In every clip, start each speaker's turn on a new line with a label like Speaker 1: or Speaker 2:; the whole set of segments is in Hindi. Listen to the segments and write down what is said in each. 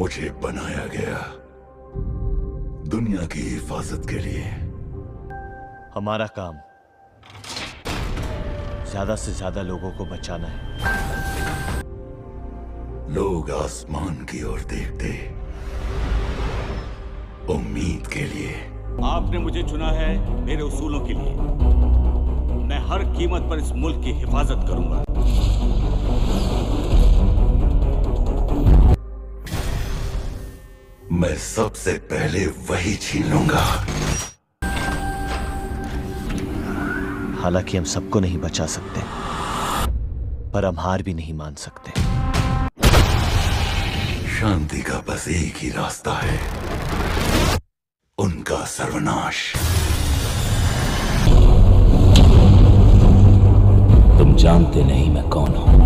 Speaker 1: मुझे बनाया गया दुनिया की हिफाजत के लिए हमारा काम ज्यादा से ज्यादा लोगों को बचाना है लोग आसमान की ओर देखते उम्मीद के लिए आपने मुझे चुना है मेरे उसूलों के लिए मैं हर कीमत पर इस मुल्क की हिफाजत करूंगा मैं सबसे पहले वही छीन लूंगा हालांकि हम सबको नहीं बचा सकते पर हम हार भी नहीं मान सकते शांति का बस एक ही रास्ता है उनका सर्वनाश तुम जानते नहीं मैं कौन हूं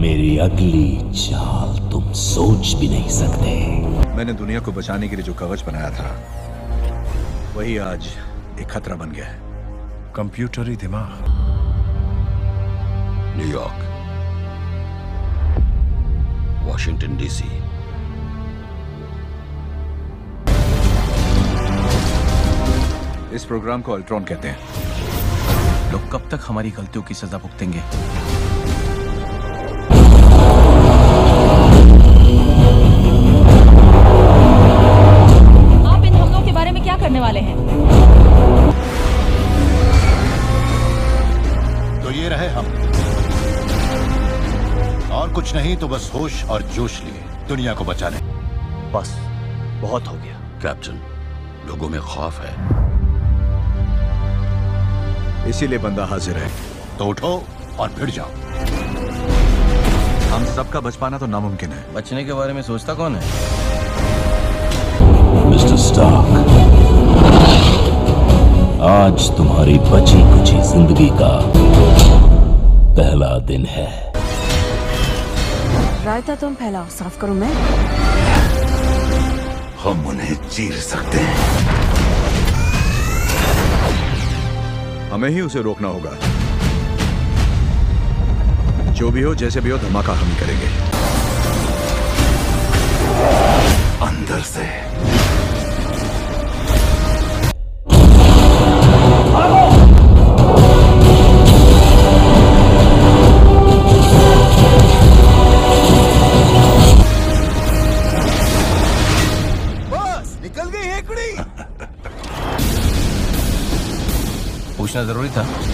Speaker 1: मेरी अगली चाल तुम सोच भी नहीं सकते मैंने दुनिया को बचाने के लिए जो कवच बनाया था वही आज एक खतरा बन गया है कंप्यूटरी दिमाग न्यूयॉर्क वॉशिंगटन डीसी इस प्रोग्राम को अल्ट्रॉन कहते हैं लोग कब तक हमारी गलतियों की सजा भुगतेंगे नहीं तो बस होश और जोश लिए दुनिया को बचा ले बस बहुत हो गया कैप्टन लोगों में खौफ है इसीलिए बंदा हाजिर है तो उठो और फिर जाओ हम सबका बच पाना तो नामुमकिन है बचने के बारे में सोचता कौन है मिस्टर स्टार्क आज तुम्हारी बची कुची जिंदगी का पहला दिन है रायता तुम फैलाओ साफ करो मैं हम उन्हें चीर सकते हैं हमें ही उसे रोकना होगा जो भी हो जैसे भी हो धमाका हम करेंगे अंदर से पूछना जरूरी था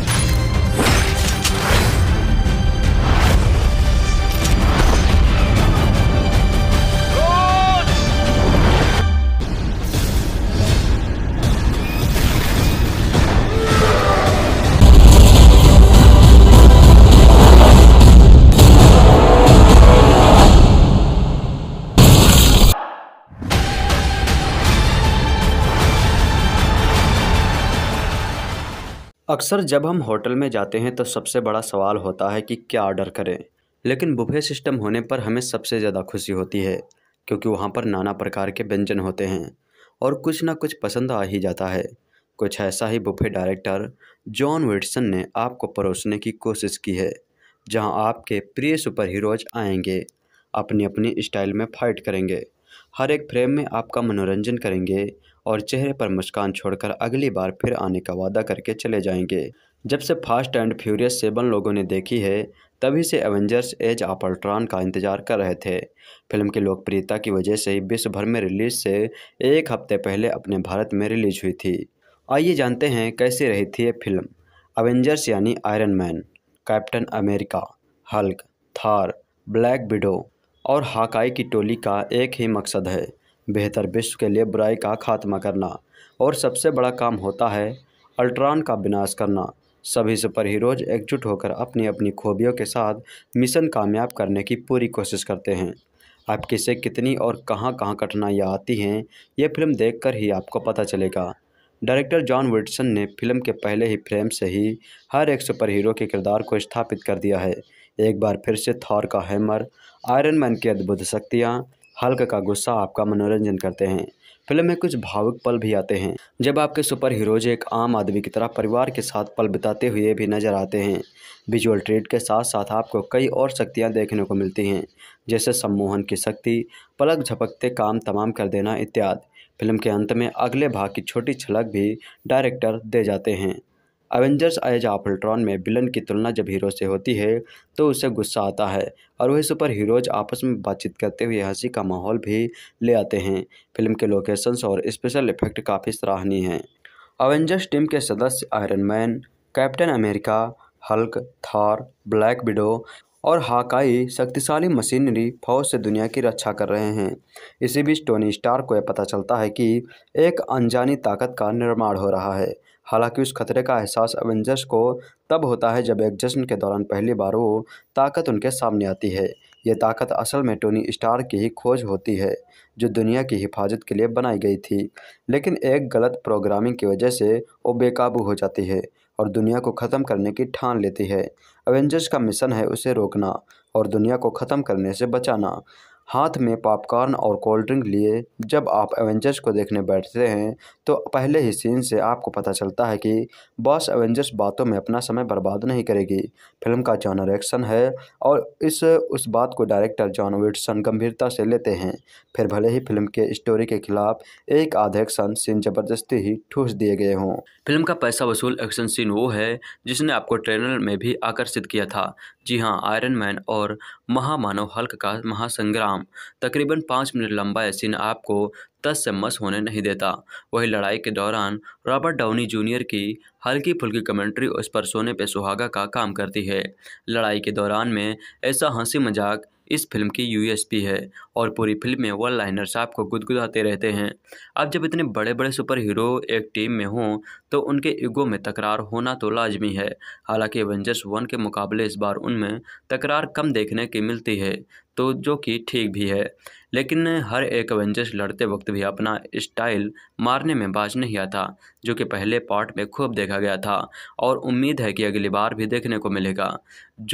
Speaker 1: अक्सर जब हम होटल में जाते हैं तो सबसे बड़ा सवाल होता है कि क्या ऑर्डर करें लेकिन बुफे सिस्टम होने पर हमें सबसे ज़्यादा खुशी होती है क्योंकि वहाँ पर नाना प्रकार के व्यंजन होते हैं और कुछ ना कुछ पसंद आ ही जाता है कुछ ऐसा ही बुफे डायरेक्टर जॉन विटसन ने आपको परोसने की कोशिश की है जहाँ आपके प्रिय सुपर हीरोज आएंगे अपनी अपनी स्टाइल में फाइट करेंगे हर एक फ्रेम में आपका मनोरंजन करेंगे और चेहरे पर मुस्कान छोड़कर अगली बार फिर आने का वादा करके चले जाएंगे जब से फास्ट एंड फ्यूरियस सेवन लोगों ने देखी है तभी से एवेंजर्स एज आपल्ट्रॉन का इंतजार कर रहे थे फिल्म की लोकप्रियता की वजह से ही विश्व भर में रिलीज से एक हफ्ते पहले अपने भारत में रिलीज हुई थी आइए जानते हैं कैसी रही थी ये फिल्म एवेंजर्स यानी Iron Man Captain America Hulk Thor Black Widow और हाकाई की टोली का एक ही मकसद है बेहतर विश्व के लिए बुराई का खात्मा करना और सबसे बड़ा काम होता है अल्ट्रॉन का विनाश करना सभी सुपर हीरोज एकजुट होकर अपनी अपनी खूबियों के साथ मिशन कामयाब करने की पूरी कोशिश करते हैं अब किसे कितनी और कहां कहां कठिनाइयाँ आती हैं ये फिल्म देखकर ही आपको पता चलेगा डायरेक्टर जॉन विल्सन ने फिल्म के पहले ही फ्रेम से ही हर एक सुपर हीरो के किरदार को स्थापित कर दिया है एक बार फिर से थॉर का हैमर आयरन मैन की अद्भुत शक्तियाँ हल्क का गुस्सा आपका मनोरंजन करते हैं फिल्म में कुछ भावुक पल भी आते हैं जब आपके सुपर हीरोज एक आम आदमी की तरह परिवार के साथ पल बिताते हुए भी नजर आते हैं विजुअल ट्रेड के साथ साथ आपको कई और शक्तियाँ देखने को मिलती हैं जैसे सम्मोहन की शक्ति पलक झपकते काम तमाम कर देना इत्यादि फिल्म के अंत में अगले भाग की छोटी झलक भी डायरेक्टर दे जाते हैं अवेंजर्स एज ऑफ अल्ट्रॉन में विलन की तुलना जब हीरो से होती है तो उसे गुस्सा आता है और वही सुपर हीरोज आपस में बातचीत करते हुए हंसी का माहौल भी ले आते हैं फिल्म के लोकेशंस और स्पेशल इफेक्ट काफ़ी सराहनीय हैं अवेंजर्स टीम के सदस्य Iron Man Captain America Hulk Thor Black Widow और हाकाई शक्तिशाली मशीनरी फौज से दुनिया की रक्षा कर रहे हैं इसी बीच टोनी स्टार को यह पता चलता है कि एक अनजानी ताकत का निर्माण हो रहा है हालांकि उस खतरे का एहसास एवेंजर्स को तब होता है जब एक जश्न के दौरान पहली बार वो ताकत उनके सामने आती है ये ताकत असल में टोनी स्टार की ही खोज होती है जो दुनिया की हिफाजत के लिए बनाई गई थी लेकिन एक गलत प्रोग्रामिंग की वजह से वो बेकाबू हो जाती है और दुनिया को ख़त्म करने की ठान लेती है एवेंजर्स का मिशन है उसे रोकना और दुनिया को ख़त्म करने से बचाना हाथ में पॉपकॉर्न और कोल्ड ड्रिंक लिए जब आप एवेंजर्स को देखने बैठते हैं तो पहले ही सीन से आपको पता चलता है कि बॉस एवेंजर्स बातों में अपना समय बर्बाद नहीं करेगी फिल्म का जॉनर एक्शन है और इस उस बात को डायरेक्टर जॉन विटसन गंभीरता से लेते हैं फिर भले ही फिल्म के स्टोरी के खिलाफ एक आधे एक्शन सीन ज़बरदस्ती ही ठूस दिए गए हों फिल्म का पैसा वसूल एक्शन सीन वो है जिसने आपको ट्रेलर में भी आकर्षित किया था जी हाँ आयरन मैन और महामानव हल्क का महासंग्राम तकरीबन पाँच मिनट लंबा यह सीन आपको तस से मस होने नहीं देता वही लड़ाई के दौरान रॉबर्ट डाउनी जूनियर की हल्की फुल्की कमेंट्री उस पर सोने पे सुहागा का काम करती है लड़ाई के दौरान में ऐसा हंसी मजाक इस फिल्म की यूएसपी है और पूरी फिल्म में वन लाइनर्स आपको गुदगुदाते रहते हैं अब जब इतने बड़े बड़े सुपर हीरो एक टीम में हों तो उनके ईगो में तकरार होना तो लाजमी है हालांकि एवेंजर्स वन के मुकाबले इस बार उनमें तकरार कम देखने की मिलती है तो जो कि ठीक भी है लेकिन हर एक एवेंजर्स लड़ते वक्त भी अपना स्टाइल मारने में बाज नहीं आता जो कि पहले पार्ट में खूब देखा गया था और उम्मीद है कि अगली बार भी देखने को मिलेगा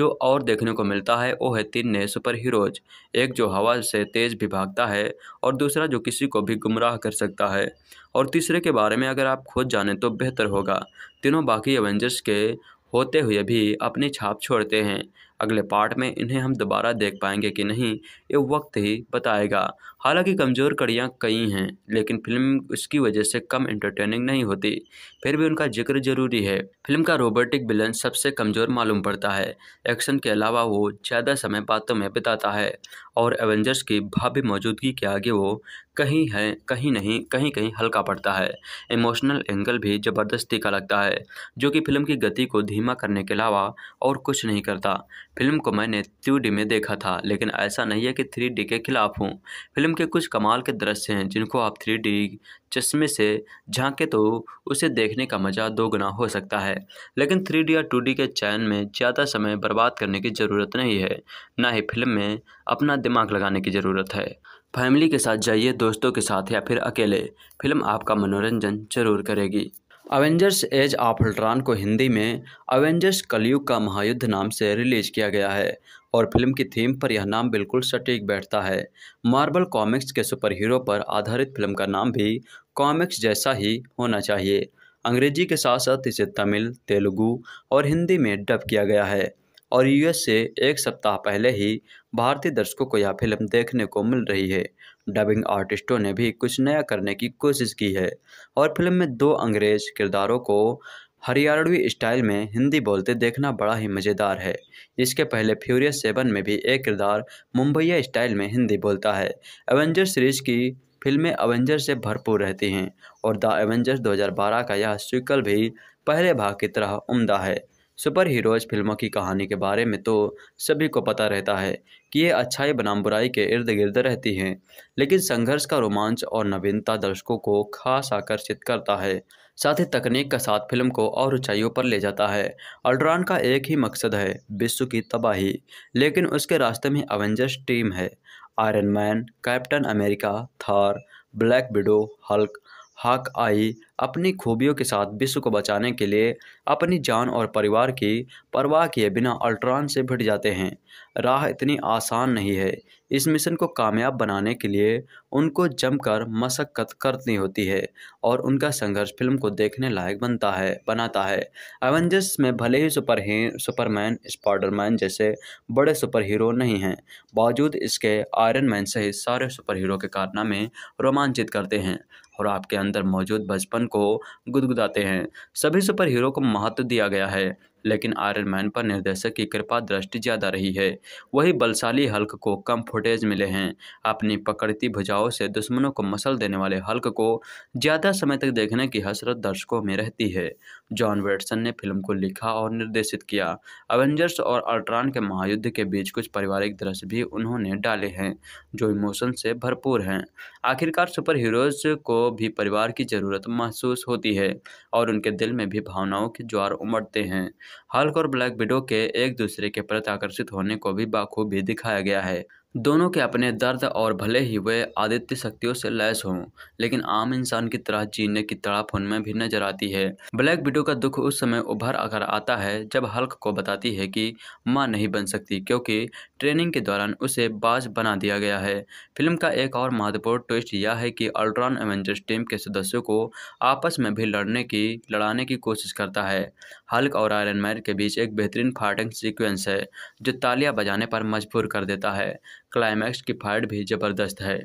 Speaker 1: जो और देखने को मिलता है वो है तीन नए सुपर हीरोज एक जो हवा से तेज़ भी भागता है और दूसरा जो किसी को भी गुमराह कर सकता है और तीसरे के बारे में अगर आप खुद जाने तो बेहतर होगा तीनों बाकी एवेंजर्स के होते हुए भी अपनी छाप छोड़ते हैं अगले पार्ट में इन्हें हम दोबारा देख पाएंगे कि नहीं ये वक्त ही बताएगा हालांकि कमज़ोर कड़ियाँ कई हैं लेकिन फिल्म उसकी वजह से कम एंटरटेनिंग नहीं होती फिर भी उनका जिक्र ज़रूरी है फिल्म का रोबोटिक बिलन सबसे कमज़ोर मालूम पड़ता है एक्शन के अलावा वो ज़्यादा समय बातों में बिताता है और एवेंजर्स की भाव्य मौजूदगी के आगे वो कहीं है कहीं नहीं कहीं कहीं हल्का पड़ता है इमोशनल एंगल भी ज़बरदस्ती का लगता है जो कि फिल्म की गति को धीमा करने के अलावा और कुछ नहीं करता फिल्म को मैंने थ्री में देखा था लेकिन ऐसा नहीं है कि थ्री के खिलाफ हूँ फिल्म के कुछ कमाल के दृश्य हैं जिनको आप थ्री चश्मे से झांके तो उसे देखने का मज़ा दोगुना हो सकता है लेकिन थ्री डी या टू डी के चयन में ज़्यादा समय बर्बाद करने की ज़रूरत नहीं है ना ही फिल्म में अपना दिमाग लगाने की ज़रूरत है फैमिली के साथ जाइए दोस्तों के साथ या फिर अकेले फिल्म आपका मनोरंजन जरूर करेगी अवेंजर्स एज ऑफ अल्ट्रॉन को हिंदी में अवेंजर्स कलयुग का महायुद्ध नाम से रिलीज़ किया गया है और फिल्म की थीम पर यह नाम बिल्कुल सटीक बैठता है मार्बल कॉमिक्स के सुपर हीरो पर आधारित फिल्म का नाम भी कॉमिक्स जैसा ही होना चाहिए अंग्रेजी के साथ साथ इसे तमिल तेलुगू और हिंदी में डब किया गया है और यूएस से एक सप्ताह पहले ही भारतीय दर्शकों को यह फिल्म देखने को मिल रही है डबिंग आर्टिस्टों ने भी कुछ नया करने की कोशिश की है और फिल्म में दो अंग्रेज किरदारों को हरियाणवी स्टाइल में हिंदी बोलते देखना बड़ा ही मज़ेदार है इसके पहले फ्यूरियस सेवन में भी एक किरदार मुंबईया स्टाइल में हिंदी बोलता है एवेंजर सीरीज की फिल्में एवेंजर्स से भरपूर रहती हैं और द एवेंजर्स 2012 का यह सीक्वल भी पहले भाग की तरह उम्दा है सुपर हीरोज फिल्मों की कहानी के बारे में तो सभी को पता रहता है कि ये अच्छाई बनाम बुराई के इर्द गिर्द रहती हैं लेकिन संघर्ष का रोमांच और नवीनता दर्शकों को खास आकर्षित करता है साथ ही तकनीक का साथ फिल्म को और ऊंचाइयों पर ले जाता है अल्ट्रॉन का एक ही मकसद है विश्व की तबाही लेकिन उसके रास्ते में अवेंजर्स टीम है Iron Man Captain America Thor Black Widow Hulk Hawkeye अपनी खूबियों के साथ विश्व को बचाने के लिए अपनी जान और परिवार की परवाह किए बिना अल्ट्रॉन से भिट जाते हैं राह इतनी आसान नहीं है इस मिशन को कामयाब बनाने के लिए उनको जमकर मशक्क़त करनी होती है और उनका संघर्ष फिल्म को देखने लायक बनता है बनाता है एवेंजर्स में भले ही सुपर ही सुपरमैन स्पाइडरमैन जैसे बड़े सुपर हीरो नहीं हैं बावजूद इसके आयरन मैन सहित सारे सुपर हीरो के कारनामे रोमांचित करते हैं और आपके अंदर मौजूद बचपन को गुदगुदाते हैं सभी सुपर हीरो को महत्व दिया गया है लेकिन आयरन मैन पर निर्देशक की कृपा दृष्टि ज़्यादा रही है वही बलशाली हल्क को कम फुटेज मिले हैं अपनी पकड़ती भुजाओं से दुश्मनों को मसल देने वाले हल्क को ज़्यादा समय तक देखने की हसरत दर्शकों में रहती है जॉन वेटसन ने फिल्म को लिखा और निर्देशित किया अवेंजर्स और अल्ट्रॉन के महायुद्ध के बीच कुछ पारिवारिक दृश्य भी उन्होंने डाले हैं जो इमोशन से भरपूर हैं आखिरकार सुपर हीरोज़ को भी परिवार की ज़रूरत महसूस होती है और उनके दिल में भी भावनाओं के ज्वार उमड़ते हैं हल्क और ब्लैक विडो के एक दूसरे के प्रति आकर्षित होने को भी बाखूबी दिखाया गया है दोनों के अपने दर्द और भले ही वे आदित्य शक्तियों से लैस हों लेकिन आम इंसान की तरह जीने की तड़प उनमें भी नजर आती है ब्लैक विडो का दुख उस समय उभर अगर आता है जब हल्क को बताती है कि माँ नहीं बन सकती क्योंकि ट्रेनिंग के दौरान उसे बाज बना दिया गया है फिल्म का एक और महत्वपूर्ण ट्विस्ट यह है कि अल्ट्रॉन एवेंजर्स टीम के सदस्यों को आपस में भी लड़ने की लड़ाने की कोशिश करता है हल्क और आयरन मैन के बीच एक बेहतरीन फाइटिंग सीक्वेंस है जो तालियां बजाने पर मजबूर कर देता है क्लाइमैक्स की फाइट भी ज़बरदस्त है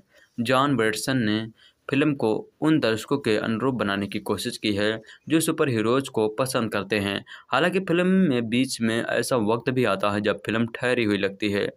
Speaker 1: जॉन ब्रेडसन ने फिल्म को उन दर्शकों के अनुरूप बनाने की कोशिश की है जो सुपर हीरोज को पसंद करते हैं हालांकि फिल्म में बीच में ऐसा वक्त भी आता है जब फिल्म ठहरी हुई लगती है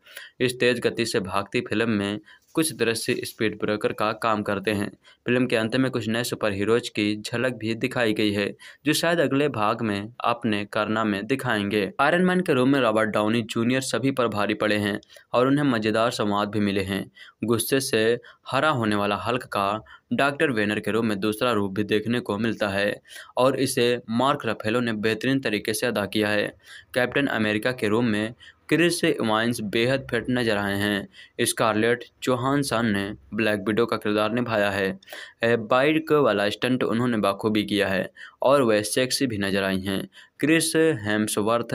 Speaker 1: इस तेज़ गति से भागती फिल्म में कुछ दृश्य स्पीड ब्रेकर का काम करते हैं फिल्म के अंत में कुछ नए सुपर हीरोज की झलक भी दिखाई गई है जो शायद अगले भाग में अपने करना में दिखाएंगे आयरन मैन के रूम में रॉबर्ट डाउनी जूनियर सभी पर भारी पड़े हैं और उन्हें मज़ेदार संवाद भी मिले हैं गुस्से से हरा होने वाला हल्क का डॉक्टर वेनर के रूप में दूसरा रूप भी देखने को मिलता है और इसे मार्क रफेलो ने बेहतरीन तरीके से अदा किया है कैप्टन अमेरिका के रूप में क्रिस इवांस बेहद फिट नजर आए हैं स्कारलेट जोहानसन ने ब्लैक विडो का किरदार निभाया है बाइक वाला स्टंट उन्होंने बाखूबी किया है और वह सेक्सी भी नजर आई हैं क्रिस हेम्सवर्थ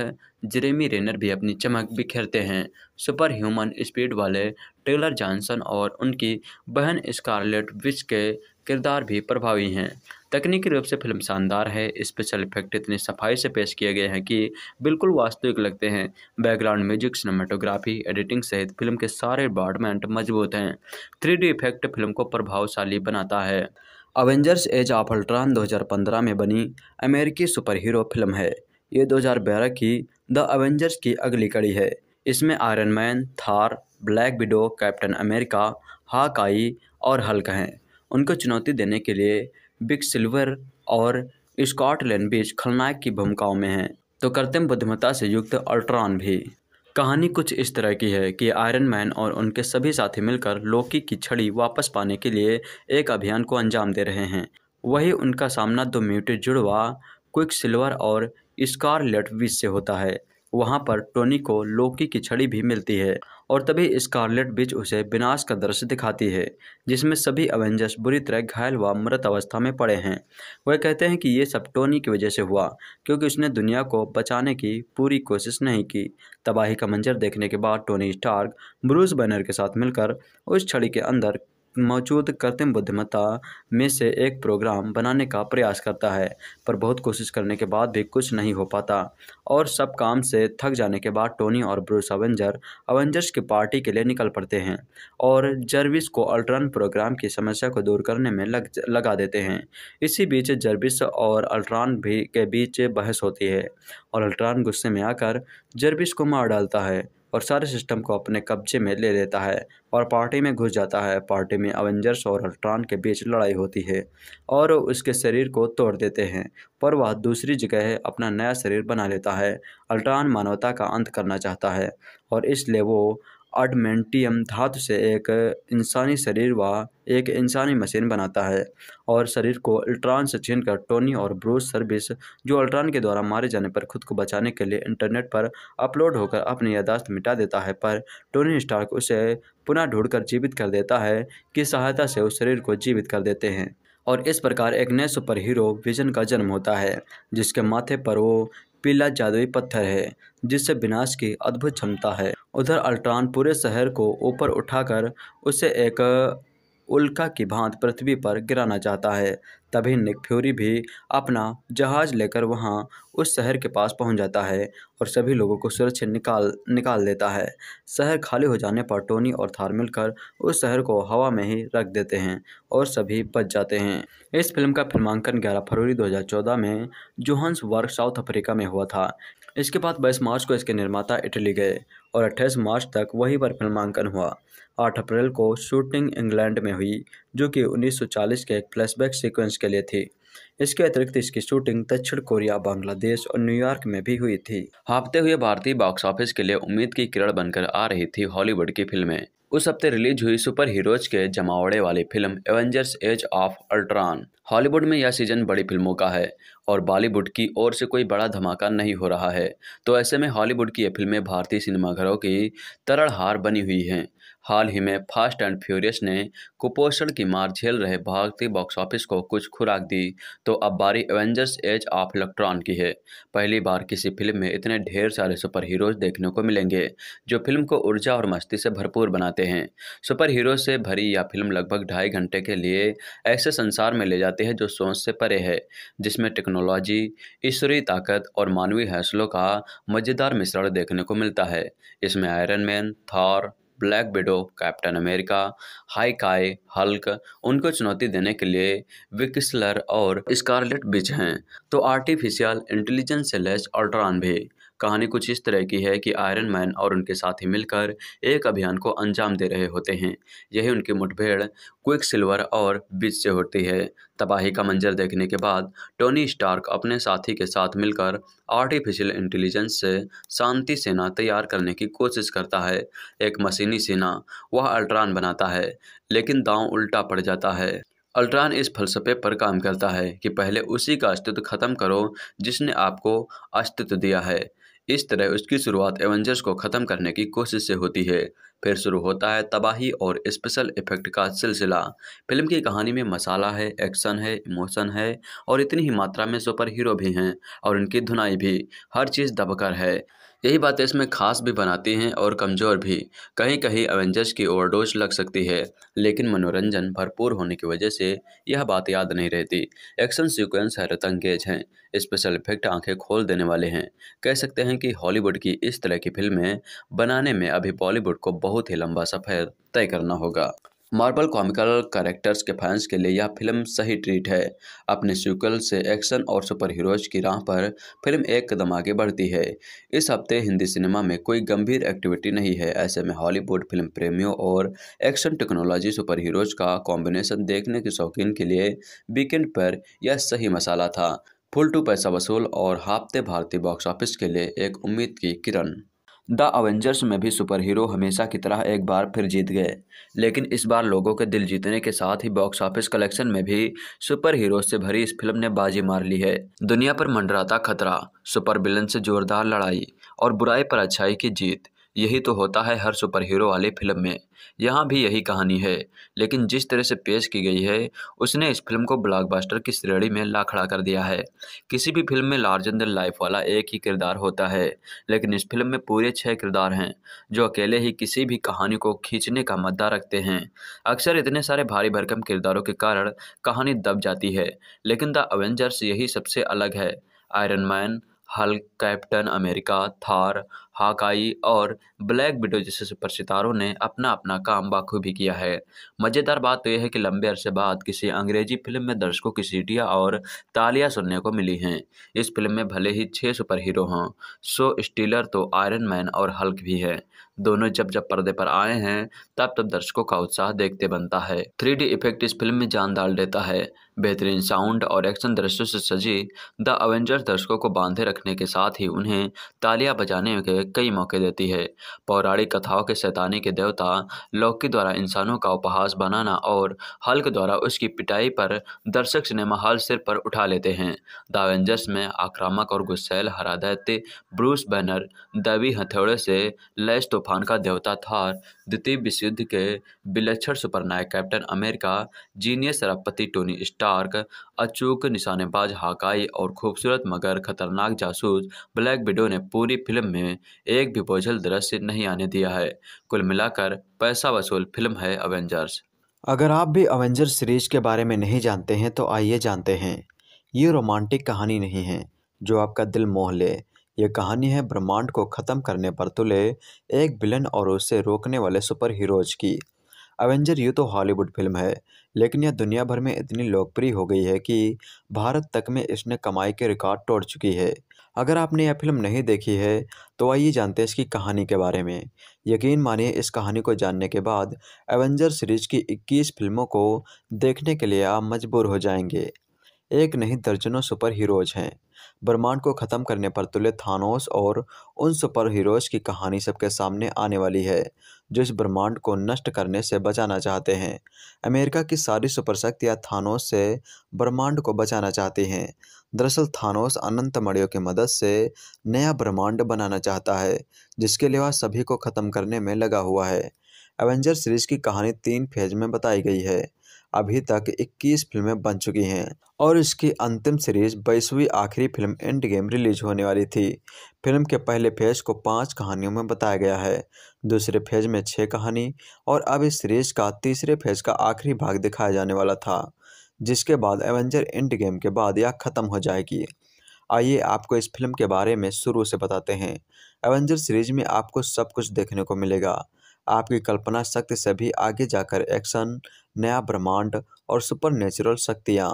Speaker 1: जेरेमी रेनर भी अपनी चमक बिखेरते हैं सुपर ह्यूमन स्पीड वाले टेलर जॉनसन और उनकी बहन स्कारलेट विच के किरदार भी प्रभावी हैं तकनीकी रूप से फिल्म शानदार है स्पेशल इफेक्ट इतनी सफाई से पेश किए गए हैं कि बिल्कुल वास्तविक लगते हैं बैकग्राउंड म्यूजिक सिनेमाटोग्राफी एडिटिंग सहित फिल्म के सारे डिपार्टमेंट मजबूत हैं थ्री इफेक्ट फिल्म को प्रभावशाली बनाता है अवेंजर्स एज ऑफ अल्ट्रॉन 2015 में बनी अमेरिकी सुपर हीरो फिल्म है ये 2012 की द अवेंजर्स की अगली कड़ी है इसमें Iron Man Thor Black Widow Captain America Hawkeye और हल्क हैं उनको चुनौती देने के लिए बिग सिल्वर और स्कॉटलैंड बीच खलनायक की भूमिकाओं में हैं तो कृत्रिम बुद्धिमत्ता से युक्त अल्ट्रॉन भी कहानी कुछ इस तरह की है कि आयरन मैन और उनके सभी साथी मिलकर लोकी की छड़ी वापस पाने के लिए एक अभियान को अंजाम दे रहे हैं वही उनका सामना दो म्यूटेड जुड़वा क्विक सिल्वर और स्कारलेट विच से होता है वहाँ पर टोनी को लोकी की छड़ी भी मिलती है और तभी स्कारलेट बिच उसे विनाश का दृश्य दिखाती है जिसमें सभी अवेंजर्स बुरी तरह घायल व मृत अवस्था में पड़े हैं वह कहते हैं कि ये सब टोनी की वजह से हुआ क्योंकि उसने दुनिया को बचाने की पूरी कोशिश नहीं की तबाही का मंजर देखने के बाद टोनी स्टार्क ब्रूस बैनर के साथ मिलकर उस छड़ी के अंदर मौजूद कृत्रिम बुद्धिमत्ता में से एक प्रोग्राम बनाने का प्रयास करता है पर बहुत कोशिश करने के बाद भी कुछ नहीं हो पाता और सब काम से थक जाने के बाद टोनी और ब्रूस अवेंजर अवेंजर्स की पार्टी के लिए निकल पड़ते हैं और जर्विस को अल्ट्रन प्रोग्राम की समस्या को दूर करने में लग लगा देते हैं इसी बीच जर्विस और अल्ट्रान भी के बीच बहस होती है और अल्ट्रान गुस्से में आकर जर्विस को मार डालता है और सारे सिस्टम को अपने कब्जे में ले लेता है और पार्टी में घुस जाता है पार्टी में अवेंजर्स और अल्ट्रॉन के बीच लड़ाई होती है और उसके शरीर को तोड़ देते हैं पर वह दूसरी जगह अपना नया शरीर बना लेता है अल्ट्रॉन मानवता का अंत करना चाहता है और इसलिए वो अडमेंटियम धातु से एक इंसानी शरीर व एक इंसानी मशीन बनाता है और शरीर को अल्ट्रॉन से छीनकर टोनी और ब्रूस सर्विस जो अल्ट्रॉन के द्वारा मारे जाने पर खुद को बचाने के लिए इंटरनेट पर अपलोड होकर अपनी यादाश्त मिटा देता है पर टोनी स्टार्क उसे पुनः ढूंढकर जीवित कर देता है की सहायता से उस शरीर को जीवित कर देते हैं और इस प्रकार एक नए सुपर हीरो विजन का जन्म होता है जिसके माथे पर वो पीला जादुई पत्थर है जिससे विनाश की अद्भुत क्षमता है उधर अल्ट्रॉन पूरे शहर को ऊपर उठाकर उसे एक उल्का की भांत पृथ्वी पर गिराना चाहता है तभी निक फ्यूरी भी अपना जहाज लेकर वहां उस शहर के पास पहुंच जाता है और सभी लोगों को सुरक्षित निकाल निकाल देता है शहर खाली हो जाने पर टोनी और थार मिलकर उस शहर को हवा में ही रख देते हैं और सभी बच जाते हैं इस फिल्म का फिल्मांकन 11 फरवरी 2014 में जोहन्स वर्क साउथ अफ्रीका में हुआ था इसके बाद बाईस मार्च को इसके निर्माता इटली गए और अट्ठाईस मार्च तक वहीं पर फिल्मांकन हुआ आठ अप्रैल को शूटिंग इंग्लैंड में हुई जो कि 1940 के एक फ्लैशबैक सीक्वेंस के लिए थी इसके अतिरिक्त इसकी शूटिंग दक्षिण कोरिया बांग्लादेश और न्यूयॉर्क में भी हुई थी हाँपते हुए भारतीय बॉक्स ऑफिस के लिए उम्मीद की किरण बनकर आ रही थी हॉलीवुड की फिल्में उस हफ्ते रिलीज हुई सुपर हीरोज के जमावड़े वाली film Avengers as of Ultron Hollywood में यह सीजन बड़ी फिल्मों का है और बॉलीवुड की ओर से कोई बड़ा धमाका नहीं हो रहा है तो ऐसे में हॉलीवुड की ये फिल्में भारतीय सिनेमाघरों की तरड़ हार बनी हुई हैं हाल ही में फास्ट एंड फ्यूरियस ने कुपोषण की मार झेल रहे भारतीय बॉक्स ऑफिस को कुछ खुराक दी तो अब बारी एवेंजर्स एज ऑफ इलेक्ट्रॉन की है पहली बार किसी फिल्म में इतने ढेर सारे सुपर हीरोज देखने को मिलेंगे जो फिल्म को ऊर्जा और मस्ती से भरपूर बनाते हैं सुपर हीरो से भरी यह फिल्म लगभग ढाई घंटे के लिए ऐसे संसार में ले जाती है जो सोच से परे है जिसमें टेक्नोलॉजी ईश्वरी ताकत और मानवीय हैसलों का मज़ेदार मिश्रण देखने को मिलता है इसमें Iron Man Thor Black Widow Captain America Hawkeye Hulk उनको चुनौती देने के लिए विक्सलर और स्कारलेट बिच हैं तो आर्टिफिशियल इंटेलिजेंस से लेस अल्ट्रॉन भी कहानी कुछ इस तरह की है कि आयरन मैन और उनके साथी मिलकर एक अभियान को अंजाम दे रहे होते हैं यही उनकी मुठभेड़ क्विक सिल्वर और बीच से होती है तबाही का मंजर देखने के बाद टोनी स्टार्क अपने साथी के साथ मिलकर आर्टिफिशियल इंटेलिजेंस से शांति सेना तैयार करने की कोशिश करता है एक मशीनी सेना वह अल्ट्रान बनाता है लेकिन दांव उल्टा पड़ जाता है अल्ट्रान इस फलसफे पर काम करता है कि पहले उसी का अस्तित्व खत्म करो जिसने आपको अस्तित्व दिया है इस तरह उसकी शुरुआत एवेंजर्स को ख़त्म करने की कोशिश से होती है फिर शुरू होता है तबाही और स्पेशल इफेक्ट का सिलसिला फिल्म की कहानी में मसाला है एक्शन है इमोशन है और इतनी ही मात्रा में सुपर हीरो भी हैं और इनकी धुनाई भी हर चीज़ दबकर है यही बातें इसमें ख़ास भी बनाती हैं और कमज़ोर भी कहीं कहीं एवेंजर्स की ओवरडोज लग सकती है लेकिन मनोरंजन भरपूर होने की वजह से यह बात याद नहीं रहती एक्शन सीक्वेंस हैरत अंगेज हैं स्पेशल इफेक्ट आंखें खोल देने वाले हैं कह सकते हैं कि हॉलीवुड की इस तरह की फिल्में बनाने में अभी बॉलीवुड को बहुत ही लंबा सफ़र तय करना होगा मार्बल कॉमिकल कैरेक्टर्स के फैंस के लिए यह फिल्म सही ट्रीट है अपने सीक्वल से एक्शन और सुपर हीरोज की राह पर फिल्म एक कदम आगे बढ़ती है इस हफ्ते हिंदी सिनेमा में कोई गंभीर एक्टिविटी नहीं है ऐसे में हॉलीवुड फिल्म प्रेमियों और एक्शन टेक्नोलॉजी सुपर हीरोज का कॉम्बिनेशन देखने के शौकीन के लिए वीकेंड पर यह सही मसाला था फुल टू पैसा वसूल और हफ्ते भारतीय बॉक्स ऑफिस के लिए एक उम्मीद की किरण द अवेंजर्स में भी सुपर हीरो हमेशा की तरह एक बार फिर जीत गए लेकिन इस बार लोगों के दिल जीतने के साथ ही बॉक्स ऑफिस कलेक्शन में भी सुपर हीरो से भरी इस फिल्म ने बाजी मार ली है दुनिया पर मंडराता खतरा सुपर विलन से जोरदार लड़ाई और बुराई पर अच्छाई की जीत यही तो होता है हर सुपर हीरो वाली फिल्म में यहाँ भी यही कहानी है लेकिन जिस तरह से पेश की गई है उसने इस फिल्म को ब्लॉकबस्टर की श्रेणी में ला खड़ा कर दिया है किसी भी फिल्म में लार्जन देन लाइफ वाला एक ही किरदार होता है लेकिन इस फिल्म में पूरे छः किरदार हैं जो अकेले ही किसी भी कहानी को खींचने का मद्दा रखते हैं अक्सर इतने सारे भारी भरकम किरदारों के कारण कहानी दब जाती है लेकिन द अवेंजर्स यही सबसे अलग है Iron Man Hulk Captain America Thor Hawkeye और ब्लैक बिडो जैसे सुपर सितारों ने अपना अपना काम बाखूबी किया है मज़ेदार बात तो यह है कि लंबे अरसे बाद किसी अंग्रेजी फिल्म में दर्शकों की सीटियाँ और तालियां सुनने को मिली हैं इस फिल्म में भले ही छः सुपर हीरो हों सो स्टीलर तो आयरन मैन और हल्क भी है दोनों जब जब पर्दे पर आए हैं तब तब दर्शकों का उत्साह देखते बनता है थ्री इफेक्ट इस फिल्म में जान डाल देता है बेहतरीन साउंड और एक्शन दृश्यों से सजी द अवेंजर्स दर्शकों को बांधे रखने के साथ ही उन्हें तालियां बजाने के कई मौके देती है पौराणिक कथाओं के सैतानी के देवता लौकी द्वारा इंसानों का उपहास बनाना और हल्क द्वारा उसकी पिटाई पर दर्शक सिनेमा हॉल सिर पर उठा लेते हैं द अवेंजर्स में आक्रामक और गुस्सैल हरादैत्य ब्रूस बैनर दबी हथौड़े से लैस तूफान का देवता थार द्वितीय विश्व युद्ध के विलक्षण सुपरनायक कैप्टन अमेरिका जीनियस शराबपति टोनी स्टार्क अचूक निशानेबाज हाकाई और खूबसूरत मगर खतरनाक जासूस ब्लैक विडो ने पूरी फिल्म में एक भी बोझल दृश्य नहीं आने दिया है कुल मिलाकर पैसा वसूल फिल्म है अवेंजर्स अगर आप भी अवेंजर्स सीरीज के बारे में नहीं जानते हैं तो आइए जानते हैं ये रोमांटिक कहानी नहीं है जो आपका दिल मोह ले यह कहानी है ब्रह्मांड को ख़त्म करने पर तुले एक विलन और उसे रोकने वाले सुपर हीरोज की अवेंजर यू तो हॉलीवुड फिल्म है लेकिन यह दुनिया भर में इतनी लोकप्रिय हो गई है कि भारत तक में इसने कमाई के रिकॉर्ड तोड़ चुकी है अगर आपने यह फिल्म नहीं देखी है तो आइए जानते हैं इसकी कहानी के बारे में यकीन मानिए इस कहानी को जानने के बाद एवेंजर सीरीज की 21 फिल्मों को देखने के लिए आप मजबूर हो जाएंगे एक नहीं दर्जनों सुपर हीरोज हैं ब्रह्मांड को ख़त्म करने पर तुले थानोस और उन सुपर हीरोज़ की कहानी सबके सामने आने वाली है जो इस ब्रह्मांड को नष्ट करने से बचाना चाहते हैं अमेरिका की सारी सुपर शक्तियाँ थानोस से ब्रह्मांड को बचाना चाहती हैं दरअसल थानोस अनंत मड़ियों की मदद से नया ब्रह्मांड बनाना चाहता है जिसके लिए वह सभी को ख़त्म करने में लगा हुआ है एवेंजर सीरीज़ की कहानी तीन फेज में बताई गई है अभी तक 21 फिल्में बन चुकी हैं और इसकी अंतिम सीरीज बाईसवीं आखिरी फिल्म एंड गेम रिलीज होने वाली थी फिल्म के पहले फेज को पांच कहानियों में बताया गया है दूसरे फेज में छः कहानी और अब इस सीरीज का तीसरे फेज का आखिरी भाग दिखाया जाने वाला था जिसके बाद एवेंजर एंड गेम के बाद यह खत्म हो जाएगी आइए आपको इस फिल्म के बारे में शुरू से बताते हैं एवेंजर सीरीज में आपको सब कुछ देखने को मिलेगा आपकी कल्पना शक्ति से भी आगे जाकर एक्शन नया ब्रह्मांड और सुपर नेचुरल शक्तियाँ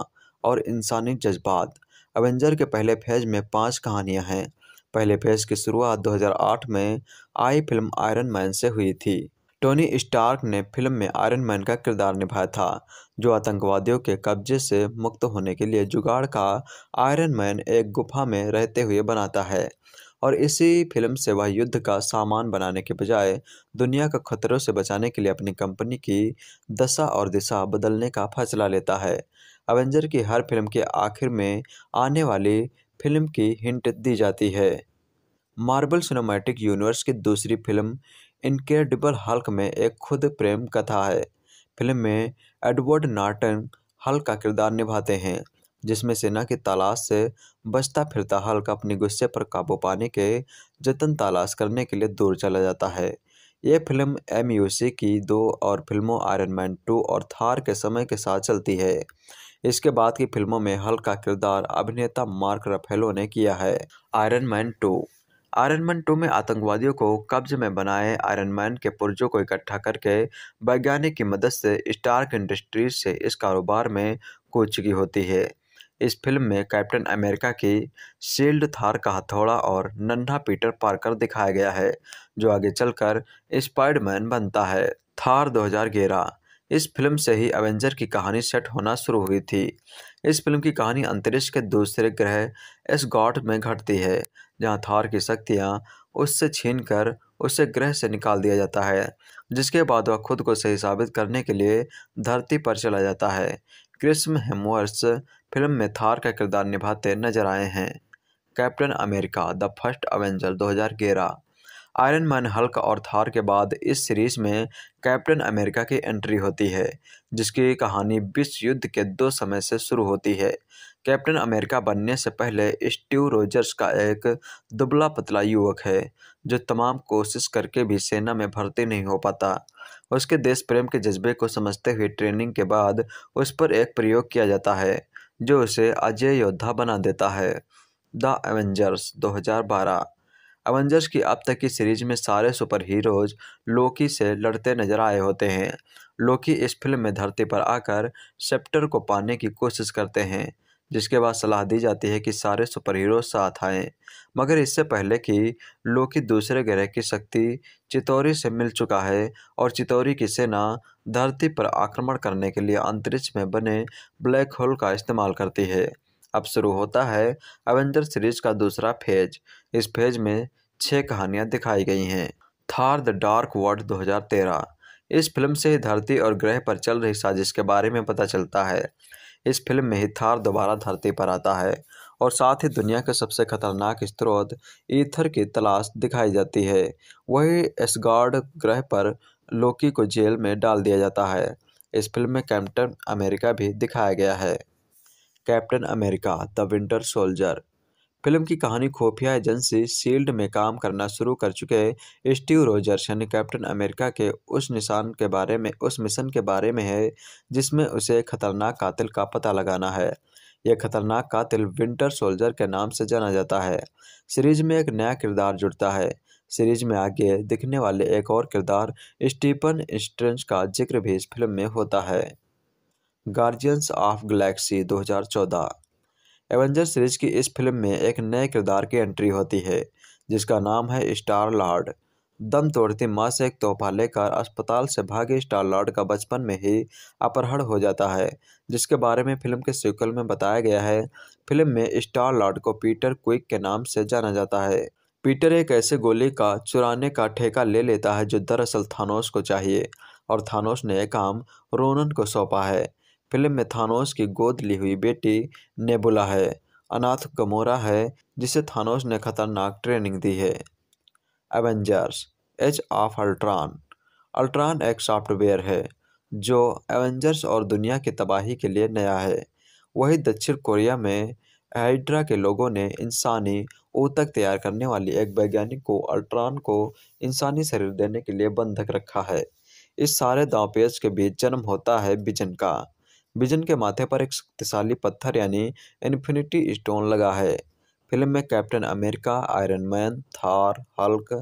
Speaker 1: और इंसानी जज्बात एवेंजर के पहले फेज में पांच कहानियां हैं पहले फेज की शुरुआत 2008 में आई फिल्म आयरन मैन से हुई थी टोनी स्टार्क ने फिल्म में आयरन मैन का किरदार निभाया था जो आतंकवादियों के कब्जे से मुक्त होने के लिए जुगाड़ का आयरन मैन एक गुफा में रहते हुए बनाता है और इसी फिल्म से वह युद्ध का सामान बनाने के बजाय दुनिया को खतरों से बचाने के लिए अपनी कंपनी की दशा और दिशा बदलने का फैसला लेता है अवेंजर की हर फिल्म के आखिर में आने वाली फिल्म की हिंट दी जाती है मार्बल सिनेमैटिक यूनिवर्स की दूसरी फिल्म इनक्रेडिबल हल्क में एक खुद प्रेम कथा है फिल्म में एडवर्ड नार्टन हल्क का किरदार निभाते हैं जिसमें सेना की तलाश से बचता फिरता हल्का अपने गुस्से पर काबू पाने के जतन तलाश करने के लिए दूर चला जाता है ये फिल्म एम की दो और फिल्मों आयरन मैन टू और थार के समय के साथ चलती है इसके बाद की फिल्मों में हल्का किरदार अभिनेता मार्क रफेलो ने किया है Iron Man two Iron Man two में आतंकवादियों को कब्ज में बनाए आयरन मैन के पुर्जों को इकट्ठा करके वैज्ञानिक की मदद से स्टार्क इंडस्ट्रीज से इस कारोबार में कोचगी होती है इस फिल्म में कैप्टन अमेरिका के शील्ड थार का हथौड़ा और नन्हा पीटर पार्कर दिखाया गया है जो आगे चलकर स्पाइडमैन बनता है थार 2011 इस फिल्म से ही एवेंजर की कहानी सेट होना शुरू हुई थी इस फिल्म की कहानी अंतरिक्ष के दूसरे ग्रह गॉड में घटती है जहां थार की शक्तियां उससे छीनकर उसे ग्रह से निकाल दिया जाता है जिसके बाद वह खुद को सही साबित करने के लिए धरती पर चला जाता है क्रिस्म हेमवर्स फिल्म में थार का किरदार निभाते नजर आए हैं Captain America the First Avenger 2011 Iron Man Hulk और थार के बाद इस सीरीज में कैप्टन अमेरिका की एंट्री होती है जिसकी कहानी विश्व युद्ध के दो समय से शुरू होती है कैप्टन अमेरिका बनने से पहले स्टीव रोजर्स का एक दुबला पतला युवक है जो तमाम कोशिश करके भी सेना में भर्ती नहीं हो पाता उसके देश प्रेम के जज्बे को समझते हुए ट्रेनिंग के बाद उस पर एक प्रयोग किया जाता है जो उसे अजय योद्धा बना देता है द एवेंजर्स 2012 एवेंजर्स की अब तक की सीरीज में सारे सुपर हीरोज लोकी से लड़ते नजर आए होते हैं लोकी इस फिल्म में धरती पर आकर सेप्टर को पाने की कोशिश करते हैं जिसके बाद सलाह दी जाती है कि सारे सुपर हीरो साथ आएं। मगर इससे पहले कि लोकी दूसरे ग्रह की शक्ति चितौरी से मिल चुका है और चितौरी की सेना धरती पर आक्रमण करने के लिए अंतरिक्ष में बने ब्लैक होल का इस्तेमाल करती है अब शुरू होता है एवेंजर सीरीज का दूसरा फेज इस फेज में छह कहानियां दिखाई गई हैं थार द डार्क वर्ल्ड 2013 इस फिल्म से ही धरती और ग्रह पर चल रही साजिश के बारे में पता चलता है इस फिल्म में ही थार दोबारा धरती पर आता है और साथ ही दुनिया के सबसे खतरनाक स्त्रोत ईथर की तलाश दिखाई जाती है वही एसगार्ड ग्रह पर लोकी को जेल में डाल दिया जाता है इस फिल्म में कैप्टन अमेरिका भी दिखाया गया है Captain America the Winter Soldier film की कहानी खुफिया एजेंसी सील्ड में काम करना शुरू कर चुके स्टीव रोजर्सन कैप्टन अमेरिका के उस निशान के बारे में उस मिशन के बारे में है जिसमें उसे खतरनाक कातिल का पता लगाना है यह खतरनाक कातिल विंटर सोल्जर के नाम से जाना जाता है सीरीज में एक नया किरदार जुड़ता है सीरीज में आगे दिखने वाले एक और किरदार स्टीफन स्ट्रेंज का जिक्र भी इस फिल्म में होता है Guardians of Galaxy 2014 Avenger series की इस फिल्म में एक नए किरदार की एंट्री होती है जिसका नाम है स्टार लॉर्ड दम तोड़ती माँ से एक तोहफा लेकर अस्पताल से भागे स्टार लॉर्ड का बचपन में ही अपहरण हो जाता है जिसके बारे में फिल्म के सीक्वल में बताया गया है फिल्म में स्टार लॉर्ड को पीटर क्विक के नाम से जाना जाता है पीटर एक ऐसे गोली का चुराने का ठेका ले लेता है जो दरअसल थानोस को चाहिए और थानोस ने यह काम रोनन को सौंपा है फिल्म में थानोस की गोद ली हुई बेटी नेबुला है अनाथ गमोरा है जिसे थानोस ने खतरनाक ट्रेनिंग दी है Avengers as of Ultron Ultron एक सॉफ्टवेयर है जो एवेंजर्स और दुनिया की तबाही के लिए नया है वही दक्षिण कोरिया में हाइड्रा के लोगों ने इंसानी ऊतक तैयार करने वाली एक वैज्ञानिक को अल्ट्रॉन को इंसानी शरीर देने के लिए बंधक रखा है इस सारे दावपेज के बीच जन्म होता है बिजन का बिजन के माथे पर एक शक्तिशाली पत्थर यानी इन्फिनिटी स्टोन लगा है फिल्म में Captain America Iron Man Thor Hulk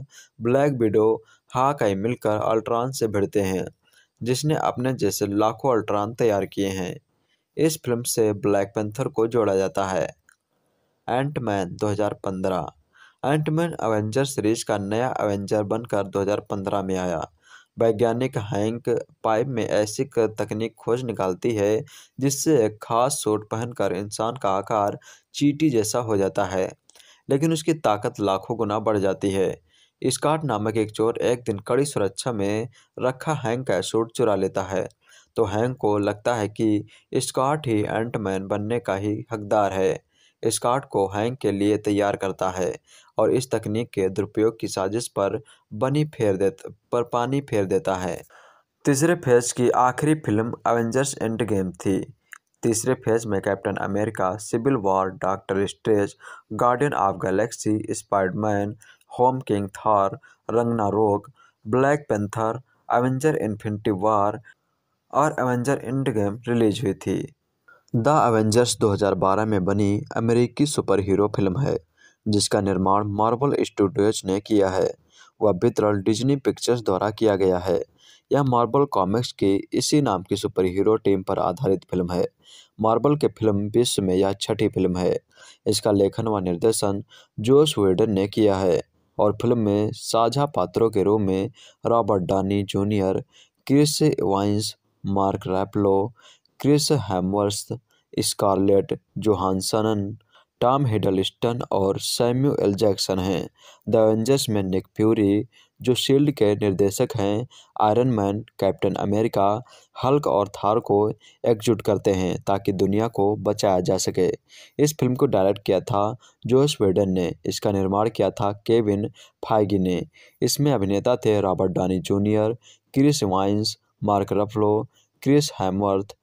Speaker 1: Black Widow Hawkeye मिलकर अल्ट्रॉन से भिड़ते हैं जिसने अपने जैसे लाखों अल्ट्रॉन तैयार किए हैं इस फिल्म से ब्लैक पेंथर को जोड़ा जाता है Ant Man 2015 Ant Man Avenger series का नया एवेंजर बनकर 2015 में आया वैज्ञानिक हैंक पाइप में ऐसी तकनीक खोज निकालती है जिससे एक खास सूट पहनकर इंसान का आकार चीटी जैसा हो जाता है लेकिन उसकी ताकत लाखों गुना बढ़ जाती है स्कॉट नामक एक चोर एक दिन कड़ी सुरक्षा में रखा हैंक का सूट चुरा लेता है तो हैंग को लगता है कि स्कॉट ही एंटमैन बनने का ही हकदार है स्कॉट को हैंग के लिए तैयार करता है और इस तकनीक के दुरुपयोग की साजिश पर बनी फेर दे पर पानी फेर देता है तीसरे फेज की आखिरी फिल्म एवेंजर्स एंड गेम थी तीसरे फेज में Captain America Civil War Doctor Strange Guardian of Galaxy Spiderman Homecoming Thor Ragnarok Black Panther Avenger Infinity War और एवेंजर एंड गेम रिलीज हुई थी द एवेंजर्स 2012 में बनी अमेरिकी सुपर हीरो फिल्म है जिसका निर्माण मार्वल स्टूडियोज ने किया है वह वितरण डिज्नी पिक्चर्स द्वारा किया गया है यह मार्बल कॉमिक्स की इसी नाम की सुपर हीरो टीम पर आधारित फिल्म है मार्बल के फिल्म विश्व में यह छठी फिल्म है इसका लेखन व निर्देशन जोश वेडन ने किया है और फिल्म में साझा पात्रों के रूप में Robert Downey Junior Chris Evans Mark Ruffalo Chris Hemsworth Scarlett Johansson Tom Hiddleston और सैम्यूएल जैक्सन हैं द एवेंजर्स में निक फ्यूरी जो शील्ड के निर्देशक हैं Iron Man Captain America Hulk और थार को एकजुट करते हैं ताकि दुनिया को बचाया जा सके इस फिल्म को डायरेक्ट किया था जोश वेडन ने इसका निर्माण किया था केविन फाइगी ने इसमें अभिनेता थे Robert Downey Junior Chris Evans Mark Ruffalo Chris Hemsworth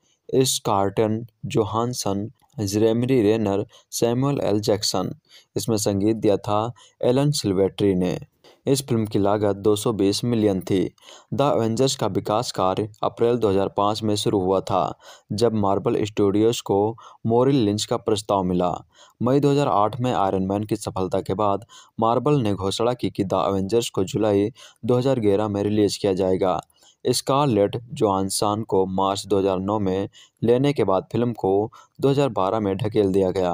Speaker 1: Scarlett Johansson Jeremy Renner Samuel L Jackson इसमें संगीत दिया था एलन सिल्वेट्री ने इस फिल्म की लागत 220 मिलियन थी द एवेंजर्स का विकास कार्य अप्रैल 2005 में शुरू हुआ था जब मार्बल स्टूडियोज को मोरिल लिंच का प्रस्ताव मिला मई 2008 में आयरन मैन की सफलता के बाद मार्बल ने घोषणा की कि द एवेंजर्स को जुलाई 2011 में रिलीज किया जाएगा स्कारलेट जोहानसन को मार्च 2009 में लेने के बाद फिल्म को 2012 में ढकेल दिया गया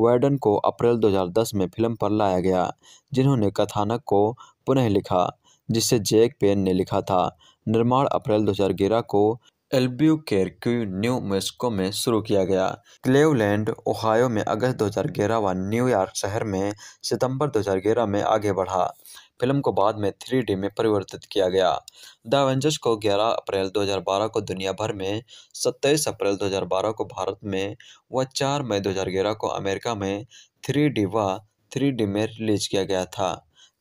Speaker 1: वर्डन को अप्रैल 2010 में फिल्म पर लाया गया जिन्होंने कथानक को पुनः लिखा जिसे जैक पेन ने लिखा था निर्माण अप्रैल 2011 को एल्ब्यू केरक्यू न्यू मेस्को में शुरू किया गया क्लेवलैंड ओहायो में अगस्त 2011 व न्यूयॉर्क शहर में सितंबर 2011 में आगे बढ़ा फिल्म को बाद में थ्री में परिवर्तित किया गया द एवेंजर्स को 11 अप्रैल 2012 को दुनिया भर में 27 अप्रैल 2012 को भारत में व 4 मई 2011 को अमेरिका में थ्री डी व थ्री डी में रिलीज किया गया था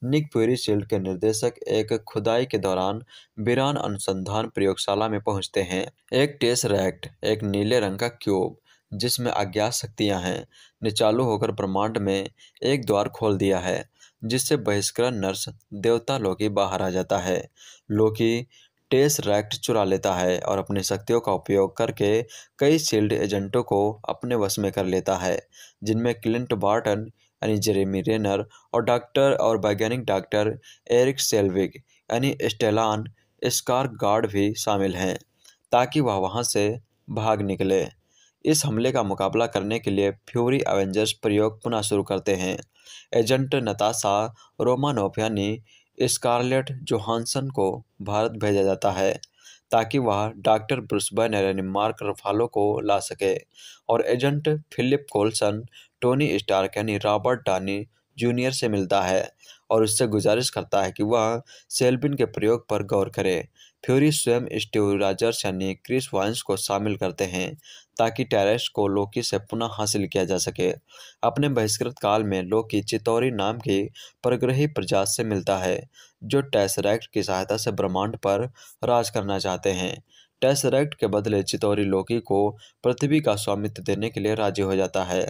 Speaker 1: निक प्यूरी शील्ड के निर्देशक एक खुदाई के दौरान बिरान अनुसंधान प्रयोगशाला में पहुंचते हैं एक टेस रैक्ट एक नीले रंग का क्यूब जिसमें अज्ञात शक्तियां हैं ने चालू होकर ब्रह्मांड में एक द्वार खोल दिया है जिससे बहिष्कृत नर्स देवता लोकी बाहर आ जाता है लोकी टेस रैक्ट चुरा लेता है और अपनी शक्तियों का उपयोग करके कई शील्ड एजेंटों को अपने वश में कर लेता है जिनमें क्लिंट बार्टन यानी जेरेमी रेनर और डॉक्टर और वैज्ञानिक डॉक्टर एरिक सेल्विक यानी स्टेलान स्कार गार्ड भी शामिल हैं ताकि वह वहां से भाग निकले इस हमले का मुकाबला करने के लिए फ्यूरी एवेंजर्स प्रयोग पुनः शुरू करते हैं एजेंट नताशा रोमानोफिया ने स्कारलेट जोहानसन को भारत भेजा जाता है ताकि वह डॉक्टर ब्रुसबन यानी मार्क रफालो को ला सके और agent Philip Coulson Tony Stark यानी रॉबर्ट डानी जूनियर से मिलता है और उससे गुजारिश करता है कि वह सेल्बिन के प्रयोग पर गौर करे फ्यूरी स्वयं स्टीव राजर्स यानी क्रिस वाइंस को शामिल करते हैं ताकि टेरेस को लोकी से पुनः हासिल किया जा सके अपने बहिष्कृत काल में लोकी चितौरी नाम की परग्रही प्रजात से मिलता है जो टेसरैक्ट की सहायता से ब्रह्मांड पर राज करना चाहते हैं टेसरैक्ट के बदले चितौरी लोकी को पृथ्वी का स्वामित्व देने के लिए राजी हो जाता है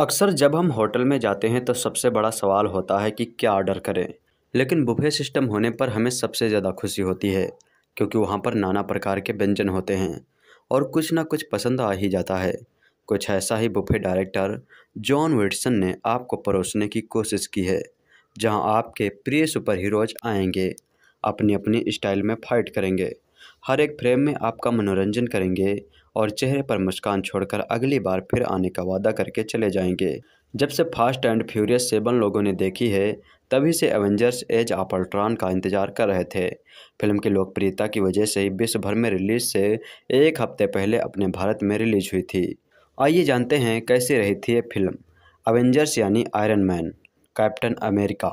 Speaker 1: अक्सर जब हम होटल में जाते हैं तो सबसे बड़ा सवाल होता है कि क्या ऑर्डर करें लेकिन बुफे सिस्टम होने पर हमें सबसे ज़्यादा खुशी होती है क्योंकि वहाँ पर नाना प्रकार के व्यंजन होते हैं और कुछ ना कुछ पसंद आ ही जाता है कुछ ऐसा ही बुफे डायरेक्टर जॉन विडसन ने आपको परोसने की कोशिश की है जहां आपके प्रिय सुपर हीरोज आएंगे अपनी अपनी स्टाइल में फाइट करेंगे हर एक फ्रेम में आपका मनोरंजन करेंगे और चेहरे पर मुस्कान छोड़कर अगली बार फिर आने का वादा करके चले जाएंगे जब से फास्ट एंड फ्यूरियस सेवन लोगों ने देखी है तभी से एवेंजर्स एज ऑफ अल्ट्रॉन का इंतजार कर रहे थे फिल्म की लोकप्रियता की वजह से ही विश्व भर में रिलीज से एक हफ्ते पहले अपने भारत में रिलीज हुई थी आइए जानते हैं कैसे रही थी ये फिल्म अवेंजर्स यानी Iron Man Captain America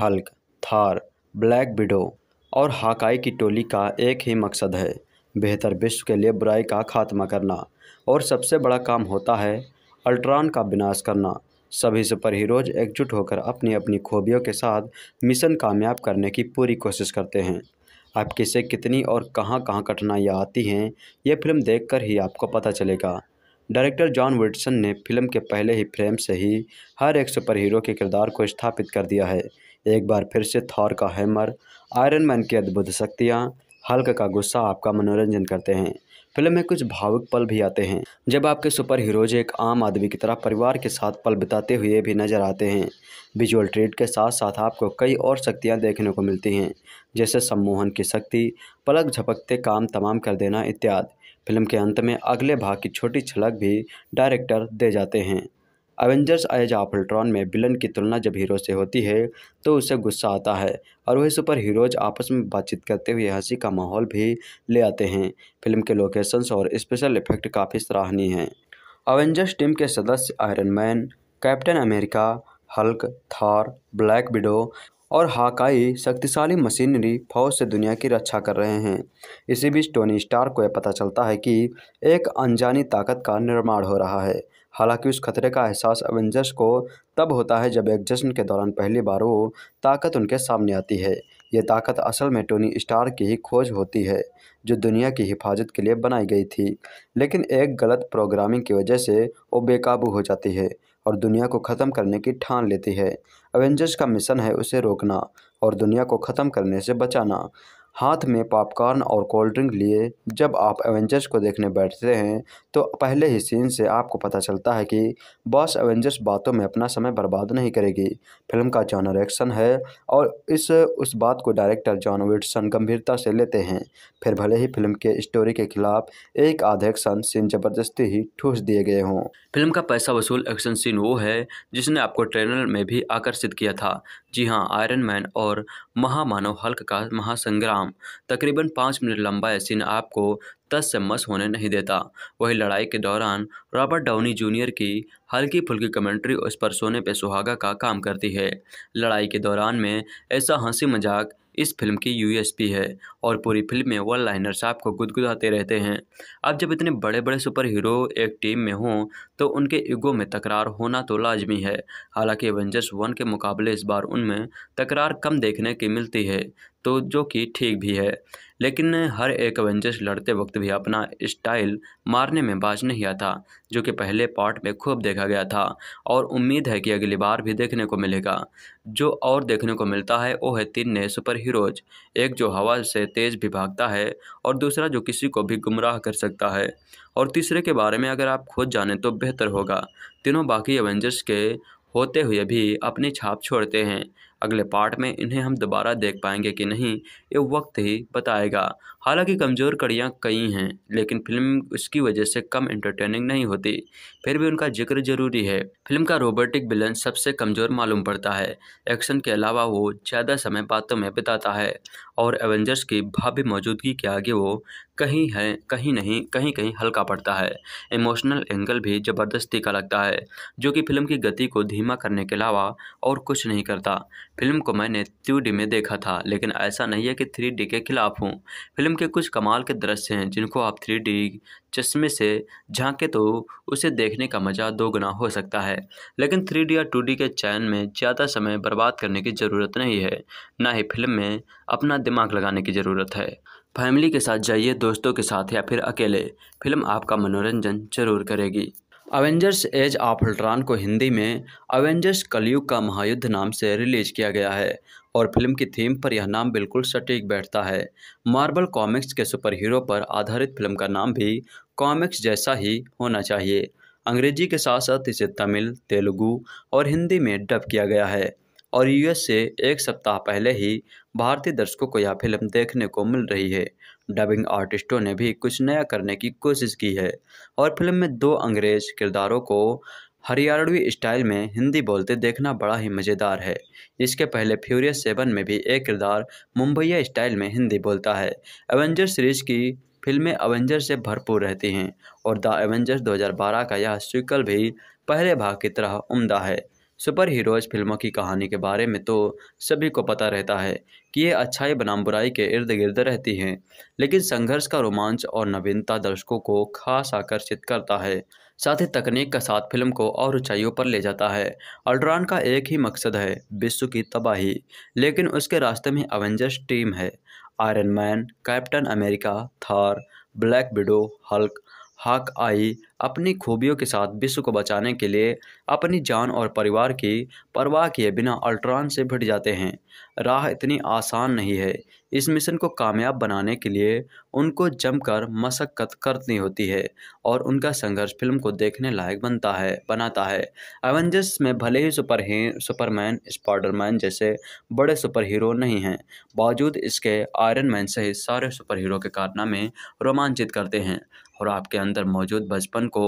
Speaker 1: Hulk Thor Black Widow और हाकाई की टोली का एक ही मकसद है बेहतर विश्व के लिए बुराई का खात्मा करना और सबसे बड़ा काम होता है अल्ट्रॉन का विनाश करना सभी सुपर हीरोज एकजुट होकर अपनी अपनी खूबियों के साथ मिशन कामयाब करने की पूरी कोशिश करते हैं आप किसे कितनी और कहां कहां कठिनाइयाँ आती हैं ये फिल्म देखकर ही आपको पता चलेगा डायरेक्टर जॉन विल्सन ने फिल्म के पहले ही फ्रेम से ही हर एक सुपर हीरो के किरदार को स्थापित कर दिया है एक बार फिर से थॉर का हैमर आयरन मैन की अद्भुत शक्तियाँ हल्क का गुस्सा आपका मनोरंजन करते हैं फिल्म में कुछ भावुक पल भी आते हैं जब आपके सुपर हीरोज एक आम आदमी की तरह परिवार के साथ पल बिताते हुए भी नजर आते हैं विजुअल ट्रेड के साथ साथ आपको कई और शक्तियाँ देखने को मिलती हैं जैसे सम्मोहन की शक्ति पलक झपकते काम तमाम कर देना इत्यादि फिल्म के अंत में अगले भाग की छोटी छलक भी डायरेक्टर दे जाते हैं अवेंजर्स एज ऑफ अल्ट्रॉन में विलन की तुलना जब हीरो से होती है तो उसे गुस्सा आता है और वह सुपर हीरोज आपस में बातचीत करते हुए हंसी का माहौल भी ले आते हैं फिल्म के लोकेशंस और स्पेशल इफेक्ट काफ़ी सराहनीय हैं अवेंजर्स टीम के सदस्य Iron Man Captain America Hulk Thor Black Widow और हाकाई शक्तिशाली मशीनरी फौज से दुनिया की रक्षा कर रहे हैं इसी बीच टोनी स्टार को यह पता चलता है कि एक अनजानी ताकत का निर्माण हो रहा है हालांकि उस खतरे का एहसास एवेंजर्स को तब होता है जब एक जश्न के दौरान पहली बार वो ताकत उनके सामने आती है ये ताकत असल में टोनी स्टार की ही खोज होती है जो दुनिया की हिफाजत के लिए बनाई गई थी लेकिन एक गलत प्रोग्रामिंग की वजह से वो बेकाबू हो जाती है और दुनिया को ख़त्म करने की ठान लेती है एवेंजर्स का मिशन है उसे रोकना और दुनिया को ख़त्म करने से बचाना हाथ में पॉपकॉर्न और कोल्ड ड्रिंक लिए जब आप एवेंजर्स को देखने बैठते हैं तो पहले ही सीन से आपको पता चलता है कि बॉस एवेंजर्स बातों में अपना समय बर्बाद नहीं करेगी फिल्म का जॉनर एक्शन है और इस उस बात को डायरेक्टर जॉन विटसन गंभीरता से लेते हैं फिर भले ही फिल्म के स्टोरी के खिलाफ एक आधे एक्शन सीन ज़बरदस्ती ही ठूस दिए गए हों फिल्म का पैसा वसूल एक्शन सीन वो है जिसने आपको ट्रेलर में भी आकर्षित किया था जी हाँ आयरन मैन और महामानव हल्क का महासंग्राम तकरीबन पाँच मिनट लंबा यह सीन आपको तस से मस होने नहीं देता वही लड़ाई के दौरान रॉबर्ट डाउनी जूनियर की हल्की फुल्की कमेंट्री उस पर सोने पे सुहागा का काम करती है लड़ाई के दौरान में ऐसा हंसी मजाक इस फिल्म की यूएसपी है और पूरी फिल्म में वन लाइनर्स आपको गुदगुदाते रहते हैं अब जब इतने बड़े बड़े सुपर हीरो एक टीम में हों तो उनके ईगो में तकरार होना तो लाजमी है हालांकि एवेंजर्स वन के मुकाबले इस बार उनमें तकरार कम देखने की मिलती है तो जो कि ठीक भी है लेकिन हर एक एवेंजर्स लड़ते वक्त भी अपना स्टाइल मारने में बाज नहीं आता जो कि पहले पार्ट में खूब देखा गया था और उम्मीद है कि अगली बार भी देखने को मिलेगा जो और देखने को मिलता है वो है तीन नए सुपर हीरोज एक जो हवा से तेज़ भी भागता है और दूसरा जो किसी को भी गुमराह कर सकता है और तीसरे के बारे में अगर आप खुद जाने तो बेहतर होगा तीनों बाकी एवेंजर्स के होते हुए भी अपनी छाप छोड़ते हैं अगले पार्ट में इन्हें हम दोबारा देख पाएंगे कि नहीं ये वक्त ही बताएगा हालांकि कमज़ोर कड़ियाँ कई हैं लेकिन फिल्म उसकी वजह से कम एंटरटेनिंग नहीं होती फिर भी उनका जिक्र जरूरी है फिल्म का रोबोटिक बिलन सबसे कमज़ोर मालूम पड़ता है एक्शन के अलावा वो ज़्यादा समय बातों में बिताता है और एवेंजर्स की भाभी मौजूदगी के आगे वो कहीं है कहीं नहीं कहीं कहीं हल्का पड़ता है इमोशनल एंगल भी ज़बरदस्ती का लगता है जो कि फिल्म की गति को धीमा करने के अलावा और कुछ नहीं करता फिल्म को मैंने टू में देखा था लेकिन ऐसा नहीं है कि थ्री के खिलाफ हूँ फिल्म फिल्म के कुछ कमाल के दृश्य हैं जिनको आप थ्री डी चश्मे से झांके तो उसे देखने का मज़ा दोगुना हो सकता है लेकिन थ्री डी या टू डी के चयन में ज़्यादा समय बर्बाद करने की ज़रूरत नहीं है ना ही फिल्म में अपना दिमाग लगाने की ज़रूरत है फैमिली के साथ जाइए दोस्तों के साथ या फिर अकेले फिल्म आपका मनोरंजन जरूर करेगी अवेंजर्स एज ऑफ अल्ट्रॉन को हिंदी में अवेंजर्स कलयुग का महायुद्ध नाम से रिलीज किया गया है और फिल्म की थीम पर यह नाम बिल्कुल सटीक बैठता है मार्बल कॉमिक्स के सुपर हीरो पर आधारित फिल्म का नाम भी कॉमिक्स जैसा ही होना चाहिए अंग्रेजी के साथ साथ इसे तमिल तेलुगू और हिंदी में डब किया गया है और यूएस से एक सप्ताह पहले ही भारतीय दर्शकों को यह फिल्म देखने को मिल रही है डबिंग आर्टिस्टों ने भी कुछ नया करने की कोशिश की है और फिल्म में दो अंग्रेज किरदारों को हरियाणवी स्टाइल में हिंदी बोलते देखना बड़ा ही मज़ेदार है इसके पहले फ्यूरियस सेवन में भी एक किरदार मुंबईया स्टाइल में हिंदी बोलता है एवेंजर सीरीज की फिल्में एवेंजर से भरपूर रहती हैं और द एवेंजर्स 2012 का यह सीक्वल भी पहले भाग की तरह उम्दा है सुपर हीरोज फिल्मों की कहानी के बारे में तो सभी को पता रहता है कि ये अच्छाई बनाम बुराई के इर्द गिर्द रहती हैं लेकिन संघर्ष का रोमांच और नवीनता दर्शकों को खास आकर्षित करता है साथ ही तकनीक का साथ फिल्म को और ऊंचाइयों पर ले जाता है अल्ट्रॉन का एक ही मकसद है विश्व की तबाही लेकिन उसके रास्ते में अवेंजर्स टीम है Iron Man Captain America Thor Black Widow Hulk Hawkeye अपनी खूबियों के साथ विश्व को बचाने के लिए अपनी जान और परिवार की परवाह किए बिना अल्ट्रॉन से भिट जाते हैं राह इतनी आसान नहीं है इस मिशन को कामयाब बनाने के लिए उनको जमकर मशक्क़त करनी होती है और उनका संघर्ष फिल्म को देखने लायक बनता है बनाता है एवेंजर्स में भले ही सुपर ही सुपरमैन स्पाइडरमैन जैसे बड़े सुपर हीरो नहीं हैं बावजूद इसके आयरन मैन सहित सारे सुपर हीरो के कारनामे रोमांचित करते हैं और आपके अंदर मौजूद बचपन को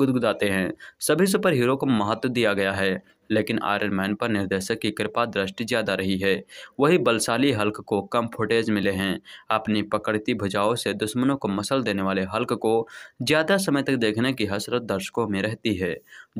Speaker 1: गुदगुदाते हैं सभी सुपर हीरो को महत्व दिया गया है लेकिन आयरन मैन पर निर्देशक की कृपा दृष्टि ज़्यादा रही है वही बलशाली हल्क को कम फुटेज मिले हैं अपनी पकड़ती भुजाओं से दुश्मनों को मसल देने वाले हल्क को ज़्यादा समय तक देखने की हसरत दर्शकों में रहती है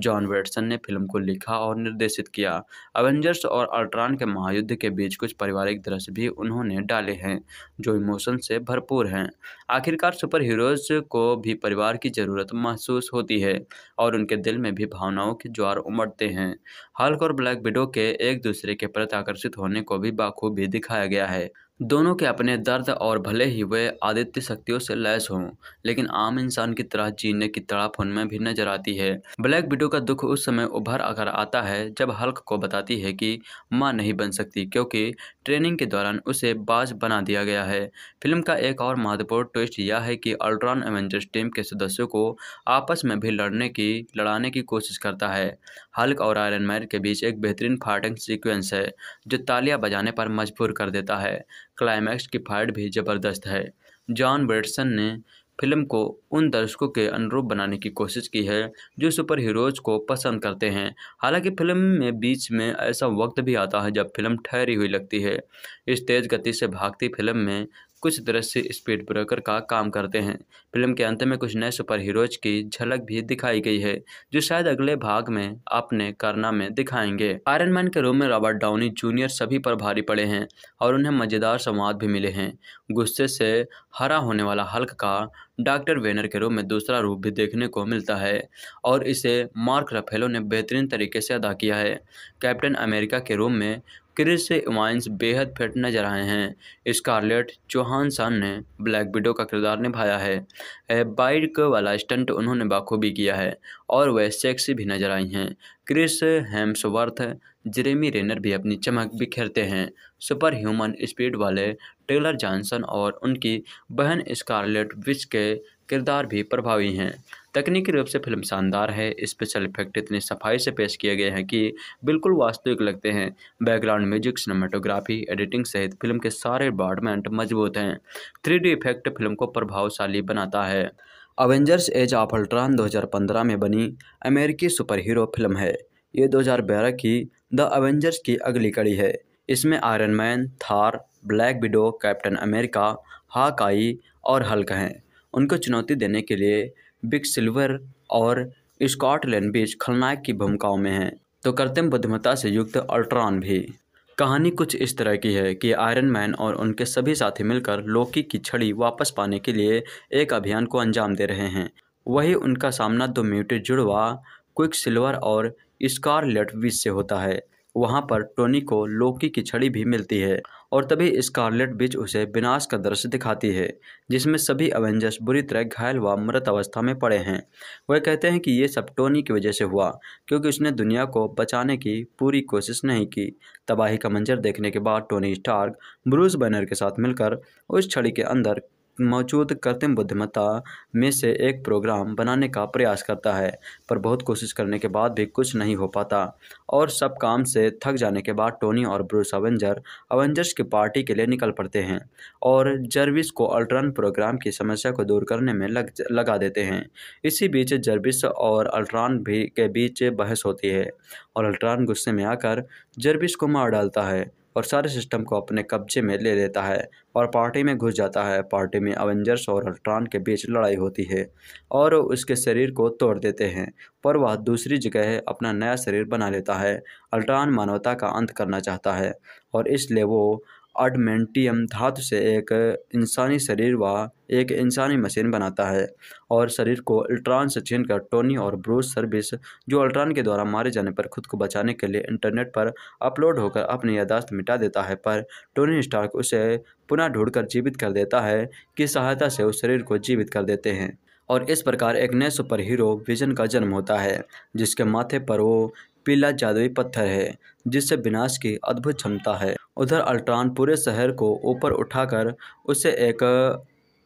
Speaker 1: जॉन वेटसन ने फिल्म को लिखा और निर्देशित किया अवेंजर्स और अल्ट्रॉन के महायुद्ध के बीच कुछ पारिवारिक दृश्य भी उन्होंने डाले हैं जो इमोशन से भरपूर हैं आखिरकार सुपर हीरोज को भी परिवार की ज़रूरत महसूस होती है और उनके दिल में भी भावनाओं के ज्वार उमड़ते हैं हल्क और ब्लैक विडो के एक दूसरे के प्रति आकर्षित होने को भी बाखूबी दिखाया गया है दोनों के अपने दर्द और भले ही वे आदित्य शक्तियों से लैस हों लेकिन आम इंसान की तरह जीने की तड़प उनमें भी नजर आती है ब्लैक विडो का दुख उस समय उभर आकर आता है जब हल्क को बताती है कि मां नहीं बन सकती क्योंकि ट्रेनिंग के दौरान उसे बाज बना दिया गया है फिल्म का एक और महत्वपूर्ण ट्विस्ट यह है कि अल्ट्रॉन एवेंजर्स टीम के सदस्यों को आपस में भी लड़ने की लड़ाने की कोशिश करता है हल्क और आयरन मैन के बीच एक बेहतरीन फाइटिंग सीक्वेंस है जो तालियां बजाने पर मजबूर कर देता है क्लाइमैक्स की फाइट भी ज़बरदस्त है जॉन बेटसन ने फिल्म को उन दर्शकों के अनुरूप बनाने की कोशिश की है जो सुपर हीरोज को पसंद करते हैं हालांकि फिल्म में बीच में ऐसा वक्त भी आता है जब फिल्म ठहरी हुई लगती है इस तेज़ गति से भागती फिल्म में कुछ दृश्य स्पीड ब्रेकर का काम करते हैं फिल्म के अंत में कुछ नए सुपर हीरोज की झलक भी दिखाई गई है जो शायद अगले भाग में अपने करना में दिखाएंगे आयरन मैन के रूम में रॉबर्ट डाउनी जूनियर सभी पर भारी पड़े हैं और उन्हें मज़ेदार संवाद भी मिले हैं गुस्से से हरा होने वाला हल्क का डॉक्टर वेनर के रूप में दूसरा रूप भी देखने को मिलता है और इसे मार्क रफेलो ने बेहतरीन तरीके से अदा किया है कैप्टन अमेरिका के रूप में क्रिस इवाइंस बेहद फिट नजर आए हैं स्कारलेट जोहानसन ने ब्लैक विडो का किरदार निभाया है बाइक वाला स्टंट उन्होंने बाखूबी किया है और वह सेक्सी भी नजर आई हैं क्रिस हेम्सवर्थ जेरेमी रेनर भी अपनी चमक बिखेरते हैं सुपर ह्यूमन स्पीड वाले टेलर जॉनसन और उनकी बहन स्कारलेट विच के किरदार भी प्रभावी हैं तकनीकी रूप से फिल्म शानदार है स्पेशल इफेक्ट इतने सफाई से पेश किए गए हैं कि बिल्कुल वास्तविक लगते हैं बैकग्राउंड म्यूजिक सिनेमाटोग्राफी एडिटिंग सहित फिल्म के सारे डिपार्टमेंट मजबूत हैं थ्री इफेक्ट फिल्म को प्रभावशाली बनाता है अवेंजर्स एज ऑफ अल्ट्रान 2015 में बनी अमेरिकी सुपर हीरो फिल्म है ये 2012 की द अवेंजर्स की अगली कड़ी है इसमें Iron Man Thor Black Widow Captain America Hawkeye और हल्क हैं उनको चुनौती देने के लिए बिग सिल्वर और स्कॉटलैंड बीच खलनायक की भूमिकाओं में हैं तो कृत्रिम बुद्धिमत्ता से युक्त अल्ट्रॉन भी कहानी कुछ इस तरह की है कि आयरन मैन और उनके सभी साथी मिलकर लोकी की छड़ी वापस पाने के लिए एक अभियान को अंजाम दे रहे हैं वही उनका सामना दो म्यूटेड जुड़वा क्विक सिल्वर और स्कारलेट विच से होता है वहाँ पर टोनी को लोकी की छड़ी भी मिलती है और तभी स्कारलेट बिच उसे विनाश का दृश्य दिखाती है जिसमें सभी अवेंजर्स बुरी तरह घायल व मृत अवस्था में पड़े हैं वह कहते हैं कि ये सब टोनी की वजह से हुआ क्योंकि उसने दुनिया को बचाने की पूरी कोशिश नहीं की तबाही का मंजर देखने के बाद टोनी स्टार्क ब्रूस बैनर के साथ मिलकर उस छड़ी के अंदर मौजूद कृत्रिम बुद्धिमत्ता में से एक प्रोग्राम बनाने का प्रयास करता है पर बहुत कोशिश करने के बाद भी कुछ नहीं हो पाता और सब काम से थक जाने के बाद टोनी और ब्रूस अवेंजर अवेंजर्स की पार्टी के लिए निकल पड़ते हैं और जर्विस को अल्ट्रन प्रोग्राम की समस्या को दूर करने में लग लगा देते हैं इसी बीच जर्विस और अल्ट्रॉन भी के बीच बहस होती है और अल्ट्रान गुस्से में आकर जर्विस को मार डालता है और सारे सिस्टम को अपने कब्जे में ले लेता है और पार्टी में घुस जाता है पार्टी में अवेंजर्स और अल्ट्रॉन के बीच लड़ाई होती है और उसके शरीर को तोड़ देते हैं पर वह दूसरी जगह अपना नया शरीर बना लेता है अल्ट्रॉन मानवता का अंत करना चाहता है और इसलिए वो अडमेंटियम धातु से एक इंसानी शरीर व एक इंसानी मशीन बनाता है और शरीर को अल्ट्रॉन से छीनकर टोनी और ब्रूस सर्विस जो अल्ट्रॉन के द्वारा मारे जाने पर खुद को बचाने के लिए इंटरनेट पर अपलोड होकर अपनी यादाश्त मिटा देता है पर टोनी स्टार्क उसे पुनः ढूंढकर जीवित कर देता है की सहायता से उस शरीर को जीवित कर देते हैं और इस प्रकार एक नए सुपर हीरो विजन का जन्म होता है जिसके माथे पर वो पीला जादुई पत्थर है जिससे विनाश की अद्भुत क्षमता है उधर अल्ट्रॉन पूरे शहर को ऊपर उठाकर उसे एक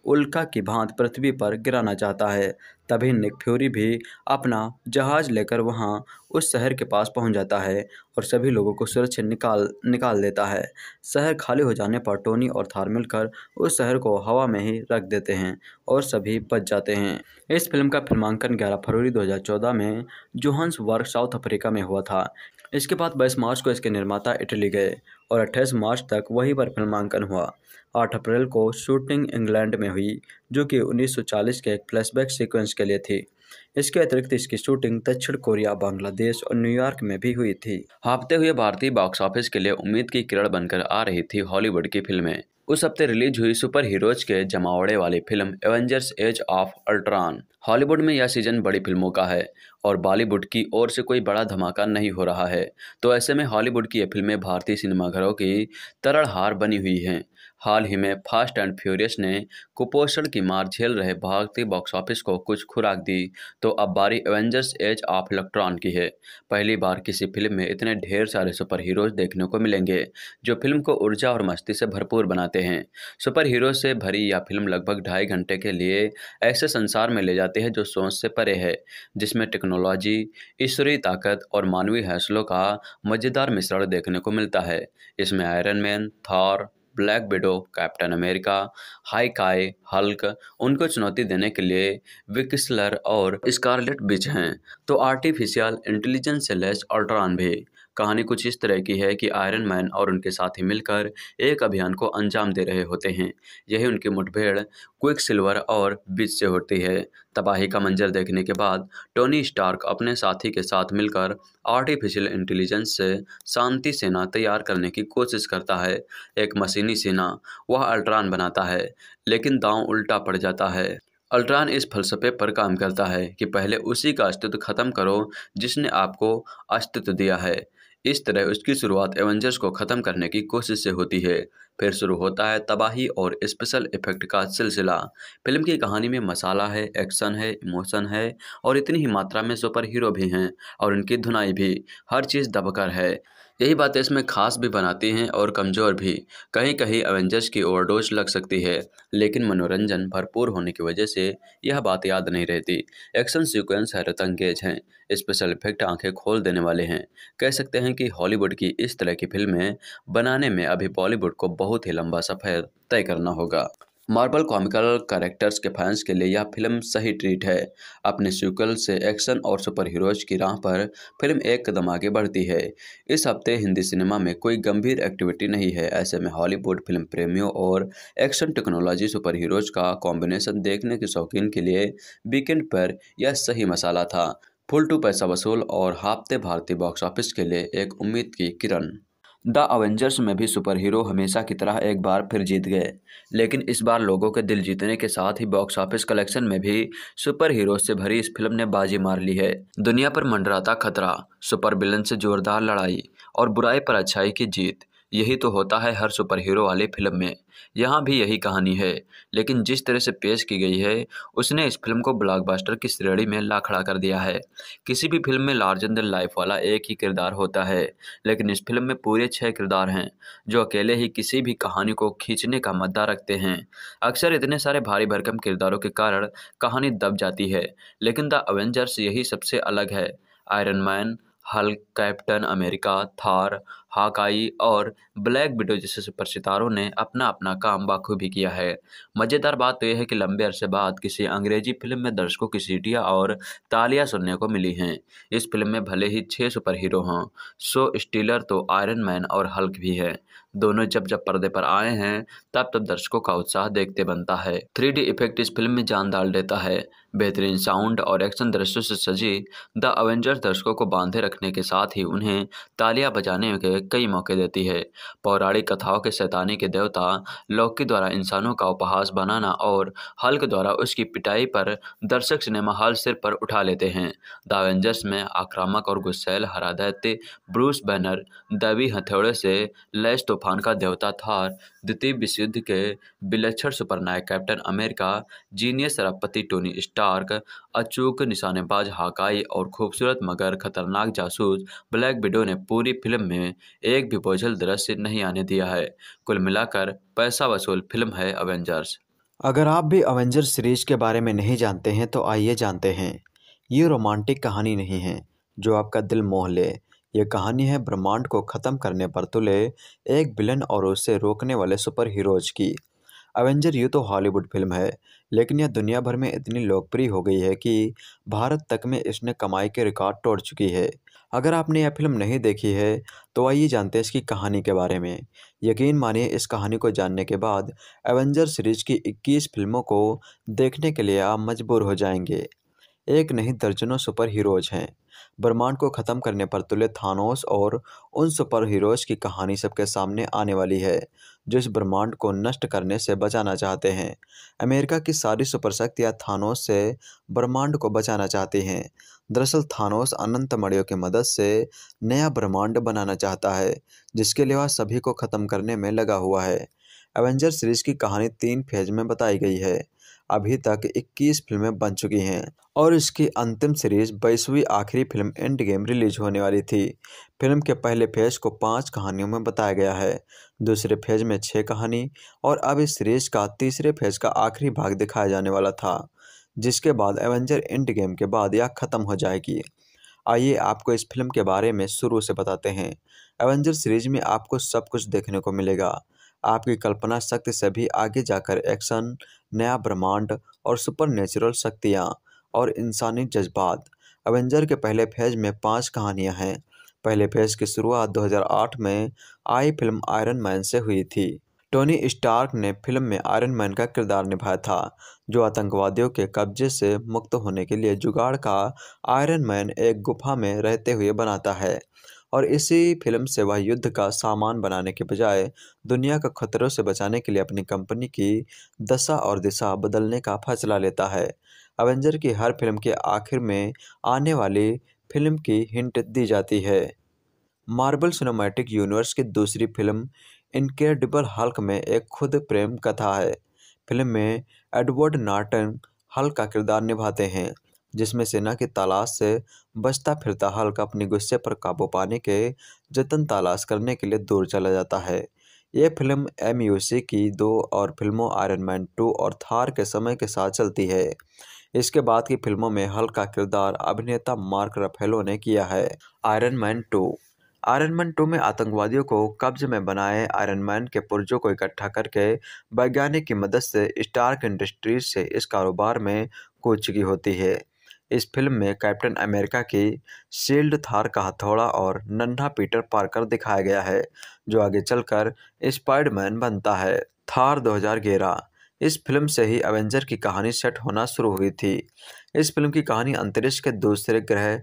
Speaker 1: उल्का की भांत पृथ्वी पर गिराना चाहता है तभी निक फ्यूरी भी अपना जहाज लेकर वहां उस शहर के पास पहुंच जाता है और सभी लोगों को सुरक्षित निकाल निकाल देता है शहर खाली हो जाने पर टोनी और थार मिलकर उस शहर को हवा में ही रख देते हैं और सभी बच जाते हैं इस फिल्म का फिल्मांकन 11 फरवरी 2014 में वर्क साउथ अफ्रीका में हुआ था इसके बाद 22 मार्च को इसके निर्माता इटली गए और 28 मार्च तक वहीं पर फिल्मांकन हुआ 8 अप्रैल को शूटिंग इंग्लैंड में हुई जो कि 1940 के एक फ्लैशबैक सीक्वेंस के लिए थी इसके अतिरिक्त इसकी शूटिंग दक्षिण कोरिया बांग्लादेश और न्यूयॉर्क में भी हुई थी हाँपते हुए भारतीय बॉक्स ऑफिस के लिए उम्मीद की किरण बनकर आ रही थी हॉलीवुड की फिल्में उस हफ्ते रिलीज हुई सुपर हीरोज के जमावड़े वाली film Avengers as of Ultron Hollywood में यह सीजन बड़ी फिल्मों का है और बॉलीवुड की ओर से कोई बड़ा धमाका नहीं हो रहा है तो ऐसे में हॉलीवुड की ये फिल्में भारतीय सिनेमाघरों की तरड़ हार बनी हुई हैं हाल ही में फास्ट एंड फ्यूरियस ने कुपोषण की मार झेल रहे भारतीय बॉक्स ऑफिस को कुछ खुराक दी तो अब बारी एवेंजर्स एज ऑफ इलेक्ट्रॉन की है पहली बार किसी फिल्म में इतने ढेर सारे सुपर हीरोज देखने को मिलेंगे जो फिल्म को ऊर्जा और मस्ती से भरपूर बनाते हैं सुपर हीरो से भरी यह फिल्म लगभग ढाई घंटे के लिए ऐसे संसार में ले जाती है जो सोच से परे है जिसमें टेक्नोलॉजी ईश्वरीय ताकत और मानवीय हैसलों का मज़ेदार मिश्रण देखने को मिलता है इसमें Iron Man Thor Black Widow Captain America Hawkeye Hulk उनको चुनौती देने के लिए विकसलर और स्कारलेट बिच हैं तो आर्टिफिशियल इंटेलिजेंस से लेस अल्ट्रॉन भी कहानी कुछ इस तरह की है कि आयरन मैन और उनके साथी मिलकर एक अभियान को अंजाम दे रहे होते हैं यही उनकी मुठभेड़ क्विक सिल्वर और बीच से होती है तबाही का मंजर देखने के बाद टोनी स्टार्क अपने साथी के साथ मिलकर आर्टिफिशियल इंटेलिजेंस से शांति सेना तैयार करने की कोशिश करता है एक मशीनी सेना वह अल्ट्रान बनाता है लेकिन दांव उल्टा पड़ जाता है अल्ट्रान इस फलसफे पर काम करता है कि पहले उसी का अस्तित्व खत्म करो जिसने आपको अस्तित्व दिया है इस तरह उसकी शुरुआत एवेंजर्स को ख़त्म करने की कोशिश से होती है फिर शुरू होता है तबाही और स्पेशल इफेक्ट का सिलसिला फिल्म की कहानी में मसाला है एक्शन है इमोशन है और इतनी ही मात्रा में सुपर हीरो भी हैं और इनकी धुनाई भी हर चीज़ दबकर है यही बातें इसमें खास भी बनाती हैं और कमज़ोर भी कहीं कहीं एवेंजर्स की ओवरडोज लग सकती है लेकिन मनोरंजन भरपूर होने की वजह से यह बात याद नहीं रहती एक्शन सीक्वेंस हैरत अंगेज हैं स्पेशल इफेक्ट आंखें खोल देने वाले हैं कह सकते हैं कि हॉलीवुड की इस तरह की फिल्में बनाने में अभी बॉलीवुड को बहुत ही लंबा सफ़र तय करना होगा मार्बल कॉमिकल कैरेक्टर्स के फैंस के लिए यह फिल्म सही ट्रीट है अपने सीक्वल से एक्शन और सुपर हीरोज की राह पर फिल्म एक कदम आगे बढ़ती है इस हफ्ते हिंदी सिनेमा में कोई गंभीर एक्टिविटी नहीं है ऐसे में हॉलीवुड फिल्म प्रेमियों और एक्शन टेक्नोलॉजी सुपर हीरोज का कॉम्बिनेशन देखने के शौकीन के लिए वीकेंड पर यह सही मसाला था फुल टू पैसा वसूल और हफ्ते भारतीय बॉक्स ऑफिस के लिए एक उम्मीद की किरण द अवेंजर्स में भी सुपर हीरो हमेशा की तरह एक बार फिर जीत गए लेकिन इस बार लोगों के दिल जीतने के साथ ही बॉक्स ऑफिस कलेक्शन में भी सुपर हीरो से भरी इस फिल्म ने बाजी मार ली है दुनिया पर मंडराता खतरा सुपर विलन से जोरदार लड़ाई और बुराई पर अच्छाई की जीत यही तो होता है हर सुपर हीरो वाली फिल्म में यहाँ भी यही कहानी है लेकिन जिस तरह से पेश की गई है उसने इस फिल्म को ब्लॉकबस्टर की श्रेणी में ला खड़ा कर दिया है किसी भी फिल्म में लार्ज एंड लाइफ वाला एक ही किरदार होता है लेकिन इस फिल्म में पूरे छः किरदार हैं जो अकेले ही किसी भी कहानी को खींचने का मद्दा रखते हैं अक्सर इतने सारे भारी भरकम किरदारों के कारण कहानी दब जाती है लेकिन द अवेंजर्स यही सबसे अलग है Iron Man Hulk Captain America Thor Hawkeye और ब्लैक विडो जैसे सितारों ने अपना अपना काम बाखूबी किया है मज़ेदार बात तो यह है कि लंबे अरसे बाद किसी अंग्रेजी फिल्म में दर्शकों की सीटियाँ और तालियां सुनने को मिली हैं इस फिल्म में भले ही छः सुपर हीरो हों सो स्टीलर तो आयरन मैन और हल्क भी है दोनों जब जब पर्दे पर आए हैं तब तब दर्शकों का उत्साह देखते बनता है थ्री इफेक्ट इस फिल्म में जान डाल देता है बेहतरीन साउंड और एक्शन दृश्यों से सजी द अवेंजर दर्शकों को बांधे रखने के साथ ही उन्हें तालियां बजाने के कई मौके देती है पौराणिक कथाओं के सैतानी के देवता लौकी द्वारा इंसानों का उपहास बनाना और हल्क द्वारा उसकी पिटाई पर दर्शक सिनेमा हॉल सिर पर उठा लेते हैं द अवेंजर्स में आक्रामक और गुस्सैल हरादैत्य ब्रूस बैनर दबी हथौड़े से लैस तूफान का देवता थार द्वितीय युद्ध के विलक्षण सुपरनायक कैप्टन अमेरिका जीनियस सरापति टोनी स्टार्क अचूक निशानेबाज हाकाई और खूबसूरत मगर खतरनाक जासूस ब्लैक विडो ने पूरी फिल्म में एक भी बोझल दृश्य नहीं आने दिया है कुल मिलाकर पैसा वसूल फिल्म है अवेंजर्स अगर आप भी अवेंजर्स सीरीज के बारे में नहीं जानते हैं तो आइए जानते हैं ये रोमांटिक कहानी नहीं है जो आपका दिल मोह ले यह कहानी है ब्रह्मांड को ख़त्म करने पर तुले एक विलन और उसे रोकने वाले सुपर हीरोज की अवेंजर यू तो हॉलीवुड फिल्म है लेकिन यह दुनिया भर में इतनी लोकप्रिय हो गई है कि भारत तक में इसने कमाई के रिकॉर्ड तोड़ चुकी है अगर आपने यह फिल्म नहीं देखी है तो आइए जानते हैं इसकी कहानी के बारे में यकीन मानिए इस कहानी को जानने के बाद एवेंजर सीरीज की 21 फिल्मों को देखने के लिए आप मजबूर हो जाएंगे एक नहीं दर्जनों सुपर हीरोज हैं ब्रह्मांड को ख़त्म करने पर तुले थानोस और उन सुपर हीरोज की कहानी सबके सामने आने वाली है जो इस ब्रह्मांड को नष्ट करने से बचाना चाहते हैं अमेरिका की सारी सुपर शक्तियाँ थानोस से ब्रह्मांड को बचाना चाहती हैं दरअसल थानोस अनंत मड़ियों की मदद से नया ब्रह्मांड बनाना चाहता है जिसके लिए वह सभी को ख़त्म करने में लगा हुआ है एवेंजर सीरीज की कहानी तीन फेज में बताई गई है अभी तक 21 फिल्में बन चुकी हैं और इसकी अंतिम सीरीज बाईसवीं आखिरी फिल्म एंड गेम रिलीज होने वाली थी फिल्म के पहले फेज को पांच कहानियों में बताया गया है दूसरे फेज में छः कहानी और अब इस सीरीज का तीसरे फेज का आखिरी भाग दिखाया जाने वाला था जिसके बाद एवेंजर एंड गेम के बाद यह खत्म हो जाएगी आइए आपको इस फिल्म के बारे में शुरू से बताते हैं एवेंजर सीरीज में आपको सब कुछ देखने को मिलेगा आपकी कल्पना शक्ति से भी आगे जाकर एक्शन नया ब्रह्मांड और सुपर नेचुरल शक्तियाँ और इंसानी जज्बात एवेंजर के पहले फेज में पांच कहानियां हैं पहले फेज की शुरुआत 2008 में आई फिल्म आयरन मैन से हुई थी टोनी स्टार्क ने फिल्म में आयरन मैन का किरदार निभाया था जो आतंकवादियों के कब्जे से मुक्त होने के लिए जुगाड़ का आयरन मैन एक गुफा में रहते हुए बनाता है और इसी फिल्म से वह युद्ध का सामान बनाने के बजाय दुनिया को खतरों से बचाने के लिए अपनी कंपनी की दशा और दिशा बदलने का फैसला लेता है अवेंजर की हर फिल्म के आखिर में आने वाली फिल्म की हिंट दी जाती है मार्बल सिनेमैटिक यूनिवर्स की दूसरी फिल्म इनक्रेडिबल हल्क में एक खुद प्रेम कथा है फिल्म में एडवर्ड नार्टन हल्क का किरदार निभाते हैं जिसमें सेना की तलाश से बचता फिरता हल्का अपने गुस्से पर काबू पाने के जतन तलाश करने के लिए दूर चला जाता है ये फिल्म एम की दो और फिल्मों आयरन मैन टू और थार के समय के साथ चलती है इसके बाद की फिल्मों में हल्का किरदार अभिनेता मार्क रफेलो ने किया है Iron Man two Iron Man two में आतंकवादियों को कब्जे में बनाए आयरन मैन के पुर्जों को इकट्ठा करके वैज्ञानिक की मदद से स्टार्क इंडस्ट्रीज से इस कारोबार में कूद चुकी होती है इस फिल्म में कैप्टन अमेरिका के शील्ड थार का हथौड़ा और नन्हा पीटर पार्कर दिखाया गया है जो आगे चलकर स्पाइडमैन बनता है थार 2011 इस फिल्म से ही एवेंजर की कहानी सेट होना शुरू हुई थी इस फिल्म की कहानी अंतरिक्ष के दूसरे ग्रह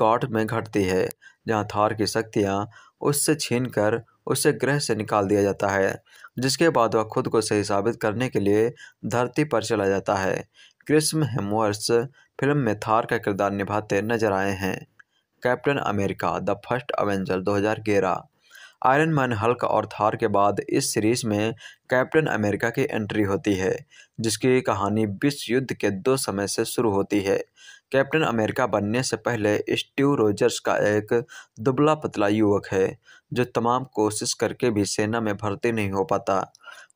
Speaker 1: गॉड में घटती है जहां थार की शक्तियां उससे छीनकर उसे ग्रह से निकाल दिया जाता है जिसके बाद वह खुद को सही साबित करने के लिए धरती पर चला जाता है क्रिस्म हेमवर्स फिल्म में थार का किरदार निभाते नजर आए हैं Captain America the First Avenger 2011 Iron Man Hulk और थार के बाद इस सीरीज़ में कैप्टन अमेरिका की एंट्री होती है जिसकी कहानी विश्व युद्ध के दो समय से शुरू होती है कैप्टन अमेरिका बनने से पहले स्टीव रोजर्स का एक दुबला पतला युवक है जो तमाम कोशिश करके भी सेना में भर्ती नहीं हो पाता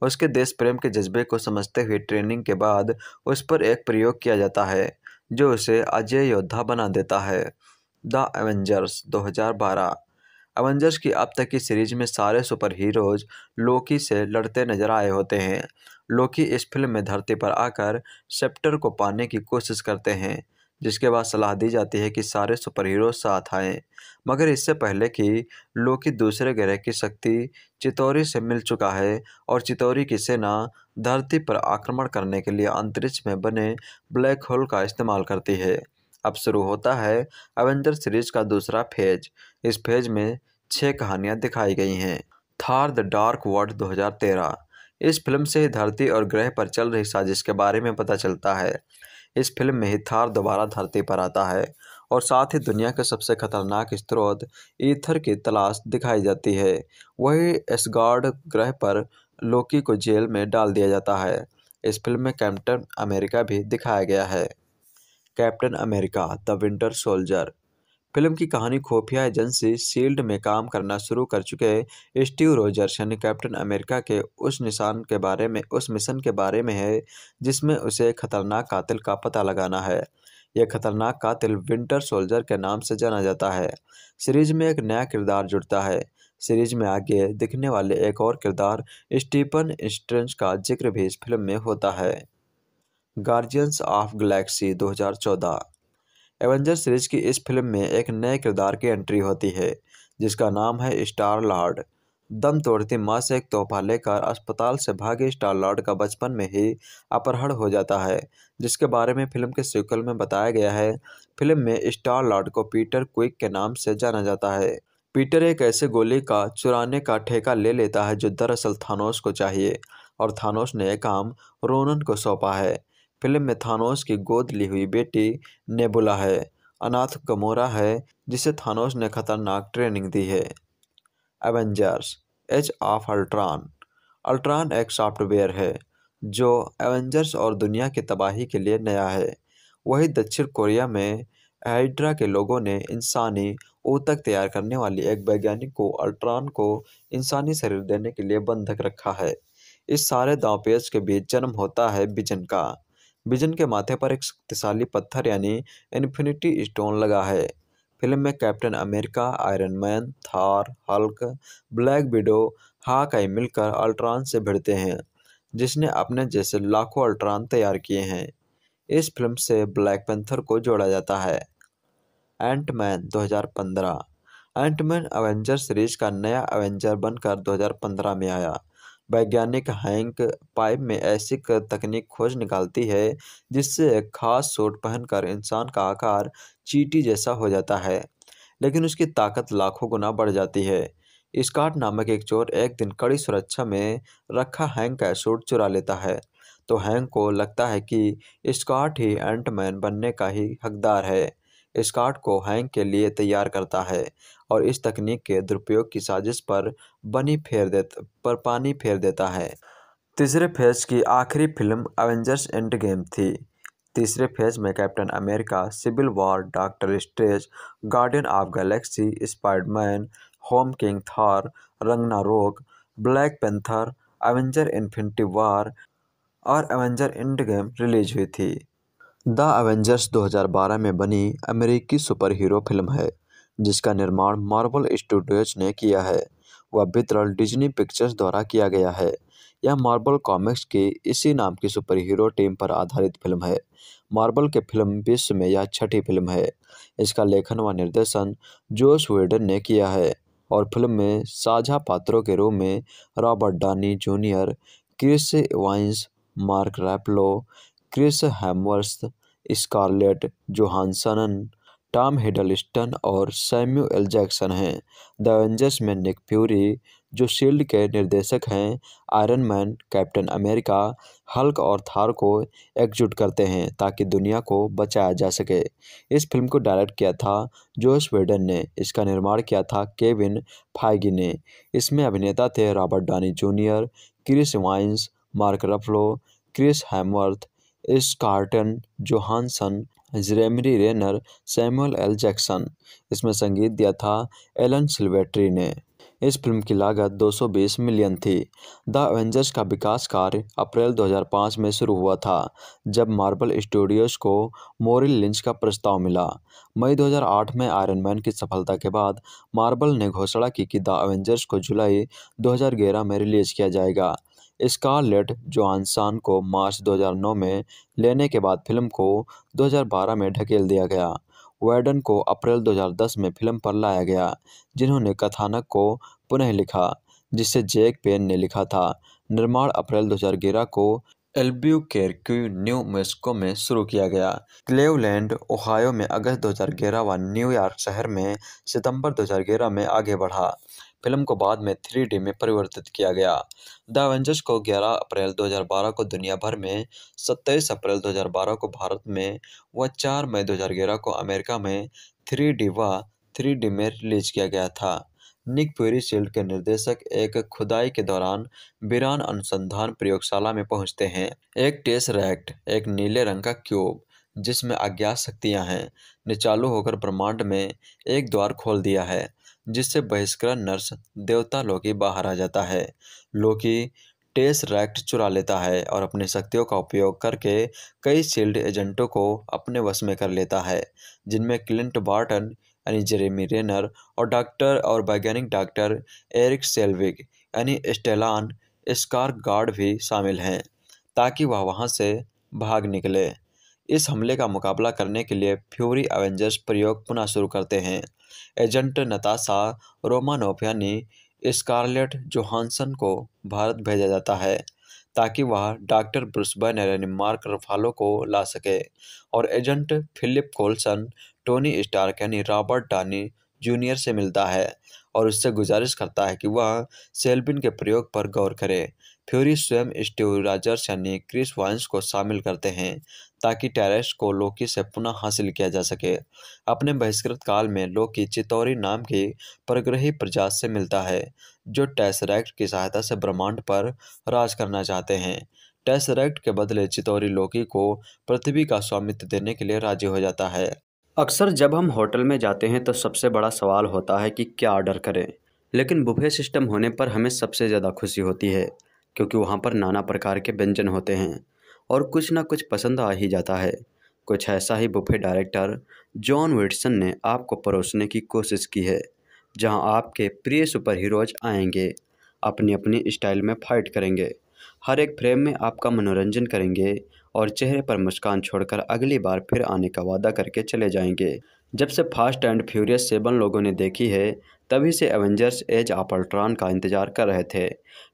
Speaker 1: उसके देश प्रेम के जज्बे को समझते हुए ट्रेनिंग के बाद उस पर एक प्रयोग किया जाता है जो उसे अजय योद्धा बना देता है द एवेंजर्स 2012 एवेंजर्स की अब तक की सीरीज में सारे सुपर हीरोज लोकी से लड़ते नजर आए होते हैं लोकी इस फिल्म में धरती पर आकर सेप्टर को पाने की कोशिश करते हैं जिसके बाद सलाह दी जाती है कि सारे सुपर हीरो साथ आए मगर इससे पहले कि लोकी दूसरे ग्रह की शक्ति चितौरी से मिल चुका है और चितौरी की सेना धरती पर आक्रमण करने के लिए अंतरिक्ष में बने ब्लैक होल का इस्तेमाल करती है अब शुरू होता है एवेंजर सीरीज का दूसरा फेज इस फेज में छः कहानियाँ दिखाई गई हैं थार द डार्क वर्ल्ड दो इस फिल्म से ही धरती और ग्रह पर चल रही साजिश के बारे में पता चलता है इस फिल्म में हिथार दोबारा धरती पर आता है और साथ ही दुनिया के सबसे खतरनाक स्त्रोत ईथर की तलाश दिखाई जाती है वही एसगार्ड ग्रह पर लोकी को जेल में डाल दिया जाता है इस फिल्म में कैप्टन अमेरिका भी दिखाया गया है Captain America the Winter Soldier film की कहानी खुफिया एजेंसी शील्ड में काम करना शुरू कर चुके स्टीव रोजर्सन कैप्टन अमेरिका के उस निशान के बारे में उस मिशन के बारे में है जिसमें उसे खतरनाक कातिल का पता लगाना है यह खतरनाक कातिल विंटर सोल्जर के नाम से जाना जाता है सीरीज में एक नया किरदार जुड़ता है सीरीज में आगे दिखने वाले एक और किरदार स्टीफन स्ट्रेंज का जिक्र भी इस फिल्म में होता है Guardians of Galaxy 2014 Avenger series की इस फिल्म में एक नए किरदार की एंट्री होती है जिसका नाम है स्टार लॉर्ड दम तोड़ती माँ से एक तोहफा लेकर अस्पताल से भागे स्टार लॉर्ड का बचपन में ही अपहरण हो जाता है जिसके बारे में फिल्म के सीक्वल में बताया गया है फिल्म में स्टार लॉर्ड को पीटर क्विक के नाम से जाना जाता है पीटर एक ऐसे गोली का चुराने का ठेका ले लेता है जो दरअसल थानोस को चाहिए और थानोस ने यह काम रोनन को सौंपा है फिल्म में थानोस की गोद ली हुई बेटी नेबुला है अनाथ गमोरा है जिसे थानोस ने खतरनाक ट्रेनिंग दी है Avengers as of Ultron Ultron एक सॉफ्टवेयर है जो एवेंजर्स और दुनिया की तबाही के लिए नया है वही दक्षिण कोरिया में हाइड्रा के लोगों ने इंसानी ऊतक तैयार करने वाली एक वैज्ञानिक को अल्ट्रॉन को इंसानी शरीर देने के लिए बंधक रखा है इस सारे दावपेज के बीच जन्म होता है बिजन का विजन के माथे पर एक शक्तिशाली पत्थर यानी इन्फिनिटी स्टोन लगा है फिल्म में Captain America Iron Man Thor Hulk Black Widow Hawkeye मिलकर अल्ट्रॉन से भिड़ते हैं जिसने अपने जैसे लाखों अल्ट्रान तैयार किए हैं इस फिल्म से ब्लैक पेंथर को जोड़ा जाता है एंटमैन 2015 एंटमैन एवेंजर सीरीज का नया एवेंजर बनकर 2015 में आया वैज्ञानिक हैंक पाइप में ऐसी तकनीक खोज निकालती है जिससे खास सूट पहनकर इंसान का आकार चीटी जैसा हो जाता है लेकिन उसकी ताकत लाखों गुना बढ़ जाती है स्कॉट नामक एक चोर एक दिन कड़ी सुरक्षा में रखा हैंक का सूट चुरा लेता है तो हैंक को लगता है कि स्कॉट ही एंटमैन बनने का ही हकदार है कार्ड को हैंग के लिए तैयार करता है और इस तकनीक के दुरुपयोग की साजिश पर बनी फेर दे पर पानी फेर देता है तीसरे फेज की आखिरी फिल्म एवेंजर्स एंड गेम थी तीसरे फेज में Captain America Civil War Doctor Strange Guardian of Galaxy Spiderman Homecoming Thor Ragnarok Black Panther Avenger Infinity War और एवेंजर एंड गेम रिलीज हुई थी द एवेंजर्स 2012 में बनी अमेरिकी सुपर हीरो फिल्म है जिसका निर्माण मार्वल स्टूडियोज ने किया है वह वितरण डिज्नी पिक्चर्स द्वारा किया गया है यह मार्बल कॉमिक्स की इसी नाम की सुपर हीरो टीम पर आधारित फिल्म है मार्बल के फिल्म विश्व में यह छठी फिल्म है इसका लेखन व निर्देशन जोश वेडन ने किया है और फिल्म में साझा पात्रों के रूप में Robert Downey Junior Chris Evans Mark Ruffalo Chris Hemsworth Scarlett Johansson Tom Hiddleston और सैम्यूएल जैक्सन हैं द एवेंजर्स में निक फ्यूरी जो शील्ड के निर्देशक हैं Iron Man Captain America Hulk और थार को एकजुट करते हैं ताकि दुनिया को बचाया जा सके इस फिल्म को डायरेक्ट किया था जोश वेडन ने इसका निर्माण किया था केविन फाइगी ने इसमें अभिनेता थे Robert Downey Junior Chris Evans Mark Ruffalo Chris Hemsworth Scarlett Johansson Jeremy Renner Samuel L Jackson इसमें संगीत दिया था एलन सिल्वेट्री ने इस फिल्म की लागत 220 मिलियन थी द एवेंजर्स का विकास कार्य अप्रैल 2005 में शुरू हुआ था जब मार्बल स्टूडियोज को मोरिल लिंच का प्रस्ताव मिला मई 2008 में आयरन मैन की सफलता के बाद मार्बल ने घोषणा की कि द एवेंजर्स को जुलाई 2011 में रिलीज किया जाएगा स्कारलेट जोहानसन को मार्च 2009 में लेने के बाद फिल्म को 2012 में ढकेल दिया गया वर्डन को अप्रैल 2010 में फिल्म पर लाया गया जिन्होंने कथानक को पुनः लिखा जिसे जैक पेन ने लिखा था निर्माण अप्रैल 2011 को एल्ब्यू एल्ब्यूकेर्क्यू न्यू मेस्को में शुरू किया गया क्लेवलैंड ओहायो में अगस्त 2011 व न्यूयॉर्क शहर में सितंबर 2011 में आगे बढ़ा फिल्म को बाद में थ्री में परिवर्तित किया गया द एवेंजर्स को 11 अप्रैल 2012 को दुनिया भर में 27 अप्रैल 2012 को भारत में व 4 मई 2011 को अमेरिका में थ्री डी व थ्री में रिलीज किया गया था निक प्यूरी शील्ड के निर्देशक एक खुदाई के दौरान बिरान अनुसंधान प्रयोगशाला में पहुंचते हैं एक टेस रैक्ट एक नीले रंग का क्यूब जिसमें अज्ञात शक्तियां हैं निचालू होकर ब्रह्मांड में एक द्वार खोल दिया है जिससे बहिष्कृत नर्स देवता लोकी बाहर आ जाता है लोकी टेस रैक्ट चुरा लेता है और अपनी शक्तियों का उपयोग करके कई शील्ड एजेंटों को अपने वश में कर लेता है जिनमें क्लिंट बार्टन यानी जेरेमी रेनर और डॉक्टर और वैज्ञानिक डॉक्टर एरिक सेल्विग यानी स्टेलान स्कार गार्ड भी शामिल हैं ताकि वह वहाँ से भाग निकले इस हमले का मुकाबला करने के लिए फ्यूरी एवेंजर्स प्रयोग पुनः शुरू करते हैं एजेंट नताशा रोमानोफ यानी स्कारलेट जोहानसन को भारत भेजा जाता है ताकि वह डॉक्टर ब्रुस यानी मार्क रफालो को ला सके और agent Philip Coulson Tony Stark यानी रॉबर्ट डानी जूनियर से मिलता है और उससे गुजारिश करता है कि वह सेल्बिन के प्रयोग पर गौर करे फ्यूरी स्वयं स्टीव राजर्स यानी क्रिस वाइंस को शामिल करते हैं ताकि टेरेस को लोकी से पुनः हासिल किया जा सके अपने बहिष्कृत काल में लोकी चितौरी नाम की परग्रही प्रजात से मिलता है जो टेसरैक्ट की सहायता से ब्रह्मांड पर राज करना चाहते हैं टेसरैक्ट के बदले चितौरी लोकी को पृथ्वी का स्वामित्व देने के लिए राजी हो जाता है अक्सर जब हम होटल में जाते हैं तो सबसे बड़ा सवाल होता है कि क्या ऑर्डर करें लेकिन बुफे सिस्टम होने पर हमें सबसे ज़्यादा खुशी होती है क्योंकि वहाँ पर नाना प्रकार के व्यंजन होते हैं और कुछ ना कुछ पसंद आ ही जाता है कुछ ऐसा ही बुफे डायरेक्टर जॉन विटसन ने आपको परोसने की कोशिश की है जहां आपके प्रिय सुपर हीरोज आएंगे अपनी अपनी स्टाइल में फाइट करेंगे हर एक फ्रेम में आपका मनोरंजन करेंगे और चेहरे पर मुस्कान छोड़कर अगली बार फिर आने का वादा करके चले जाएंगे जब से फास्ट एंड फ्यूरियस सेवन लोगों ने देखी है तभी से एवेंजर्स एज ऑफ अल्ट्रॉन का इंतजार कर रहे थे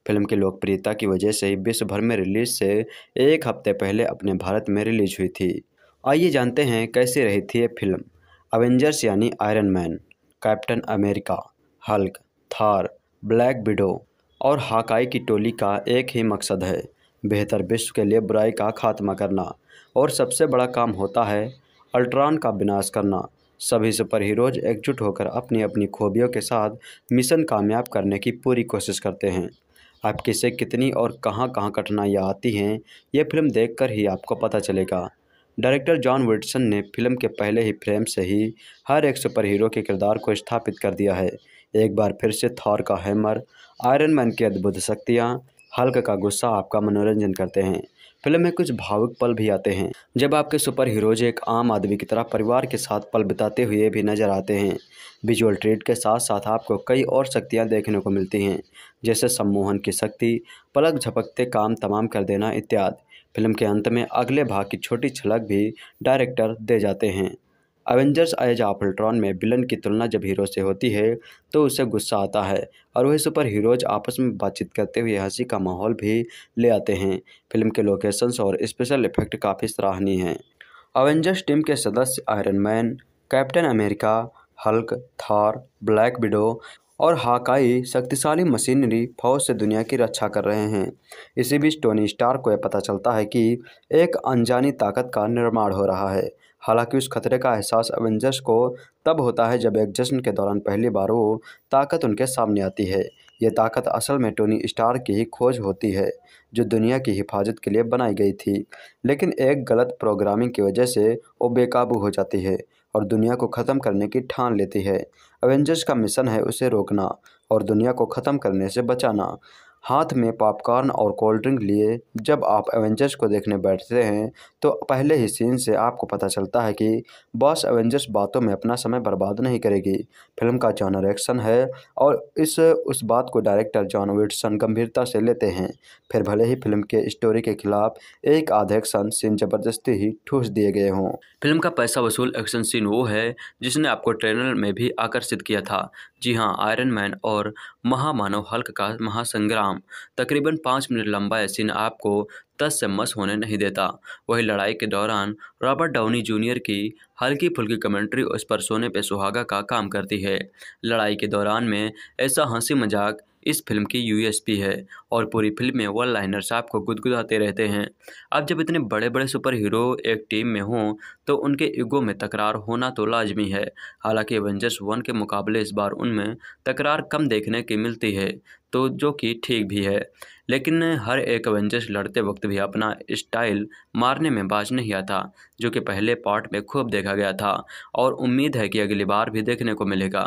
Speaker 1: फिल्म की लोकप्रियता की वजह से ही विश्व भर में रिलीज से एक हफ्ते पहले अपने भारत में रिलीज हुई थी आइए जानते हैं कैसे रही थी ये फिल्म अवेंजर्स यानी Iron Man Captain America Hulk Thor Black Widow और हाकाई की टोली का एक ही मकसद है बेहतर विश्व के लिए बुराई का खात्मा करना और सबसे बड़ा काम होता है अल्ट्रॉन का विनाश करना सभी सुपर हीरोज एकजुट होकर अपनी अपनी खूबियों के साथ मिशन कामयाब करने की पूरी कोशिश करते हैं आप किसे कितनी और कहां कहां कठिनाइयां आती हैं ये फिल्म देखकर ही आपको पता चलेगा डायरेक्टर जॉन विल्टसन ने फिल्म के पहले ही फ्रेम से ही हर एक सुपर हीरो के किरदार को स्थापित कर दिया है एक बार फिर से थॉर का हैमर आयरन मैन की अद्भुत शक्तियाँ हल्क का गुस्सा आपका मनोरंजन करते हैं फिल्म में कुछ भावुक पल भी आते हैं जब आपके सुपर हीरोज एक आम आदमी की तरह परिवार के साथ पल बिताते हुए भी नजर आते हैं विजुअल ट्रेड के साथ साथ आपको कई और शक्तियाँ देखने को मिलती हैं जैसे सम्मोहन की शक्ति पलक झपकते काम तमाम कर देना इत्यादि फिल्म के अंत में अगले भाग की छोटी छलक भी डायरेक्टर दे जाते हैं अवेंजर्स एज ऑफ में विलन की तुलना जब हीरो से होती है तो उसे गुस्सा आता है और वही सुपर हीरोज आपस में बातचीत करते हुए हंसी का माहौल भी ले आते हैं फिल्म के लोकेशंस और स्पेशल इफेक्ट काफ़ी सराहनीय हैं अवेंजर्स टीम के सदस्य Iron Man Captain America Hulk Thor Black Widow और हाकाई शक्तिशाली मशीनरी फौज से दुनिया की रक्षा कर रहे हैं इसी बीच टोनी स्टार को यह पता चलता है कि एक अनजानी ताकत का निर्माण हो रहा है हालांकि उस खतरे का एहसास एवेंजर्स को तब होता है जब एक जश्न के दौरान पहली बार वो ताकत उनके सामने आती है ये ताकत असल में टोनी स्टार की ही खोज होती है जो दुनिया की हिफाजत के लिए बनाई गई थी लेकिन एक गलत प्रोग्रामिंग की वजह से वो बेकाबू हो जाती है और दुनिया को ख़त्म करने की ठान लेती है एवेंजर्स का मिशन है उसे रोकना और दुनिया को ख़त्म करने से बचाना हाथ में पॉपकॉर्न और कोल्ड ड्रिंक लिए जब आप एवेंजर्स को देखने बैठते हैं तो पहले ही सीन से आपको पता चलता है कि बॉस एवेंजर्स बातों में अपना समय बर्बाद नहीं करेगी फिल्म का जॉनर एक्शन है और इस उस बात को डायरेक्टर जॉन विटसन गंभीरता से लेते हैं फिर भले ही फिल्म के स्टोरी के खिलाफ एक आधे एक्शन सीन ज़बरदस्ती ही ठूस दिए गए हों फिल्म का पैसा वसूल एक्शन सीन वो है जिसने आपको ट्रेलर में भी आकर्षित किया था जी हाँ आयरन मैन और महामानव हल्क का महासंग्राम तकरीबन पाँच मिनट लंबा यह सीन आपको तस से मस होने नहीं देता वही लड़ाई के दौरान रॉबर्ट डाउनी जूनियर की हल्की फुल्की कमेंट्री उस पर सोने पे सुहागा का काम करती है लड़ाई के दौरान में ऐसा हंसी मजाक इस फिल्म की यूएसपी है और पूरी फिल्म में वन लाइनर्स आपको गुदगुदाते रहते हैं अब जब इतने बड़े बड़े सुपर हीरो एक टीम में हों तो उनके ईगो में तकरार होना तो लाजमी है हालांकि एवेंजर्स वन के मुकाबले इस बार उनमें तकरार कम देखने की मिलती है तो जो कि ठीक भी है लेकिन हर एक एवेंजर्स लड़ते वक्त भी अपना स्टाइल मारने में बाज नहीं आता जो कि पहले पार्ट में खूब देखा गया था और उम्मीद है कि अगली बार भी देखने को मिलेगा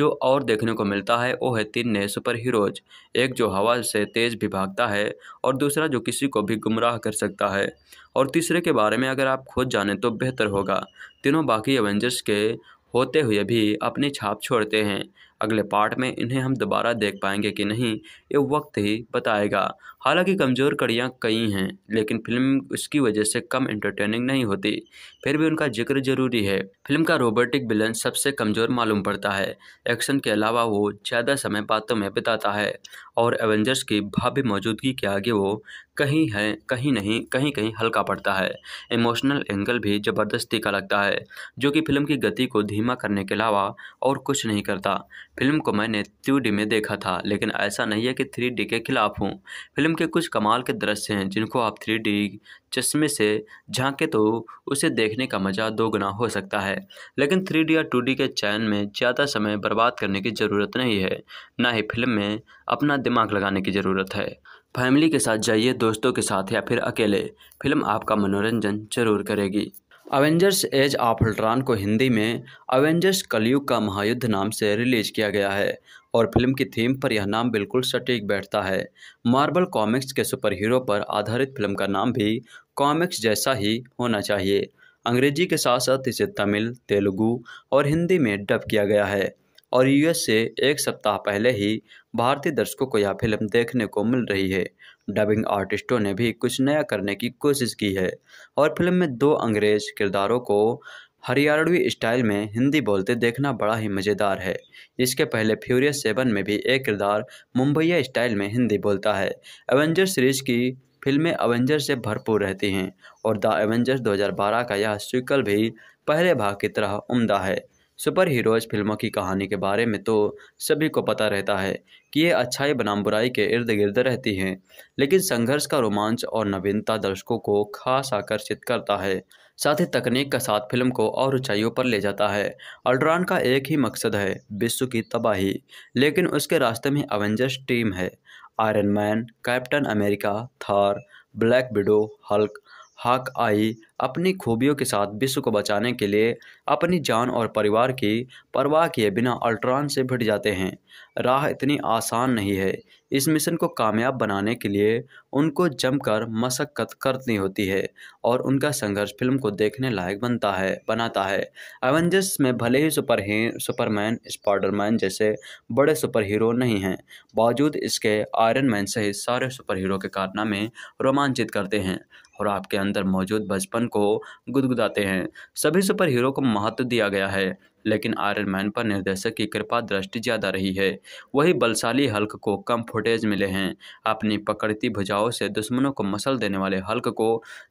Speaker 1: जो और देखने को मिलता है वो है तीन नए सुपर हीरोज एक जो हवा से तेज़ भी भागता है और दूसरा जो किसी को भी गुमराह कर सकता है और तीसरे के बारे में अगर आप खुद जाने तो बेहतर होगा तीनों बाकी एवेंजर्स के होते हुए भी अपनी छाप छोड़ते हैं अगले पार्ट में इन्हें हम दोबारा देख पाएंगे कि नहीं ये वक्त ही बताएगा हालांकि कमज़ोर कड़ियाँ कई हैं लेकिन फिल्म उसकी वजह से कम एंटरटेनिंग नहीं होती फिर भी उनका जिक्र ज़रूरी है फिल्म का रोबोटिक विलन सबसे कमज़ोर मालूम पड़ता है एक्शन के अलावा वो ज़्यादा समय बातों में बिताता है और एवेंजर्स की भावी मौजूदगी के आगे वो कहीं है कहीं नहीं कहीं कहीं हल्का पड़ता है इमोशनल एंगल भी जबरदस्ती का लगता है जो कि फिल्म की गति को धीमा करने के अलावा और कुछ नहीं करता फिल्म को मैंने टू में देखा था लेकिन ऐसा नहीं है कि थ्री के खिलाफ हूँ फिल्म फिल्म के कुछ कमाल के दृश्य हैं जिनको आप थ्री डी चश्मे से झांके तो उसे देखने का मज़ा दोगुना हो सकता है लेकिन थ्री डी या टू डी के चयन में ज़्यादा समय बर्बाद करने की ज़रूरत नहीं है ना ही फिल्म में अपना दिमाग लगाने की ज़रूरत है फैमिली के साथ जाइए दोस्तों के साथ या फिर अकेले फिल्म आपका मनोरंजन जरूर करेगी अवेंजर्स एज ऑफ अल्ट्रॉन को हिंदी में अवेंजर्स कलयुग का महायुद्ध नाम से रिलीज किया गया है और फिल्म की थीम पर यह नाम बिल्कुल सटीक बैठता है मार्बल कॉमिक्स के सुपर हीरो पर आधारित फिल्म का नाम भी कॉमिक्स जैसा ही होना चाहिए अंग्रेजी के साथ साथ इसे तमिल तेलुगू और हिंदी में डब किया गया है और यूएस से एक सप्ताह पहले ही भारतीय दर्शकों को यह फिल्म देखने को मिल रही है डबिंग आर्टिस्टों ने भी कुछ नया करने की कोशिश की है और फिल्म में दो अंग्रेज किरदारों को हरियाणवी स्टाइल में हिंदी बोलते देखना बड़ा ही मज़ेदार है इसके पहले फ्यूरियस सेवन में भी एक किरदार मुंबईया स्टाइल में हिंदी बोलता है एवेंजर सीरीज की फिल्में एवेंजर से भरपूर रहती हैं और द एवेंजर्स 2012 का यह सीक्वल भी पहले भाग की तरह उम्दा है सुपर हीरोज फिल्मों की कहानी के बारे में तो सभी को पता रहता है कि ये अच्छाई बनाम बुराई के इर्द गिर्द रहती हैं लेकिन संघर्ष का रोमांच और नवीनता दर्शकों को खास आकर्षित करता है साथ ही तकनीक का साथ फिल्म को और ऊंचाइयों पर ले जाता है अल्ट्रॉन का एक ही मकसद है विश्व की तबाही लेकिन उसके रास्ते में अवेंजर्स टीम है Iron Man Captain America Thor Black Widow Hulk Hawkeye अपनी खूबियों के साथ विश्व को बचाने के लिए अपनी जान और परिवार की परवाह किए बिना अल्ट्रॉन से भिट जाते हैं राह इतनी आसान नहीं है इस मिशन को कामयाब बनाने के लिए उनको जमकर मशक्क़त करनी होती है और उनका संघर्ष फिल्म को देखने लायक बनता है बनाता है एवेंजर्स में भले ही सुपर सुपरमैन स्पाइडरमैन जैसे बड़े सुपर हीरो नहीं हैं बावजूद इसके आयरन मैन सहित सारे सुपर हीरो के कारनामे रोमांचित करते हैं और आपके अंदर मौजूद बचपन को गुदगुदाते हैं सभी सुपर हीरो को महत्व दिया गया है लेकिन आयरन मैन पर निर्देशक की कृपा दृष्टि ज़्यादा रही है वही बलशाली हल्क को कम फुटेज मिले हैं अपनी पकड़ती भुजाओं से दुश्मनों को मसल देने वाले हल्क को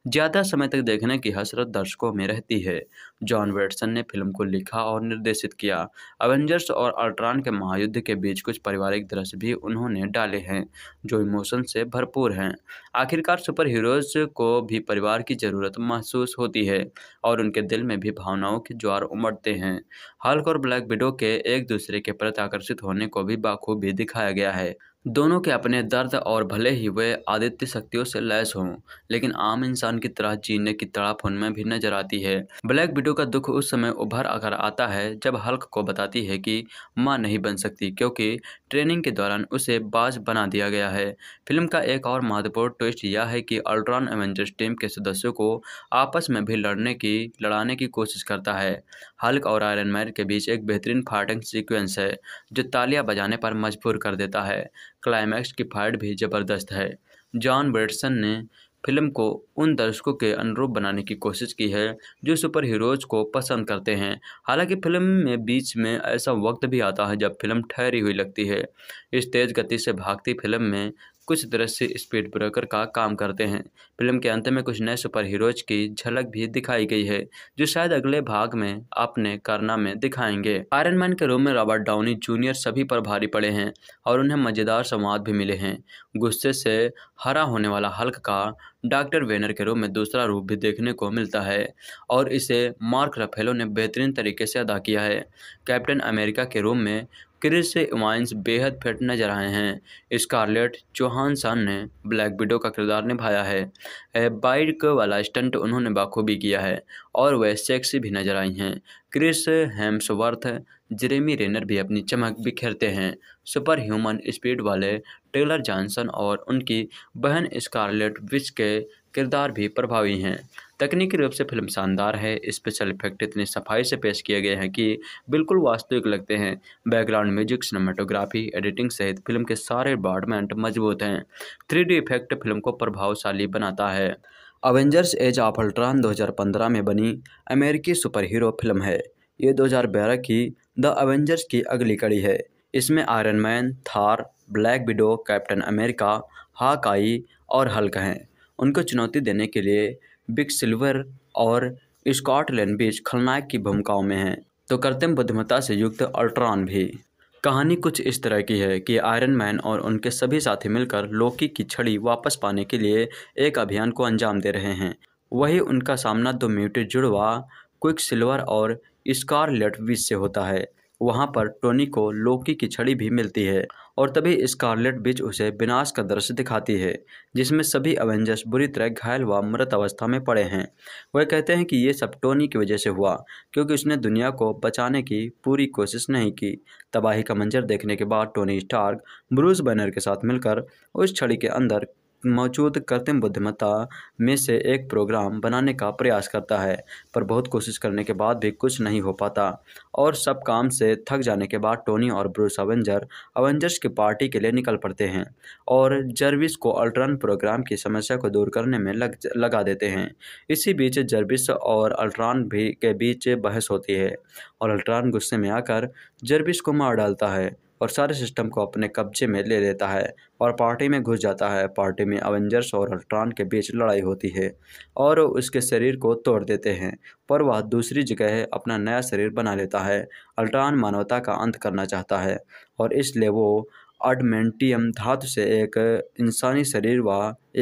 Speaker 1: ज़्यादा समय तक देखने की हसरत दर्शकों में रहती है जॉन वेटसन ने फिल्म को लिखा और निर्देशित किया अवेंजर्स और अल्ट्रॉन के महायुद्ध के बीच कुछ पारिवारिक दृश्य भी उन्होंने डाले हैं जो इमोशन से भरपूर हैं आखिरकार सुपर हीरोज को भी परिवार की ज़रूरत महसूस होती है और उनके दिल में भी भावनाओं के ज्वार उमड़ते हैं हल्क और ब्लैक विडो के एक दूसरे के प्रति आकर्षित होने को भी बाखूबी दिखाया गया है दोनों के अपने दर्द और भले ही वे आदित्य शक्तियों से लैस हों लेकिन आम इंसान की तरह जीने की तड़प उनमें भी नजर आती है ब्लैक बिडो का दुख उस समय उभर आकर आता है जब हल्क को बताती है कि माँ नहीं बन सकती क्योंकि ट्रेनिंग के दौरान उसे बाज बना दिया गया है फिल्म का एक और महत्वपूर्ण ट्विस्ट यह है कि अल्ट्रॉन एवेंजर्स टीम के सदस्यों को आपस में भी लड़ने की लड़ाने की कोशिश करता है हल्क और आयरन मैन के बीच एक बेहतरीन फाइटिंग सिक्वेंस है जो तालियाँ बजाने पर मजबूर कर देता है क्लाइमैक्स की फाइट भी ज़बरदस्त है जॉन ब्रेडसन ने फिल्म को उन दर्शकों के अनुरूप बनाने की कोशिश की है जो सुपर हीरोज को पसंद करते हैं हालांकि फिल्म में बीच में ऐसा वक्त भी आता है जब फिल्म ठहरी हुई लगती है इस तेज़ गति से भागती फिल्म में कुछ दृश्य स्पीड ब्रेकर का काम करते हैं फिल्म के अंत में कुछ नए सुपर हीरोज की झलक भी दिखाई गई है जो शायद अगले भाग में अपने करना में दिखाएंगे आयरन मैन के रूम में रॉबर्ट डाउनी जूनियर सभी पर भारी पड़े हैं और उन्हें मजेदार संवाद भी मिले हैं गुस्से से हरा होने वाला हल्क का डॉक्टर वेनर के रूप में दूसरा रूप भी देखने को मिलता है और इसे मार्क रफेलो ने बेहतरीन तरीके से अदा किया है कैप्टन अमेरिका के रूप में क्रिस से इवाइंस बेहद फिट नजर आए हैं स्कारलेट सन ने ब्लैक बिडो का किरदार निभाया है बाइक वाला स्टंट उन्होंने बाखूबी किया है और वह सेक्सी भी नजर आई हैं क्रिस हेम्सवर्थ जेरेमी रेनर भी अपनी चमक बिखेरते हैं सुपर ह्यूमन स्पीड वाले टेलर जॉनसन और उनकी बहन स्कारलेट विच के किरदार भी प्रभावी हैं तकनीकी रूप से फिल्म शानदार है स्पेशल इफेक्ट इतनी सफाई से पेश किए गए हैं कि बिल्कुल वास्तविक लगते हैं बैकग्राउंड म्यूजिक सिनेमाटोग्राफी एडिटिंग सहित फिल्म के सारे डिपार्टमेंट मजबूत हैं थ्री इफेक्ट फिल्म को प्रभावशाली बनाता है अवेंजर्स एज ऑफ अल्ट्रॉन 2015 में बनी अमेरिकी सुपर हीरो फिल्म है ये 2012 की द अवेंजर्स की अगली कड़ी है इसमें Iron Man Thor Black Widow Captain America Hawkeye और हल्क हैं उनको चुनौती देने के लिए बिग सिल्वर और स्कॉटलैंड बीच खलनायक की भूमिकाओं में हैं तो कृत्रिम बुद्धिमत्ता से युक्त अल्ट्रॉन भी कहानी कुछ इस तरह की है कि आयरन मैन और उनके सभी साथी मिलकर लोकी की छड़ी वापस पाने के लिए एक अभियान को अंजाम दे रहे हैं वही उनका सामना दो म्यूटेड जुड़वा क्विक सिल्वर और स्कारलेट विच से होता है वहाँ पर टोनी को लोकी की छड़ी भी मिलती है और तभी स्कारलेट बीच उसे विनाश का दृश्य दिखाती है जिसमें सभी अवेंजर्स बुरी तरह घायल व मृत अवस्था में पड़े हैं वह कहते हैं कि ये सब टोनी की वजह से हुआ क्योंकि उसने दुनिया को बचाने की पूरी कोशिश नहीं की तबाही का मंजर देखने के बाद टोनी स्टार्क ब्रूस बैनर के साथ मिलकर उस छड़ी के अंदर मौजूद कृत्रिम बुद्धिमत्ता में से एक प्रोग्राम बनाने का प्रयास करता है पर बहुत कोशिश करने के बाद भी कुछ नहीं हो पाता और सब काम से थक जाने के बाद टोनी और ब्रूस अवेंजर अवेंजर्स की पार्टी के लिए निकल पड़ते हैं और जर्विस को अल्ट्रन प्रोग्राम की समस्या को दूर करने में लग लगा देते हैं इसी बीच जर्विस और अल्ट्रॉन भी के बीच बहस होती है और अल्ट्रान गुस्से में आकर जर्विस को मार डालता है और सारे सिस्टम को अपने कब्जे में ले लेता है और पार्टी में घुस जाता है पार्टी में अवेंजर्स और अल्ट्रॉन के बीच लड़ाई होती है और उसके शरीर को तोड़ देते हैं पर वह दूसरी जगह अपना नया शरीर बना लेता है अल्ट्रॉन मानवता का अंत करना चाहता है और इसलिए वो अडमेंटियम धातु से एक इंसानी शरीर व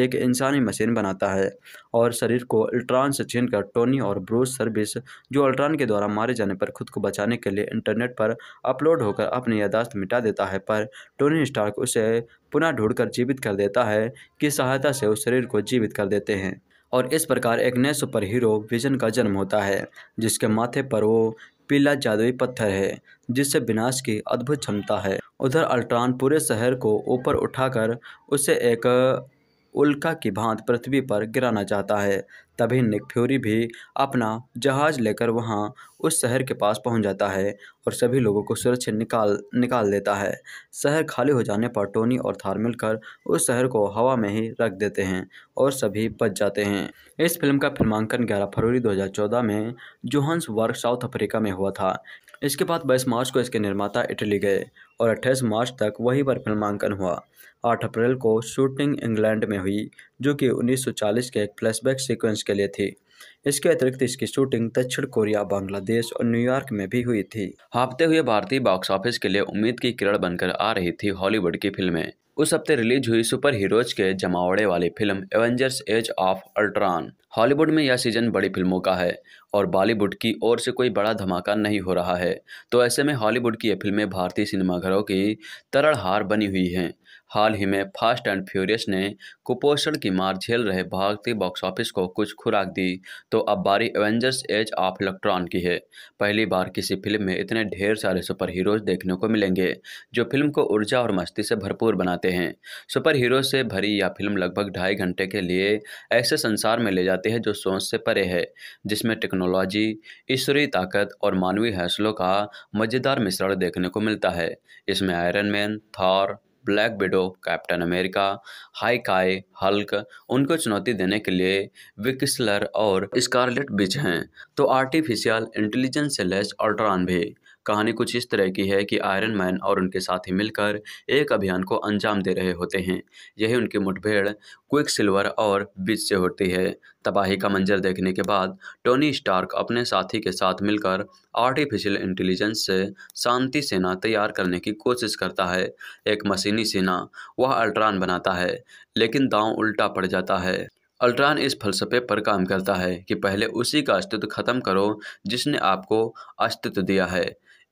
Speaker 1: एक इंसानी मशीन बनाता है और शरीर को अल्ट्रॉन से छीन कर टोनी और ब्रूस सर्विस जो अल्ट्रॉन के द्वारा मारे जाने पर खुद को बचाने के लिए इंटरनेट पर अपलोड होकर अपनी यादाश्त मिटा देता है पर टोनी स्टार्क उसे पुनः ढूंढकर जीवित कर देता है कि सहायता से उस शरीर को जीवित कर देते हैं और इस प्रकार एक नए सुपर हीरो विजन का जन्म होता है जिसके माथे पर वो पीला जादुई पत्थर है जिससे विनाश की अद्भुत क्षमता है उधर अल्ट्रॉन पूरे शहर को ऊपर उठाकर उसे एक उल्का की भांत पृथ्वी पर गिराना चाहता है तभी निक फ्यूरी भी अपना जहाज लेकर वहां उस शहर के पास पहुंच जाता है और सभी लोगों को सुरक्षित निकाल निकाल देता है शहर खाली हो जाने पर टोनी और थार मिलकर उस शहर को हवा में ही रख देते हैं और सभी बच जाते हैं इस फिल्म का फिल्मांकन 11 फरवरी 2014 में जोहन्स वर्क साउथ अफ्रीका में हुआ था इसके बाद 22 मार्च को इसके निर्माता इटली गए और 28 मार्च तक वहीं पर फिल्मांकन हुआ 8 अप्रैल को शूटिंग इंग्लैंड में हुई जो कि 1940 के एक फ्लैशबैक सीक्वेंस के लिए थी इसके अतिरिक्त इसकी शूटिंग दक्षिण कोरिया बांग्लादेश और न्यूयॉर्क में भी हुई थी हाँपते हुए भारतीय बॉक्स ऑफिस के लिए उम्मीद की किरण बनकर आ रही थी हॉलीवुड की फिल्में उस हफ्ते रिलीज हुई सुपर हीरोज के जमावड़े वाली film Avengers as of Ultron Hollywood में यह सीजन बड़ी फिल्मों का है और बॉलीवुड की ओर से कोई बड़ा धमाका नहीं हो रहा है तो ऐसे में हॉलीवुड की ये फिल्में भारतीय सिनेमाघरों की तरड़ हार बनी हुई हैं हाल ही में फास्ट एंड फ्यूरियस ने कुपोषण की मार झेल रहे भारतीय बॉक्स ऑफिस को कुछ खुराक दी तो अब बारी एवेंजर्स एज ऑफ इलेक्ट्रॉन की है पहली बार किसी फिल्म में इतने ढेर सारे सुपर हीरोज देखने को मिलेंगे जो फिल्म को ऊर्जा और मस्ती से भरपूर बनाते हैं सुपर हीरो से भरी यह फिल्म लगभग ढाई घंटे के लिए ऐसे संसार में ले जाती है जो सोच से परे है जिसमें टेक्नोलॉजी ईश्वरी ताकत और मानवीय हैसलों का मज़ेदार मिश्रण देखने को मिलता है इसमें Iron Man Thor Black Widow Captain America Hawkeye Hulk उनको चुनौती देने के लिए विकसलर और स्कारलेट बिच हैं तो आर्टिफिशियल इंटेलिजेंस से लेस अल्ट्रॉन भी कहानी कुछ इस तरह की है कि आयरन मैन और उनके साथी मिलकर एक अभियान को अंजाम दे रहे होते हैं यही उनकी मुठभेड़ क्विक सिल्वर और बीच से होती है तबाही का मंजर देखने के बाद टोनी स्टार्क अपने साथी के साथ मिलकर आर्टिफिशियल इंटेलिजेंस से शांति सेना तैयार करने की कोशिश करता है एक मशीनी सेना वह अल्ट्रान बनाता है लेकिन दांव उल्टा पड़ जाता है अल्ट्रान इस फलसफे पर काम करता है कि पहले उसी का अस्तित्व खत्म करो जिसने आपको अस्तित्व दिया है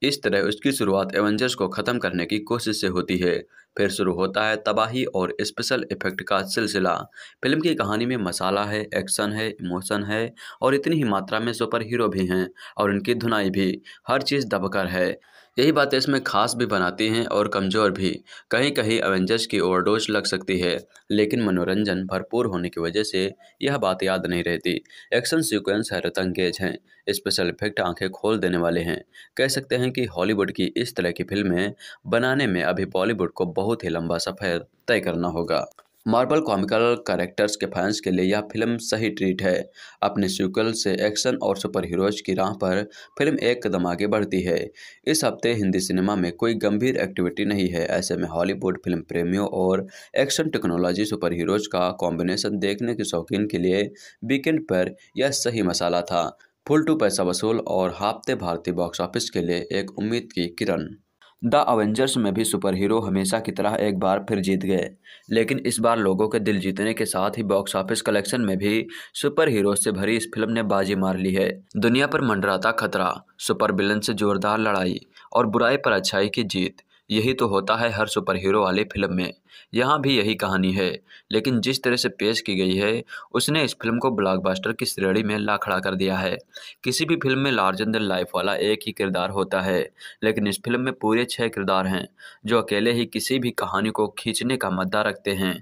Speaker 1: इस तरह उसकी शुरुआत एवेंजर्स को ख़त्म करने की कोशिश से होती है फिर शुरू होता है तबाही और स्पेशल इफेक्ट का सिलसिला फिल्म की कहानी में मसाला है एक्शन है इमोशन है और इतनी ही मात्रा में सुपर हीरो भी हैं और इनकी धुनाई भी हर चीज़ दबकर है यही बातें इसमें खास भी बनाती हैं और कमज़ोर भी कहीं कहीं अवेंजर्स की ओवरडोज लग सकती है लेकिन मनोरंजन भरपूर होने की वजह से यह बात याद नहीं रहती एक्शन सीक्वेंस हैरत अंगेज हैं स्पेशल इफेक्ट आंखें खोल देने वाले हैं कह सकते हैं कि हॉलीवुड की इस तरह की फिल्में बनाने में अभी बॉलीवुड को बहुत ही लंबा सफ़र तय करना होगा मार्बल कॉमिकल कैरेक्टर्स के फैंस के लिए यह फिल्म सही ट्रीट है अपने सीक्वल से एक्शन और सुपर हीरोज की राह पर फिल्म एक कदम आगे बढ़ती है इस हफ्ते हिंदी सिनेमा में कोई गंभीर एक्टिविटी नहीं है ऐसे में हॉलीवुड फिल्म प्रेमियों और एक्शन टेक्नोलॉजी सुपर हीरोज का कॉम्बिनेशन देखने के शौकीन के लिए वीकेंड पर यह सही मसाला था फुल टू पैसा वसूल और हफ्ते भारतीय बॉक्स ऑफिस के लिए एक उम्मीद की किरण द अवेंजर्स में भी सुपर हीरो हमेशा की तरह एक बार फिर जीत गए लेकिन इस बार लोगों के दिल जीतने के साथ ही बॉक्स ऑफिस कलेक्शन में भी सुपर हीरो से भरी इस फिल्म ने बाजी मार ली है दुनिया पर मंडराता खतरा सुपर विलन से जोरदार लड़ाई और बुराई पर अच्छाई की जीत यही तो होता है हर सुपर हीरो वाली फिल्म में यहाँ भी यही कहानी है लेकिन जिस तरह से पेश की गई है उसने इस फिल्म को ब्लॉकबस्टर की श्रेणी में ला खड़ा कर दिया है किसी भी फिल्म में लार्ज एंड लाइफ वाला एक ही किरदार होता है लेकिन इस फिल्म में पूरे छः किरदार हैं जो अकेले ही किसी भी कहानी को खींचने का मद्दा रखते हैं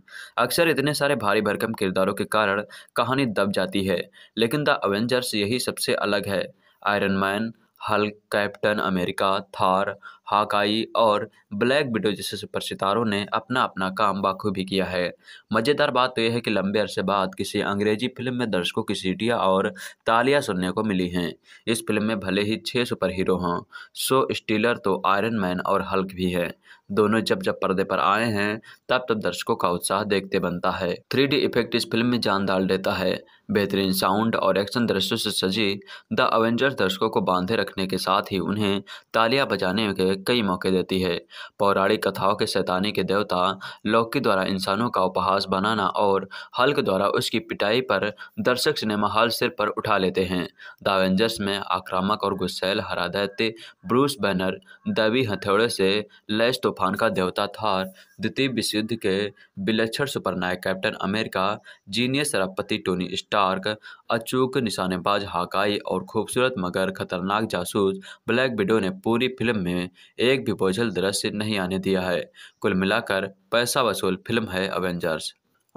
Speaker 1: अक्सर इतने सारे भारी भरकम किरदारों के कारण कहानी दब जाती है लेकिन द अवेंजर्स यही सबसे अलग है Iron Man Hulk Captain America Thor Hawkeye और ब्लैक विडो जैसे सुपर सितारों ने अपना अपना काम बाखूबी किया है मज़ेदार बात तो यह है कि लंबे अरसे बाद किसी अंग्रेजी फिल्म में दर्शकों की सीटियाँ और तालियां सुनने को मिली हैं इस फिल्म में भले ही छः सुपर हीरो हों सो स्टीलर तो आयरन मैन और हल्क भी है दोनों जब जब पर्दे पर आए हैं तब तब दर्शकों का उत्साह देखते बनता है थ्री इफेक्ट इस फिल्म में जान डाल देता है बेहतरीन साउंड और एक्शन दृश्यों से सजी द अवेंजर्स दर्शकों को बांधे रखने के साथ ही उन्हें तालियां बजाने के कई मौके देती है पौराणिक कथाओं के सैतानी के देवता लौकी द्वारा इंसानों का उपहास बनाना और हल्क द्वारा उसकी पिटाई पर दर्शक सिनेमा हॉल सिर पर उठा लेते हैं द अवेंजर्स में आक्रामक और गुस्सैल दैत्य ब्रूस बैनर दैवी हथौड़े से लैस तूफान का देवता थार द्वितीय विश्व युद्ध के विलक्षण सुपरनायक कैप्टन अमेरिका जीनियस शराबपति टोनी स्टार शार्क अचूक निशानेबाज हाकाई और खूबसूरत मगर खतरनाक जासूस ब्लैक विडो ने पूरी फिल्म में एक भी बोझल दृश्य नहीं आने दिया है कुल मिलाकर पैसा वसूल फिल्म है अवेंजर्स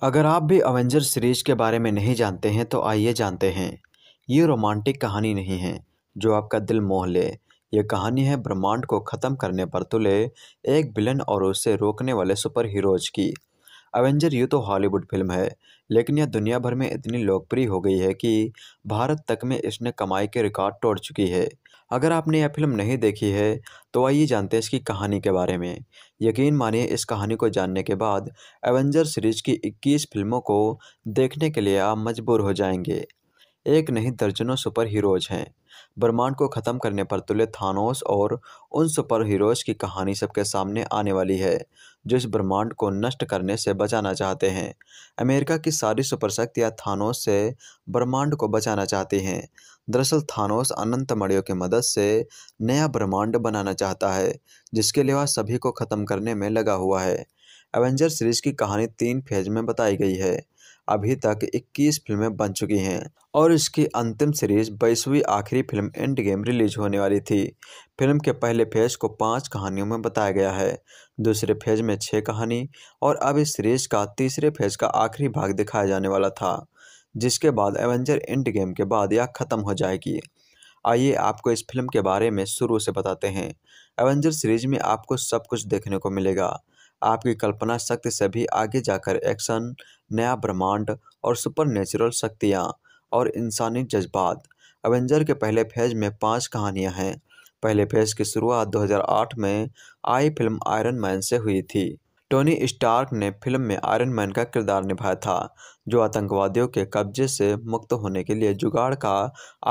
Speaker 1: अगर आप भी अवेंजर्स सीरीज के बारे में नहीं जानते हैं तो आइए जानते हैं ये रोमांटिक कहानी नहीं है जो आपका दिल मोह ले यह कहानी है ब्रह्मांड को ख़त्म करने पर तुले एक विलन और उसे रोकने वाले सुपर हीरोज की अवेंजर यू तो हॉलीवुड फिल्म है लेकिन यह दुनिया भर में इतनी लोकप्रिय हो गई है कि भारत तक में इसने कमाई के रिकॉर्ड तोड़ चुकी है अगर आपने यह फिल्म नहीं देखी है तो आइए जानते हैं इसकी कहानी के बारे में यकीन मानिए इस कहानी को जानने के बाद एवेंजर सीरीज की 21 फिल्मों को देखने के लिए आप मजबूर हो जाएंगे एक नहीं दर्जनों सुपर हीरोज हैं ब्रह्मांड को ख़त्म करने पर तुले थानोस और उन सुपर हीरोज़ की कहानी सबके सामने आने वाली है जो इस ब्रह्मांड को नष्ट करने से बचाना चाहते हैं अमेरिका की सारी शक्तियाँ थानोस से ब्रह्मांड को बचाना चाहती हैं दरअसल थानोस अनंत मणियों की मदद से नया ब्रह्मांड बनाना चाहता है जिसके लिए वह सभी को ख़त्म करने में लगा हुआ है एवेंजर सीरीज़ की कहानी तीन फेज में बताई गई है अभी तक 21 फिल्में बन चुकी हैं और इसकी अंतिम सीरीज बाईसवीं आखिरी फिल्म एंड गेम रिलीज होने वाली थी फिल्म के पहले फेज को पांच कहानियों में बताया गया है दूसरे फेज में छः कहानी और अब इस सीरीज का तीसरे फेज का आखिरी भाग दिखाया जाने वाला था जिसके बाद एवेंजर एंड गेम के बाद यह खत्म हो जाएगी आइए आपको इस फिल्म के बारे में शुरू से बताते हैं एवेंजर सीरीज में आपको सब कुछ देखने को मिलेगा आपकी कल्पना शक्ति से भी आगे जाकर एक्शन नया ब्रह्मांड और सुपर नेचुरल शक्तियाँ और इंसानी जज्बात एवेंजर के पहले फेज में पांच कहानियां हैं पहले फेज की शुरुआत 2008 में आई फिल्म आयरन मैन से हुई थी टोनी स्टार्क ने फिल्म में आयरन मैन का किरदार निभाया था जो आतंकवादियों के कब्जे से मुक्त होने के लिए जुगाड़ का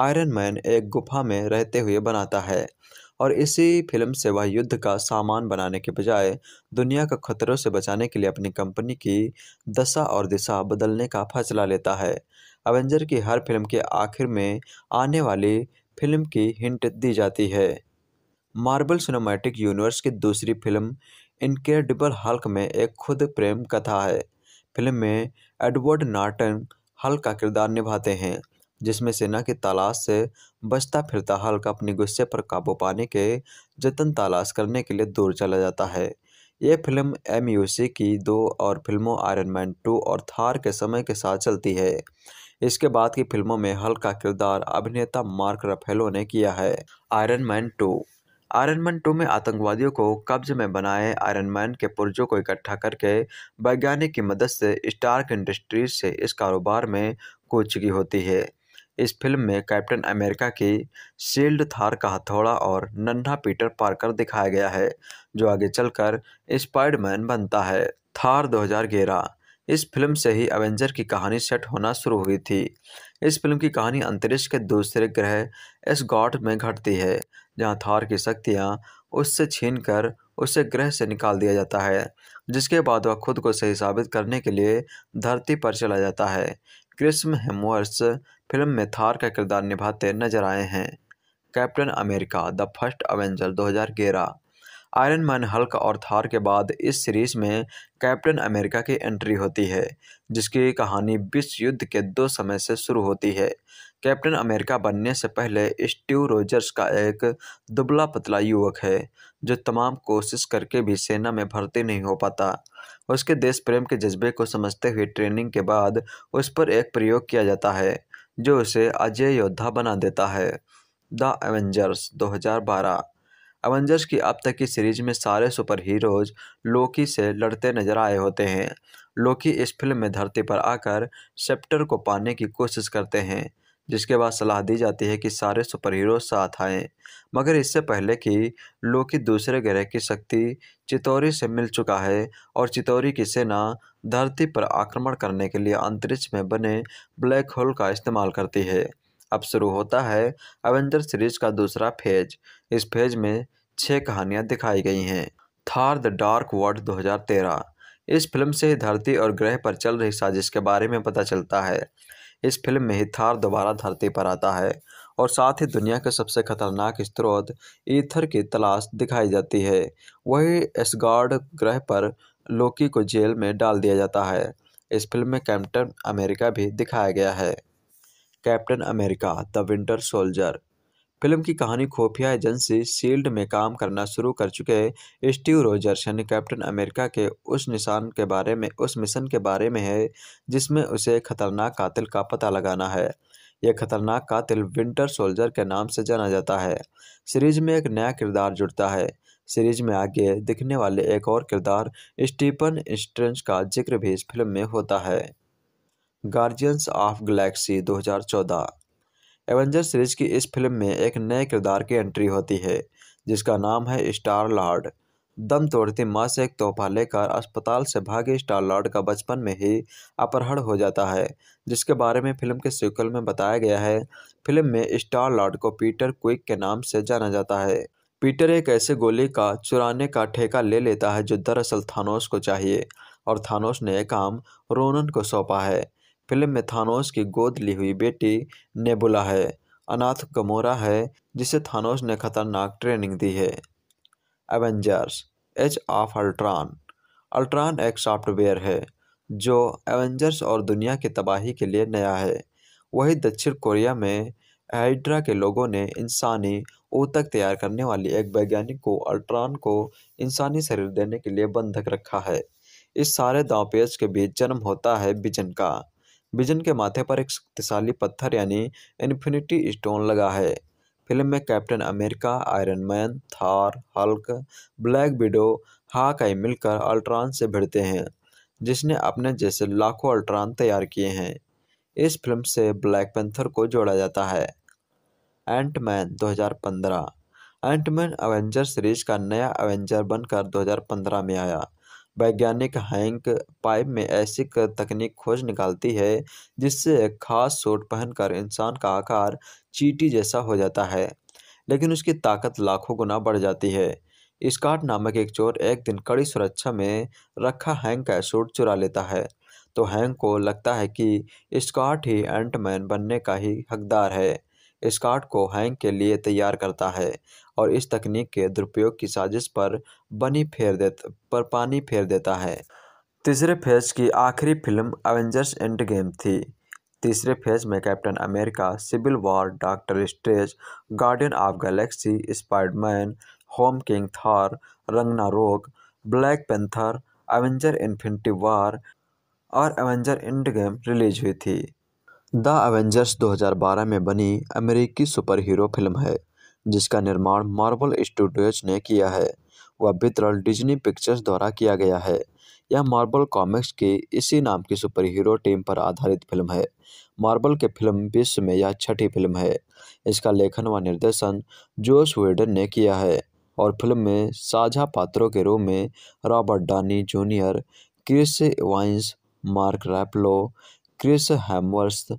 Speaker 1: आयरन मैन एक गुफा में रहते हुए बनाता है और इसी फिल्म से वह युद्ध का सामान बनाने के बजाय दुनिया को खतरों से बचाने के लिए अपनी कंपनी की दशा और दिशा बदलने का फैसला लेता है अवेंजर की हर फिल्म के आखिर में आने वाली फिल्म की हिंट दी जाती है मार्बल सिनेमैटिक यूनिवर्स की दूसरी फिल्म इनक्रेडिबल हल्क में एक खुद प्रेम कथा है फिल्म में एडवर्ड नार्टन हल्क का किरदार निभाते हैं जिसमें सेना की तलाश से बचता फिरता हल्का अपने गुस्से पर काबू पाने के जतन तलाश करने के लिए दूर चला जाता है ये फिल्म एम की दो और फिल्मों आयरन मैन टू और थार के समय के साथ चलती है इसके बाद की फिल्मों में हल्का किरदार अभिनेता मार्क रफेलो ने किया है Iron Man two Iron Man two में आतंकवादियों को कब्ज में बनाए आयरन मैन के पुर्जों को इकट्ठा करके वैज्ञानिक की मदद से स्टार्क इंडस्ट्रीज से इस कारोबार में कूचगी होती है इस फिल्म में कैप्टन अमेरिका के शील्ड थार का हथौड़ा और नन्हा पीटर पार्कर दिखाया गया है जो आगे चलकर स्पाइडमैन बनता है थार 2011 इस फिल्म से ही अवेंजर की कहानी सेट होना शुरू हुई थी इस फिल्म की कहानी अंतरिक्ष के दूसरे ग्रह गॉड में घटती है जहां थार की शक्तियां उससे छीनकर उसे ग्रह से निकाल दिया जाता है जिसके बाद वह खुद को सही साबित करने के लिए धरती पर चला जाता है क्रिस्म हेमवर्स फिल्म में थार का किरदार निभाते नजर आए हैं Captain America the First Avenger 2011 Iron Man Hulk और थार के बाद इस सीरीज में कैप्टन अमेरिका की एंट्री होती है जिसकी कहानी विश्व युद्ध के दो समय से शुरू होती है कैप्टन अमेरिका बनने से पहले स्टीव रोजर्स का एक दुबला पतला युवक है जो तमाम कोशिश करके भी सेना में भर्ती नहीं हो पाता उसके देश प्रेम के जज्बे को समझते हुए ट्रेनिंग के बाद उस पर एक प्रयोग किया जाता है जो उसे अजय योद्धा बना देता है द एवेंजर्स 2012 एवेंजर्स की अब तक की सीरीज में सारे सुपर हीरोज लोकी से लड़ते नजर आए होते हैं लोकी इस फिल्म में धरती पर आकर सेप्टर को पाने की कोशिश करते हैं जिसके बाद सलाह दी जाती है कि सारे सुपर हीरो साथ आए मगर इससे पहले कि लोकी दूसरे ग्रह की शक्ति चितौरी से मिल चुका है और चितौरी की सेना धरती पर आक्रमण करने के लिए अंतरिक्ष में बने ब्लैक होल का इस्तेमाल करती है अब शुरू होता है एवेंजर सीरीज का दूसरा फेज इस फेज में छः कहानियाँ दिखाई गई हैं थार द डार्क वर्ल्ड दो इस फिल्म से धरती और ग्रह पर चल रही साजिश के बारे में पता चलता है इस फिल्म में हिथार दोबारा धरती पर आता है और साथ ही दुनिया के सबसे खतरनाक स्त्रोत ईथर की तलाश दिखाई जाती है वही एसगार्ड ग्रह पर लोकी को जेल में डाल दिया जाता है इस फिल्म में कैप्टन अमेरिका भी दिखाया गया है Captain America the Winter Soldier film की कहानी खुफिया एजेंसी सील्ड में काम करना शुरू कर चुके स्टीव रोजर्स यानी कैप्टन अमेरिका के उस निशान के बारे में उस मिशन के बारे में है जिसमें उसे खतरनाक कातिल का पता लगाना है यह खतरनाक कातिल विंटर सोल्जर के नाम से जाना जाता है सीरीज में एक नया किरदार जुड़ता है सीरीज में आगे दिखने वाले एक और किरदार स्टीफन स्ट्रेंज का जिक्र भी इस फिल्म में होता है Guardians of Galaxy 2014 Avenger series की इस फिल्म में एक नए किरदार की एंट्री होती है जिसका नाम है स्टार लॉर्ड दम तोड़ती माँ से एक तोहफा लेकर अस्पताल से भागे स्टार लॉर्ड का बचपन में ही अपहरण हो जाता है जिसके बारे में फिल्म के सीक्वल में बताया गया है फिल्म में स्टार लॉर्ड को पीटर क्विक के नाम से जाना जाता है पीटर एक ऐसे गोली का चुराने का ठेका ले लेता है जो दरअसल थानोस को चाहिए और थानोस ने यह काम रोनन को सौंपा है फिल्म में थानोस की गोद ली हुई बेटी नेबुला है अनाथ कमोरा है जिसे थानोस ने खतरनाक ट्रेनिंग दी है Avengers as of Ultron Ultron एक सॉफ्टवेयर है जो एवेंजर्स और दुनिया की तबाही के लिए नया है वही दक्षिण कोरिया में हाइड्रा के लोगों ने इंसानी ऊतक तैयार करने वाली एक वैज्ञानिक को अल्ट्रॉन को इंसानी शरीर देने के लिए बंधक रखा है इस सारे दावपेज के बीच जन्म होता है बिजन का विजन के माथे पर एक शक्तिशाली पत्थर यानी इन्फिनिटी स्टोन लगा है फिल्म में Captain America Iron Man Thor Hulk Black Widow Hawkeye मिलकर अल्ट्रॉन से भिड़ते हैं जिसने अपने जैसे लाखों अल्ट्रॉन तैयार किए हैं इस फिल्म से ब्लैक पेंथर को जोड़ा जाता है एंटमैन 2015 एंटमैन एवेंजर सीरीज का नया एवेंजर बनकर 2015 में आया वैज्ञानिक हैंक पाइप में ऐसी तकनीक खोज निकालती है जिससे खास सूट पहनकर इंसान का आकार चीटी जैसा हो जाता है लेकिन उसकी ताकत लाखों गुना बढ़ जाती है स्कॉट नामक एक चोर एक दिन कड़ी सुरक्षा में रखा हैंक का सूट चुरा लेता है तो हैंक को लगता है कि स्कॉट ही एंटमैन बनने का ही हकदार है कार्ड को हैंग के लिए तैयार करता है और इस तकनीक के दुरुपयोग की साजिश पर बनी फेर दे पर पानी फेर देता है तीसरे फेज की आखिरी फिल्म एवेंजर्स एंड गेम थी तीसरे फेज में Captain America Civil War Doctor Strange Guardian of Galaxy Spiderman Homecoming Thor Ragnarok Black Panther Avenger Infinity War और एवेंजर इंड गेम रिलीज हुई थी द एवेंजर्स 2012 में बनी अमेरिकी सुपरहीरो फिल्म है जिसका निर्माण मार्वल स्टूडियोज ने किया है वह वितरण डिज्नी पिक्चर्स द्वारा किया गया है यह मार्बल कॉमिक्स की इसी नाम की सुपर हीरो टीम पर आधारित फिल्म है मार्बल के फिल्म विश्व में यह छठी फिल्म है इसका लेखन व निर्देशन जोश वेडन ने किया है और फिल्म में साझा पात्रों के रूप में Robert Downey Junior Chris Evans Mark Ruffalo Chris Hemsworth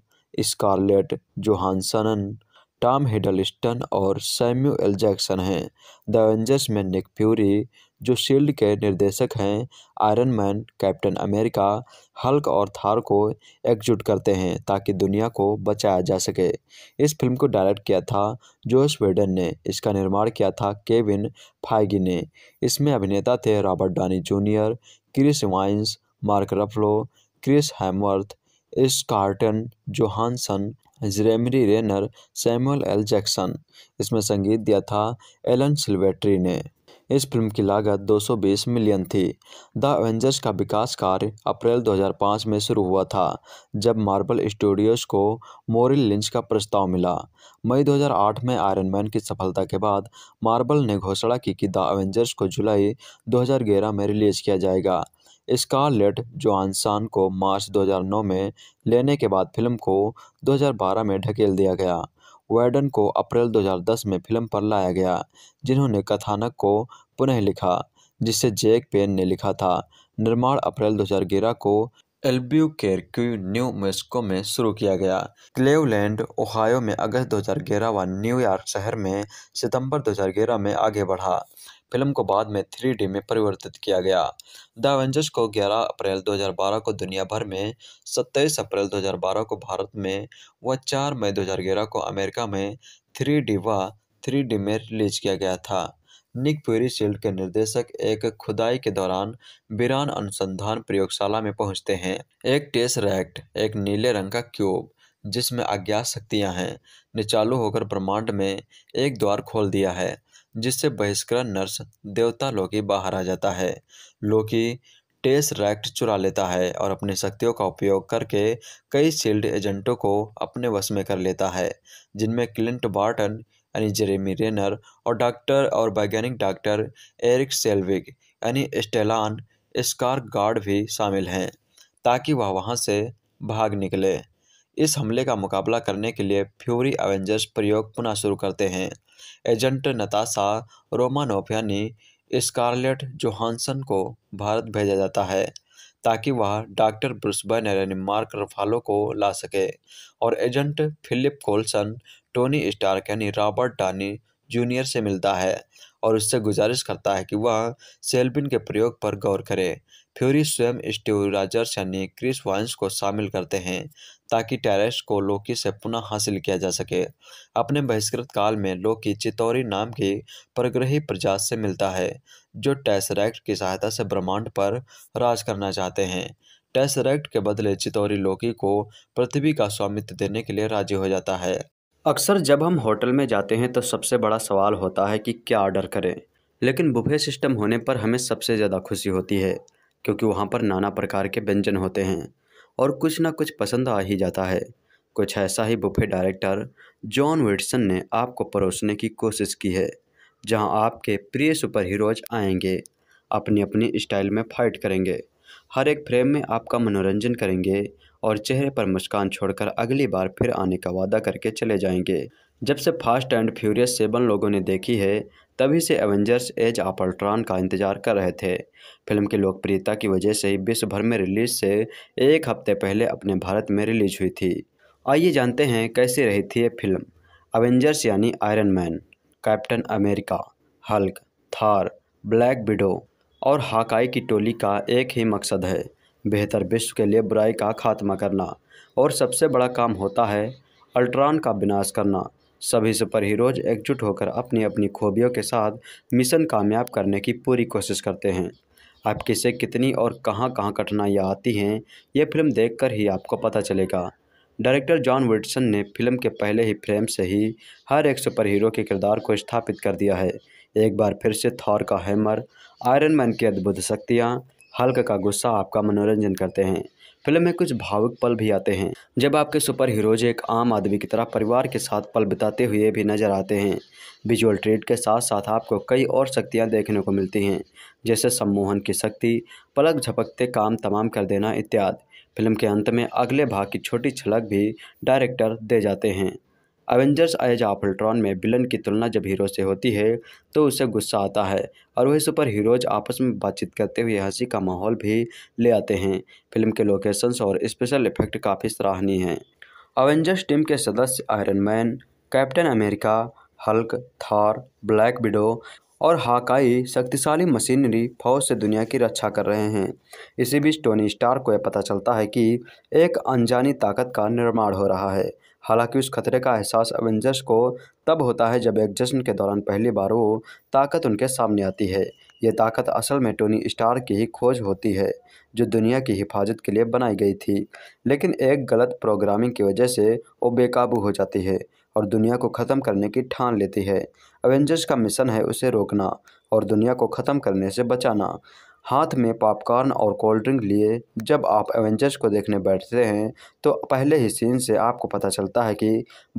Speaker 1: Scarlett Johansson Tom Hiddleston और सैम्यूएल जैक्सन हैं द एवेंजर्स में निक फ्यूरी जो शील्ड के निर्देशक हैं Iron Man Captain America Hulk और थार को एकजुट करते हैं ताकि दुनिया को बचाया जा सके इस फिल्म को डायरेक्ट किया था जोश वेडन ने इसका निर्माण किया था केविन फाइगी ने इसमें अभिनेता थे Robert Downey Junior Chris Evans Mark Ruffalo Chris Hemsworth Scarlett Johansson Jeremy Renner Samuel L Jackson इसमें संगीत दिया था एलन सिल्वेट्री ने इस फिल्म की लागत 220 मिलियन थी द एवेंजर्स का विकास कार्य अप्रैल 2005 में शुरू हुआ था जब मार्बल स्टूडियोज को मोरिल लिंच का प्रस्ताव मिला मई 2008 में आयरन मैन की सफलता के बाद मार्बल ने घोषणा की कि द एवेंजर्स को जुलाई 2011 में रिलीज़ किया जाएगा स्कारलेट जोहानसन को मार्च 2009 में लेने के बाद फिल्म को 2012 में ढकेल दिया गया वर्डन को अप्रैल 2010 में फिल्म पर लाया गया जिन्होंने कथानक को पुनः लिखा जिसे जैक पेन ने लिखा था निर्माण अप्रैल 2011 को एल्ब्यू केरक्यू न्यू मेस्को में शुरू किया गया क्लेवलैंड ओहायो में अगस्त 2011 व न्यूयॉर्क शहर में सितंबर 2011 में आगे बढ़ा फिल्म को बाद में थ्री में परिवर्तित किया गया द एवेंजर्स को 11 अप्रैल 2012 को दुनिया भर में 27 अप्रैल 2012 को भारत में व 4 मई 2011 को अमेरिका में थ्री डी व थ्री डी में रिलीज किया गया था निक प्यूरी शील्ड के निर्देशक एक खुदाई के दौरान बिरान अनुसंधान प्रयोगशाला में पहुंचते हैं एक टेस रैक्ट एक नीले रंग का क्यूब जिसमें अज्ञात शक्तियां हैं ने चालू होकर ब्रह्मांड में एक द्वार खोल दिया है जिससे बहिष्कृत नर्स देवता लोकी बाहर आ जाता है लोकी टेस रैक्ट चुरा लेता है और अपनी शक्तियों का उपयोग करके कई शील्ड एजेंटों को अपने वश में कर लेता है जिनमें क्लिंट बार्टन यानी जेरेमी रेनर और डॉक्टर और वैज्ञानिक डॉक्टर एरिक सेल्विक यानी स्टेलान स्कार गार्ड भी शामिल हैं ताकि वह वहां से भाग निकले इस हमले का मुकाबला करने के लिए फ्यूरी एवेंजर्स प्रयोग पुनः शुरू करते हैं एजेंट नताशा रोमानोफिया ने स्कारलेट जोहानसन को भारत भेजा जाता है ताकि वह डॉक्टर ब्रुसबन यानी मार्क रफालो को ला सके और agent Philip Coulson Tony Stark यानी रॉबर्ट डानी जूनियर से मिलता है और उससे गुजारिश करता है कि वह सेल्बिन के प्रयोग पर गौर करे फ्यूरी स्वयं स्टीव रॉजर्स यानी क्रिस वाइंस को शामिल करते हैं ताकि टेरेस को लोकी से पुनः हासिल किया जा सके अपने बहिष्कृत काल में लोकी चितौरी नाम की परग्रही प्रजा से मिलता है जो टेसरैक्ट की सहायता से ब्रह्मांड पर राज करना चाहते हैं टेसरैक्ट के बदले चितौरी लोकी को पृथ्वी का स्वामित्व देने के लिए राजी हो जाता है अक्सर जब हम होटल में जाते हैं तो सबसे बड़ा सवाल होता है कि क्या ऑर्डर करें लेकिन बुफे सिस्टम होने पर हमें सबसे ज़्यादा खुशी होती है क्योंकि वहाँ पर नाना प्रकार के व्यंजन होते हैं और कुछ ना कुछ पसंद आ ही जाता है कुछ ऐसा ही बुफे डायरेक्टर जॉन विटसन ने आपको परोसने की कोशिश की है जहाँ आपके प्रिय सुपर हीरोज आएंगे अपनी अपनी स्टाइल में फाइट करेंगे हर एक फ्रेम में आपका मनोरंजन करेंगे और चेहरे पर मुस्कान छोड़कर अगली बार फिर आने का वादा करके चले जाएंगे जब से फास्ट एंड फ्यूरियस सेवन लोगों ने देखी है तभी से एवेंजर्स एज ऑफ अल्ट्रॉन का इंतजार कर रहे थे फिल्म की लोकप्रियता की वजह से ही विश्व भर में रिलीज से एक हफ्ते पहले अपने भारत में रिलीज हुई थी आइए जानते हैं कैसी रही थी ये फिल्म अवेंजर्स यानी Iron Man Captain America Hulk Thor Black Widow और हाकाई की टोली का एक ही मकसद है बेहतर विश्व के लिए बुराई का खात्मा करना और सबसे बड़ा काम होता है अल्ट्रॉन का विनाश करना सभी सुपर हीरोज एकजुट होकर अपनी अपनी खूबियों के साथ मिशन कामयाब करने की पूरी कोशिश करते हैं अब किसे कितनी और कहां कहां कठिनाइयां आती हैं ये फिल्म देखकर ही आपको पता चलेगा डायरेक्टर जॉन विल्सन ने फिल्म के पहले ही फ्रेम से ही हर एक सुपर हीरो के किरदार को स्थापित कर दिया है एक बार फिर से थॉर का हैमर आयरन मैन की अद्भुत शक्तियाँ हल्क का गुस्सा आपका मनोरंजन करते हैं फिल्म में कुछ भावुक पल भी आते हैं जब आपके सुपर हीरोज एक आम आदमी की तरह परिवार के साथ पल बिताते हुए भी नजर आते हैं विजुअल ट्रेड के साथ साथ आपको कई और शक्तियाँ देखने को मिलती हैं जैसे सम्मोहन की शक्ति पलक झपकते काम तमाम कर देना इत्यादि फिल्म के अंत में अगले भाग की छोटी झलक भी डायरेक्टर दे जाते हैं अवेंजर्स एज ऑफ अल्ट्रॉन में विलन की तुलना जब हीरो से होती है तो उसे गुस्सा आता है और वही सुपर हीरोज आपस में बातचीत करते हुए हंसी का माहौल भी ले आते हैं फिल्म के लोकेशंस और स्पेशल इफेक्ट काफ़ी सराहनीय हैं अवेंजर्स टीम के सदस्य Iron Man Captain America Hulk Thor Black Widow और हाकाई शक्तिशाली मशीनरी फौज से दुनिया की रक्षा कर रहे हैं इसी बीच टोनी स्टार को यह पता चलता है कि एक अनजानी ताकत का निर्माण हो रहा है हालांकि उस खतरे का एहसास एवेंजर्स को तब होता है जब एक जश्न के दौरान पहली बार वो ताकत उनके सामने आती है ये ताकत असल में टोनी स्टार की ही खोज होती है जो दुनिया की हिफाजत के लिए बनाई गई थी लेकिन एक गलत प्रोग्रामिंग की वजह से वो बेकाबू हो जाती है और दुनिया को ख़त्म करने की ठान लेती है अवेंजर्स का मिशन है उसे रोकना और दुनिया को ख़त्म करने से बचाना हाथ में पॉपकॉर्न और कोल्ड ड्रिंक लिए जब आप एवेंजर्स को देखने बैठते हैं तो पहले ही सीन से आपको पता चलता है कि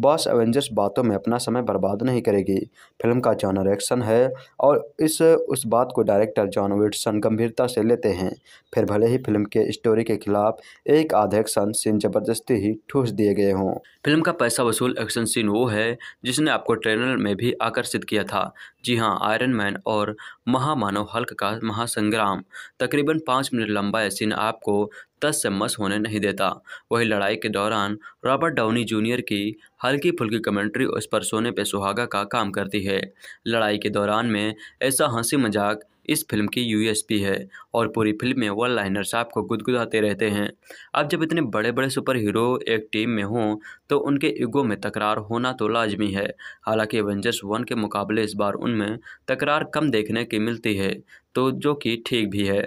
Speaker 1: बॉस एवेंजर्स बातों में अपना समय बर्बाद नहीं करेगी फिल्म का जॉनर एक्शन है और इस उस बात को डायरेक्टर जॉन विटसन गंभीरता से लेते हैं फिर भले ही फिल्म के स्टोरी के खिलाफ एक आधे एक्शन सीन जबरदस्ती ही ठूस दिए गए हों फिल्म का पैसा वसूल एक्शन सीन वो है जिसने आपको ट्रेनर में भी आकर्षित किया था जी हाँ आयरन मैन और महामानव हल्क का महासंग्राम तकरीबन पाँच मिनट लंबा यह सीन आपको से मस होने नहीं देता वही लड़ाई के दौरान रॉबर्ट डाउनी जूनियर की हल्की फुल्की कमेंट्री उस पर सोने पे सुहागा का काम करती है लड़ाई के दौरान में ऐसा हंसी मजाक इस फिल्म की यूएसपी है और पूरी फिल्म में वन साहब को गुदगुदाते रहते हैं अब जब इतने बड़े बड़े सुपर हीरो एक टीम में हों तो उनके ईगो में तकरार होना तो लाजमी है हालांकि एवेंजर्स वन के मुकाबले इस बार उनमें तकरार कम देखने की मिलती है तो जो कि ठीक भी है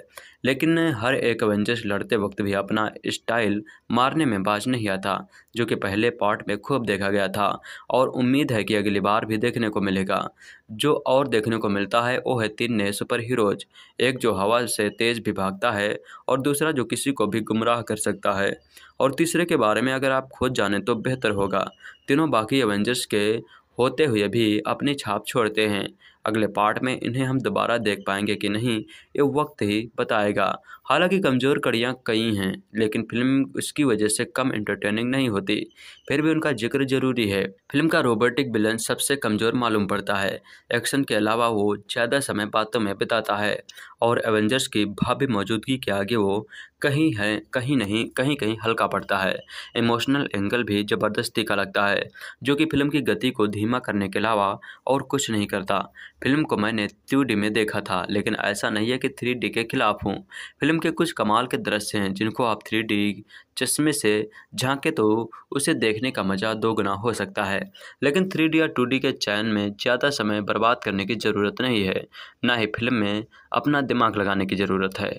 Speaker 1: लेकिन हर एक एवेंजर्स लड़ते वक्त भी अपना स्टाइल मारने में बाज नहीं आता जो कि पहले पार्ट में खूब देखा गया था और उम्मीद है कि अगली बार भी देखने को मिलेगा जो और देखने को मिलता है वो है तीन नए सुपर हीरोज एक जो हवा से तेज़ भी भागता है और दूसरा जो किसी को भी गुमराह कर सकता है और तीसरे के बारे में अगर आप खुद जानें तो बेहतर होगा तीनों बाकी एवेंजर्स के होते हुए भी अपनी छाप छोड़ते हैं अगले पार्ट में इन्हें हम दोबारा देख पाएंगे कि नहीं ये वक्त ही बताएगा हालांकि कमज़ोर कड़ियाँ कई हैं लेकिन फिल्म उसकी वजह से कम एंटरटेनिंग नहीं होती फिर भी उनका जिक्र जरूरी है फिल्म का रोबोटिक बिलन सबसे कमज़ोर मालूम पड़ता है एक्शन के अलावा वो ज़्यादा समय बातों में बिताता है और एवेंजर्स की भाभी मौजूदगी के आगे वो कहीं है कहीं नहीं कहीं कहीं हल्का पड़ता है इमोशनल एंगल भी ज़बरदस्ती का लगता है जो कि फिल्म की गति को धीमा करने के अलावा और कुछ नहीं करता फिल्म को मैंने टू में देखा था लेकिन ऐसा नहीं है कि थ्री के खिलाफ हूँ फिल्म फिल्म के कुछ कमाल के दृश्य हैं जिनको आप थ्री डी चश्मे से झांके तो उसे देखने का मज़ा दोगुना हो सकता है लेकिन थ्री डी या टू डी के चयन में ज़्यादा समय बर्बाद करने की ज़रूरत नहीं है ना ही फिल्म में अपना दिमाग लगाने की ज़रूरत है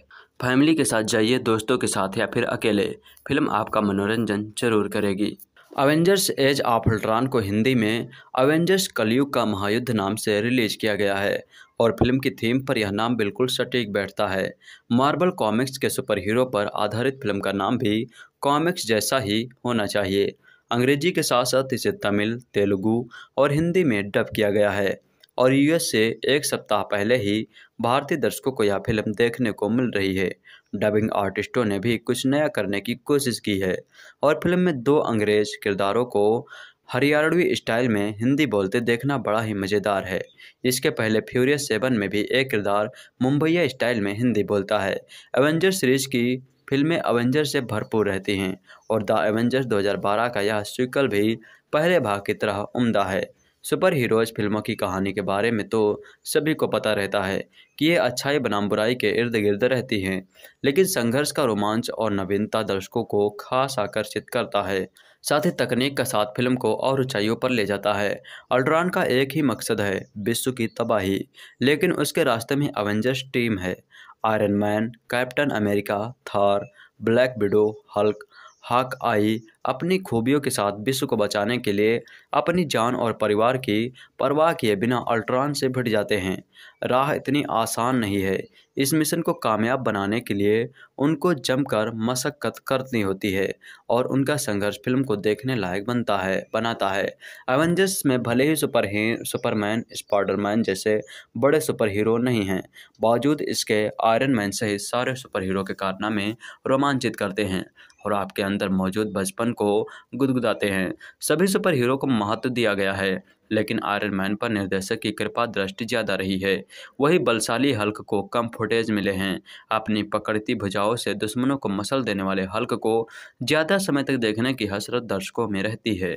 Speaker 1: फैमिली के साथ जाइए दोस्तों के साथ या फिर अकेले फिल्म आपका मनोरंजन जरूर करेगी अवेंजर्स एज ऑफ अल्ट्रॉन को हिंदी में अवेंजर्स कलयुग का महायुद्ध नाम से रिलीज किया गया है और फिल्म की थीम पर यह नाम बिल्कुल सटीक बैठता है मार्बल कॉमिक्स के सुपर हीरो पर आधारित फिल्म का नाम भी कॉमिक्स जैसा ही होना चाहिए अंग्रेजी के साथ साथ इसे तमिल तेलुगु और हिंदी में डब किया गया है और यूएस से एक सप्ताह पहले ही भारतीय दर्शकों को यह फिल्म देखने को मिल रही है डबिंग आर्टिस्टों ने भी कुछ नया करने की कोशिश की है और फिल्म में दो अंग्रेज किरदारों को हरियाणवी स्टाइल में हिंदी बोलते देखना बड़ा ही मज़ेदार है इसके पहले फ्यूरियस सेवन में भी एक किरदार मुंबईया स्टाइल में हिंदी बोलता है एवेंजर सीरीज की फिल्में एवेंजर से भरपूर रहती हैं और द एवेंजर्स 2012 का यह सीक्वल भी पहले भाग की तरह उम्दा है सुपर हीरोज फिल्मों की कहानी के बारे में तो सभी को पता रहता है कि ये अच्छाई बनाम बुराई के इर्द गिर्द रहती हैं लेकिन संघर्ष का रोमांच और नवीनता दर्शकों को खास आकर्षित करता है साथ ही तकनीक का साथ फिल्म को और ऊंचाइयों पर ले जाता है अल्ट्रॉन का एक ही मकसद है विश्व की तबाही लेकिन उसके रास्ते में अवेंजर्स टीम है Iron Man Captain America Thor Black Widow Hulk Hawkeye अपनी खूबियों के साथ विश्व को बचाने के लिए अपनी जान और परिवार की परवाह किए बिना अल्ट्रॉन से भिट जाते हैं राह इतनी आसान नहीं है इस मिशन को कामयाब बनाने के लिए उनको जमकर मशक्क़त करनी होती है और उनका संघर्ष फिल्म को देखने लायक बनता है बनाता है एवेंजर्स में भले ही सुपर ही सुपरमैन स्पाइडरमैन जैसे बड़े सुपर हीरो नहीं हैं बावजूद इसके आयरन मैन सहित सारे सुपर हीरो के कारनामे रोमांचित करते हैं और आपके अंदर मौजूद बचपन को गुदगुदाते हैं सभी सुपर हीरो को महत्व दिया गया है लेकिन आयरन मैन पर निर्देशक की कृपा दृष्टि ज़्यादा रही है वही बलशाली हल्क को कम फुटेज मिले हैं अपनी पकड़ती भुजाओं से दुश्मनों को मसल देने वाले हल्क को ज़्यादा समय तक देखने की हसरत दर्शकों में रहती है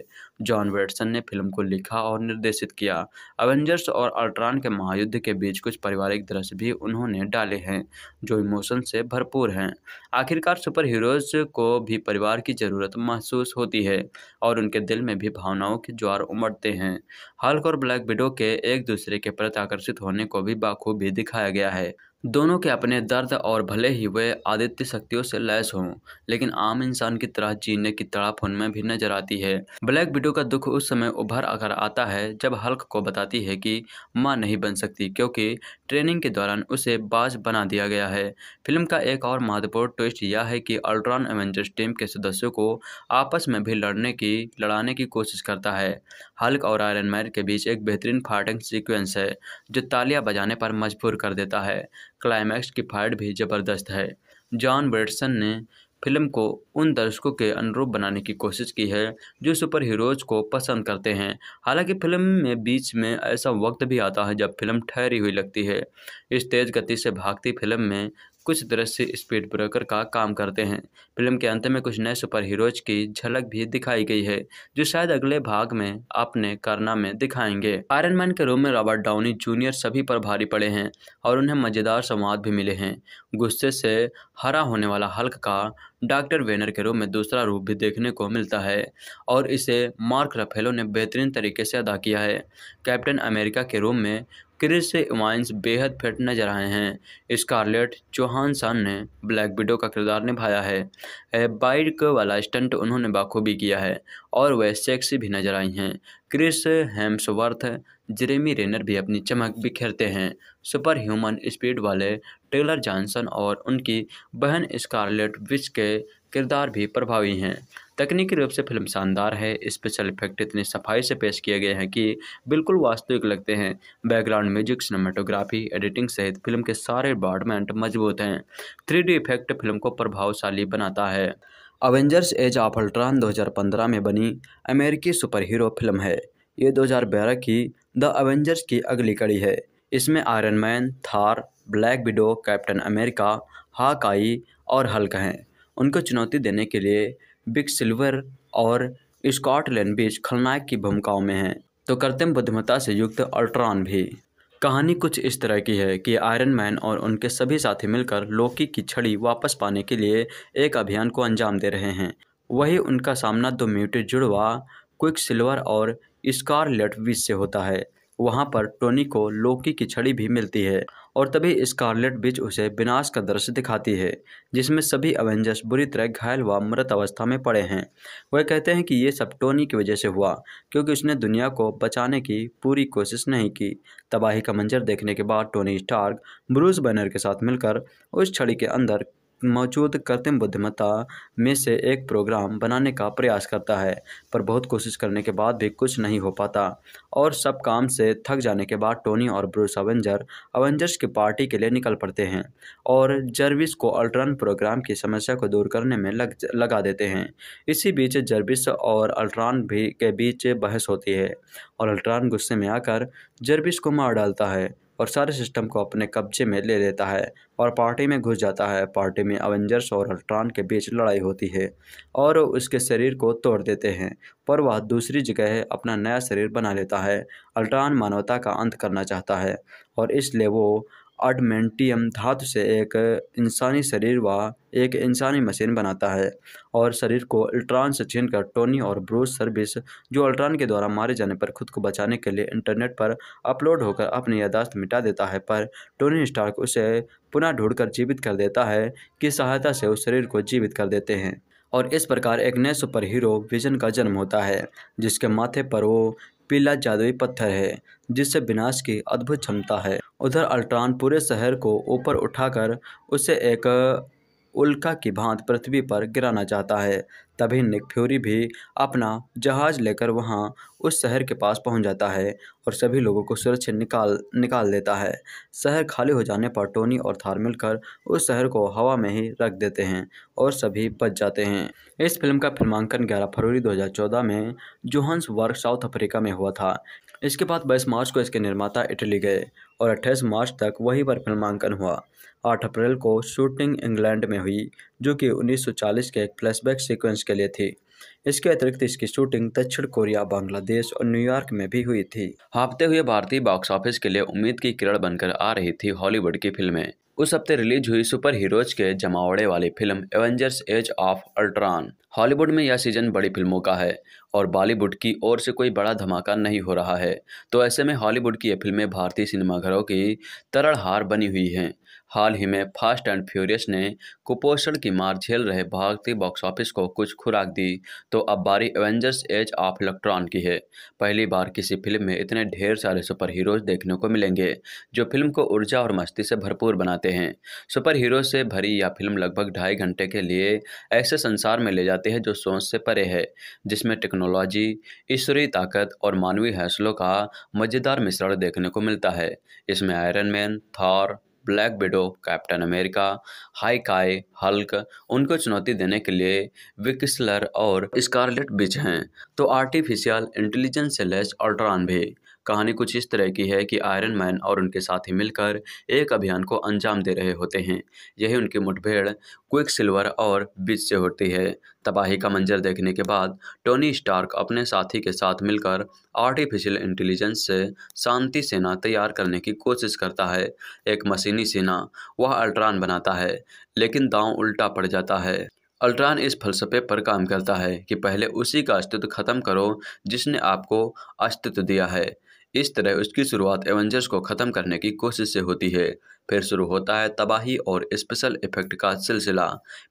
Speaker 1: जॉन वेटसन ने फिल्म को लिखा और निर्देशित किया अवेंजर्स और अल्ट्रॉन के महायुद्ध के बीच कुछ पारिवारिक दृश्य भी उन्होंने डाले हैं जो इमोशन से भरपूर हैं आखिरकार सुपर हीरोज को भी परिवार की ज़रूरत महसूस होती है और उनके दिल में भी भावनाओं के ज्वार उमड़ते हैं हल्क और ब्लैक विडो के एक दूसरे के प्रति आकर्षित होने को भी बाखूबी दिखाया गया है दोनों के अपने दर्द और भले ही वे आदित्य शक्तियों से लैस हों लेकिन आम इंसान की तरह जीने की तड़प उनमें भी नजर आती है ब्लैक विडो का दुख उस समय उभर आकर आता है जब हल्क को बताती है कि माँ नहीं बन सकती क्योंकि ट्रेनिंग के दौरान उसे बाज बना दिया गया है फिल्म का एक और महत्वपूर्ण ट्विस्ट यह है कि अल्ट्रॉन एवेंजर्स टीम के सदस्यों को आपस में भी लड़ने की लड़ाने की कोशिश करता है हल्क और आयरन मैन के बीच एक बेहतरीन फाइटिंग सीक्वेंस है जो तालियां बजाने पर मजबूर कर देता है क्लाइमैक्स की फाइट भी ज़बरदस्त है जॉन ब्रेडसन ने फिल्म को उन दर्शकों के अनुरूप बनाने की कोशिश की है जो सुपर हीरोज को पसंद करते हैं हालांकि फिल्म में बीच में ऐसा वक्त भी आता है जब फिल्म ठहरी हुई लगती है इस तेज़ गति से भागती फिल्म में कुछ दृश्य स्पीड ब्रेकर का काम करते हैं फिल्म के अंत में कुछ नए सुपर हीरोज की झलक भी दिखाई गई है जो शायद अगले भाग में अपने करना में दिखाएंगे आयरन मैन के रूम में रॉबर्ट डाउनी जूनियर सभी पर भारी पड़े हैं और उन्हें मज़ेदार संवाद भी मिले हैं गुस्से से हरा होने वाला हल्क का डॉक्टर वेनर के रूप में दूसरा रूप भी देखने को मिलता है और इसे मार्क रफेलो ने बेहतरीन तरीके से अदा किया है कैप्टन अमेरिका के रूप में क्रिस इवांस बेहद फिट नजर आए हैं स्कारलेट जोहानसन ने ब्लैक विडो का किरदार निभाया है बाइक वाला स्टंट उन्होंने बाखूबी किया है और वह सेक्सी भी नजर आई हैं क्रिस हेम्सवर्थ जेरेमी रेनर भी अपनी चमक बिखेरते हैं सुपर ह्यूमन स्पीड वाले टेलर जॉनसन और उनकी बहन स्कारलेट विच के किरदार भी प्रभावी हैं तकनीकी रूप से फिल्म शानदार है स्पेशल इफेक्ट इतनी सफाई से पेश किए गए हैं कि बिल्कुल वास्तविक लगते हैं बैकग्राउंड म्यूजिक सिनेमाटोग्राफी एडिटिंग सहित फिल्म के सारे डिपार्टमेंट मजबूत हैं थ्री इफेक्ट फिल्म को प्रभावशाली बनाता है अवेंजर्स एज ऑफ अल्ट्रॉन 2015 में बनी अमेरिकी सुपर हीरो फिल्म है ये 2012 की द अवेंजर्स की अगली कड़ी है इसमें Iron Man Thor Black Widow Captain America Hawkeye और हल्क हैं उनको चुनौती देने के लिए बिग सिल्वर और स्कॉटलैंड बीच खलनायक की भूमिकाओं में हैं तो कृत्रिम बुद्धिमत्ता से युक्त अल्ट्रॉन भी कहानी कुछ इस तरह की है कि आयरन मैन और उनके सभी साथी मिलकर लोकी की छड़ी वापस पाने के लिए एक अभियान को अंजाम दे रहे हैं वही उनका सामना दो म्यूटेड जुड़वा क्विक सिल्वर और स्कारलेट बीच से होता है वहाँ पर टोनी को लोकी की छड़ी भी मिलती है और तभी स्कारलेट बिच उसे विनाश का दृश्य दिखाती है जिसमें सभी अवेंजर्स बुरी तरह घायल व मृत अवस्था में पड़े हैं वह कहते हैं कि ये सब टोनी की वजह से हुआ क्योंकि उसने दुनिया को बचाने की पूरी कोशिश नहीं की तबाही का मंजर देखने के बाद टोनी स्टार्क ब्रूस बैनर के साथ मिलकर उस छड़ी के अंदर मौजूद कृत्रिम बुद्धिमत्ता में से एक प्रोग्राम बनाने का प्रयास करता है पर बहुत कोशिश करने के बाद भी कुछ नहीं हो पाता और सब काम से थक जाने के बाद टोनी और ब्रूस अवेंजर अवेंजर्स की पार्टी के लिए निकल पड़ते हैं और जर्विस को अल्ट्रन प्रोग्राम की समस्या को दूर करने में लग लगा देते हैं इसी बीच जर्विस और अल्ट्रान भी के बीच बहस होती है और अल्ट्रान गुस्से में आकर जर्विस को मार डालता है और सारे सिस्टम को अपने कब्जे में ले लेता है और पार्टी में घुस जाता है पार्टी में अवेंजर्स और अल्ट्रॉन के बीच लड़ाई होती है और उसके शरीर को तोड़ देते हैं पर वह दूसरी जगह अपना नया शरीर बना लेता है अल्ट्रॉन मानवता का अंत करना चाहता है और इसलिए वो अडमेंटियम धातु से एक इंसानी शरीर व एक इंसानी मशीन बनाता है और शरीर को अल्ट्रॉन से छीनकर टोनी और ब्रूस सर्विस जो अल्ट्रॉन के द्वारा मारे जाने पर खुद को बचाने के लिए इंटरनेट पर अपलोड होकर अपनी यादाश्त मिटा देता है पर टोनी स्टार्क उसे पुनः ढूंढकर जीवित कर देता है की सहायता से उस शरीर को जीवित कर देते हैं और इस प्रकार एक नए सुपर हीरो विजन का जन्म होता है जिसके माथे पर वो पीला जादुई पत्थर है जिससे विनाश की अद्भुत क्षमता है उधर अल्ट्रॉन पूरे शहर को ऊपर उठाकर उसे एक उल्का की भांत पृथ्वी पर गिराना चाहता है तभी निक फ्यूरी भी अपना जहाज लेकर वहां उस शहर के पास पहुंच जाता है और सभी लोगों को सुरक्षित निकाल निकाल देता है शहर खाली हो जाने पर टोनी और थार मिलकर उस शहर को हवा में ही रख देते हैं और सभी बच जाते हैं इस फिल्म का फिल्मांकन 11 फरवरी 2014 में जोहन्स वर्क साउथ अफ्रीका में हुआ था इसके बाद बाईस मार्च को इसके निर्माता इटली गए और अट्ठाईस मार्च तक वहीं पर फिल्मांकन हुआ आठ अप्रैल को शूटिंग इंग्लैंड में हुई जो कि 1940 के एक फ्लैशबैक सीक्वेंस के लिए थी इसके अतिरिक्त इसकी शूटिंग दक्षिण कोरिया बांग्लादेश और न्यूयॉर्क में भी हुई थी हाँपते हुए भारतीय बॉक्स ऑफिस के लिए उम्मीद की किरण बनकर आ रही थी हॉलीवुड की फिल्में उस हफ्ते रिलीज हुई सुपर हीरोज के जमावड़े वाली film Avengers as of Ultron Hollywood में यह सीज़न बड़ी फिल्मों का है और बॉलीवुड की ओर से कोई बड़ा धमाका नहीं हो रहा है तो ऐसे में हॉलीवुड की ये फिल्में भारतीय सिनेमाघरों की तरड़ हार बनी हुई हैं हाल ही में फास्ट एंड फ्यूरियस ने कुपोषण की मार झेल रहे भारतीय बॉक्स ऑफिस को कुछ खुराक दी तो अब बारी एवेंजर्स एज ऑफ इलेक्ट्रॉन की है पहली बार किसी फिल्म में इतने ढेर सारे सुपर हीरोज देखने को मिलेंगे जो फिल्म को ऊर्जा और मस्ती से भरपूर बनाते हैं सुपर हीरो से भरी यह फिल्म लगभग ढाई घंटे के लिए ऐसे संसार में ले जाती है जो सोच से परे है जिसमें टेक्नोलॉजी ईश्वरी ताकत और मानवीय हैसलों का मज़ेदार मिश्रण देखने को मिलता है इसमें Iron Man Thor Black Widow Captain America Hawkeye Hulk उनको चुनौती देने के लिए विकसलर और स्कारलेट बिच हैं तो आर्टिफिशियल इंटेलिजेंस से लेस अल्ट्रॉन भी कहानी कुछ इस तरह की है कि आयरन मैन और उनके साथी मिलकर एक अभियान को अंजाम दे रहे होते हैं यही उनकी मुठभेड़ क्विक सिल्वर और बीच से होती है तबाही का मंजर देखने के बाद टोनी स्टार्क अपने साथी के साथ मिलकर आर्टिफिशियल इंटेलिजेंस से शांति सेना तैयार करने की कोशिश करता है एक मशीनी सेना वह अल्ट्रान बनाता है लेकिन दांव उल्टा पड़ जाता है अल्ट्रान इस फलसफे पर काम करता है कि पहले उसी का अस्तित्व खत्म करो जिसने आपको अस्तित्व दिया है इस तरह उसकी शुरुआत एवेंजर्स को ख़त्म करने की कोशिश से होती है फिर शुरू होता है तबाही और स्पेशल इफेक्ट का सिलसिला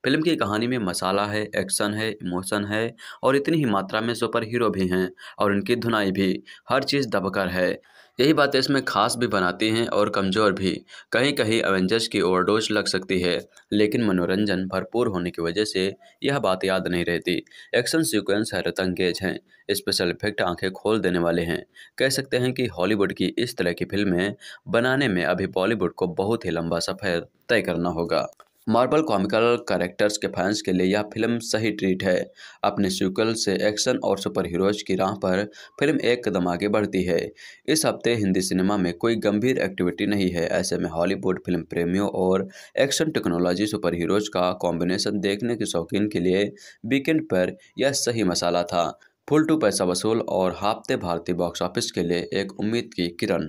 Speaker 1: फिल्म की कहानी में मसाला है एक्शन है इमोशन है और इतनी ही मात्रा में सुपर हीरो भी हैं और इनकी धुनाई भी हर चीज़ दबकर है यही बातें इसमें ख़ास भी बनाती हैं और कमज़ोर भी कहीं कहीं एवेंजर्स की ओवरडोज लग सकती है लेकिन मनोरंजन भरपूर होने की वजह से यह बात याद नहीं रहती एक्शन सीक्वेंस हैरत अंगेज हैं स्पेशल इफेक्ट आंखें खोल देने वाले हैं कह सकते हैं कि हॉलीवुड की इस तरह की फिल्में बनाने में अभी बॉलीवुड को बहुत ही लंबा सफ़र तय करना होगा मार्बल कॉमिकल कैरेक्टर्स के फैंस के लिए यह फिल्म सही ट्रीट है अपने सीक्वल से एक्शन और सुपर हीरोज की राह पर फिल्म एक कदम आगे बढ़ती है इस हफ्ते हिंदी सिनेमा में कोई गंभीर एक्टिविटी नहीं है ऐसे में हॉलीवुड फिल्म प्रेमियों और एक्शन टेक्नोलॉजी सुपर हीरोज का कॉम्बिनेशन देखने के शौकीन के लिए वीकेंड पर यह सही मसाला था फुल टू पैसा वसूल और हफ्ते भारतीय बॉक्स ऑफिस के लिए एक उम्मीद की किरण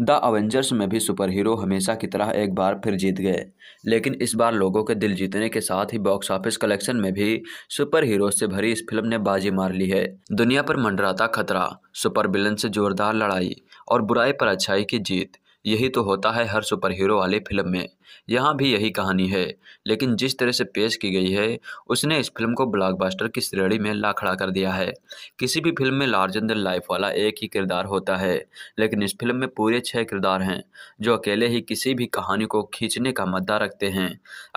Speaker 1: द अवेंजर्स में भी सुपर हीरो हमेशा की तरह एक बार फिर जीत गए लेकिन इस बार लोगों के दिल जीतने के साथ ही बॉक्स ऑफिस कलेक्शन में भी सुपर हीरो से भरी इस फिल्म ने बाजी मार ली है दुनिया पर मंडराता खतरा सुपर विलन से जोरदार लड़ाई और बुराई पर अच्छाई की जीत यही तो होता है हर सुपर हीरो वाली फिल्म में यहाँ भी यही कहानी है लेकिन जिस तरह से पेश की गई है उसने इस फिल्म को ब्लॉकबस्टर की श्रेणी में ला खड़ा कर दिया है किसी भी फिल्म में लार्जन देन लाइफ वाला एक ही किरदार होता है लेकिन इस फिल्म में पूरे छः किरदार हैं जो अकेले ही किसी भी कहानी को खींचने का मद्दा रखते हैं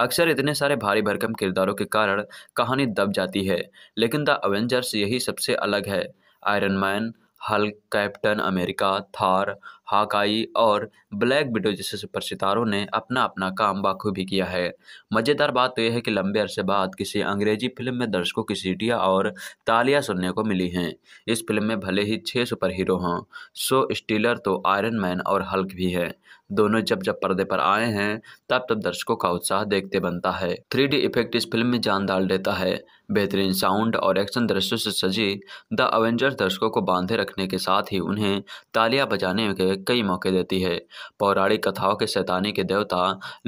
Speaker 1: अक्सर इतने सारे भारी भरकम किरदारों के कारण कहानी दब जाती है लेकिन द अवेंजर्स यही सबसे अलग है Iron Man Hulk Captain America Thor Hawkeye और ब्लैक बिडो जैसे सुपर सितारों ने अपना अपना काम बाखूबी किया है मज़ेदार बात तो यह है कि लंबे अरसे बाद किसी अंग्रेजी फिल्म में दर्शकों की सीटियाँ और तालियां सुनने को मिली हैं इस फिल्म में भले ही छः सुपर हीरो हों सो स्टीलर तो आयरन मैन और हल्क भी है दोनों जब जब पर्दे पर आए हैं तब तब दर्शकों का उत्साह देखते बनता है थ्री इफेक्ट इस फिल्म में जान डाल देता है बेहतरीन साउंड और एक्शन दृश्यों से सजी द अवेंजर्स दर्शकों को बांधे रखने के साथ ही उन्हें तालियां बजाने के कई मौके देती है पौराणिक कथाओं के सैतानी के देवता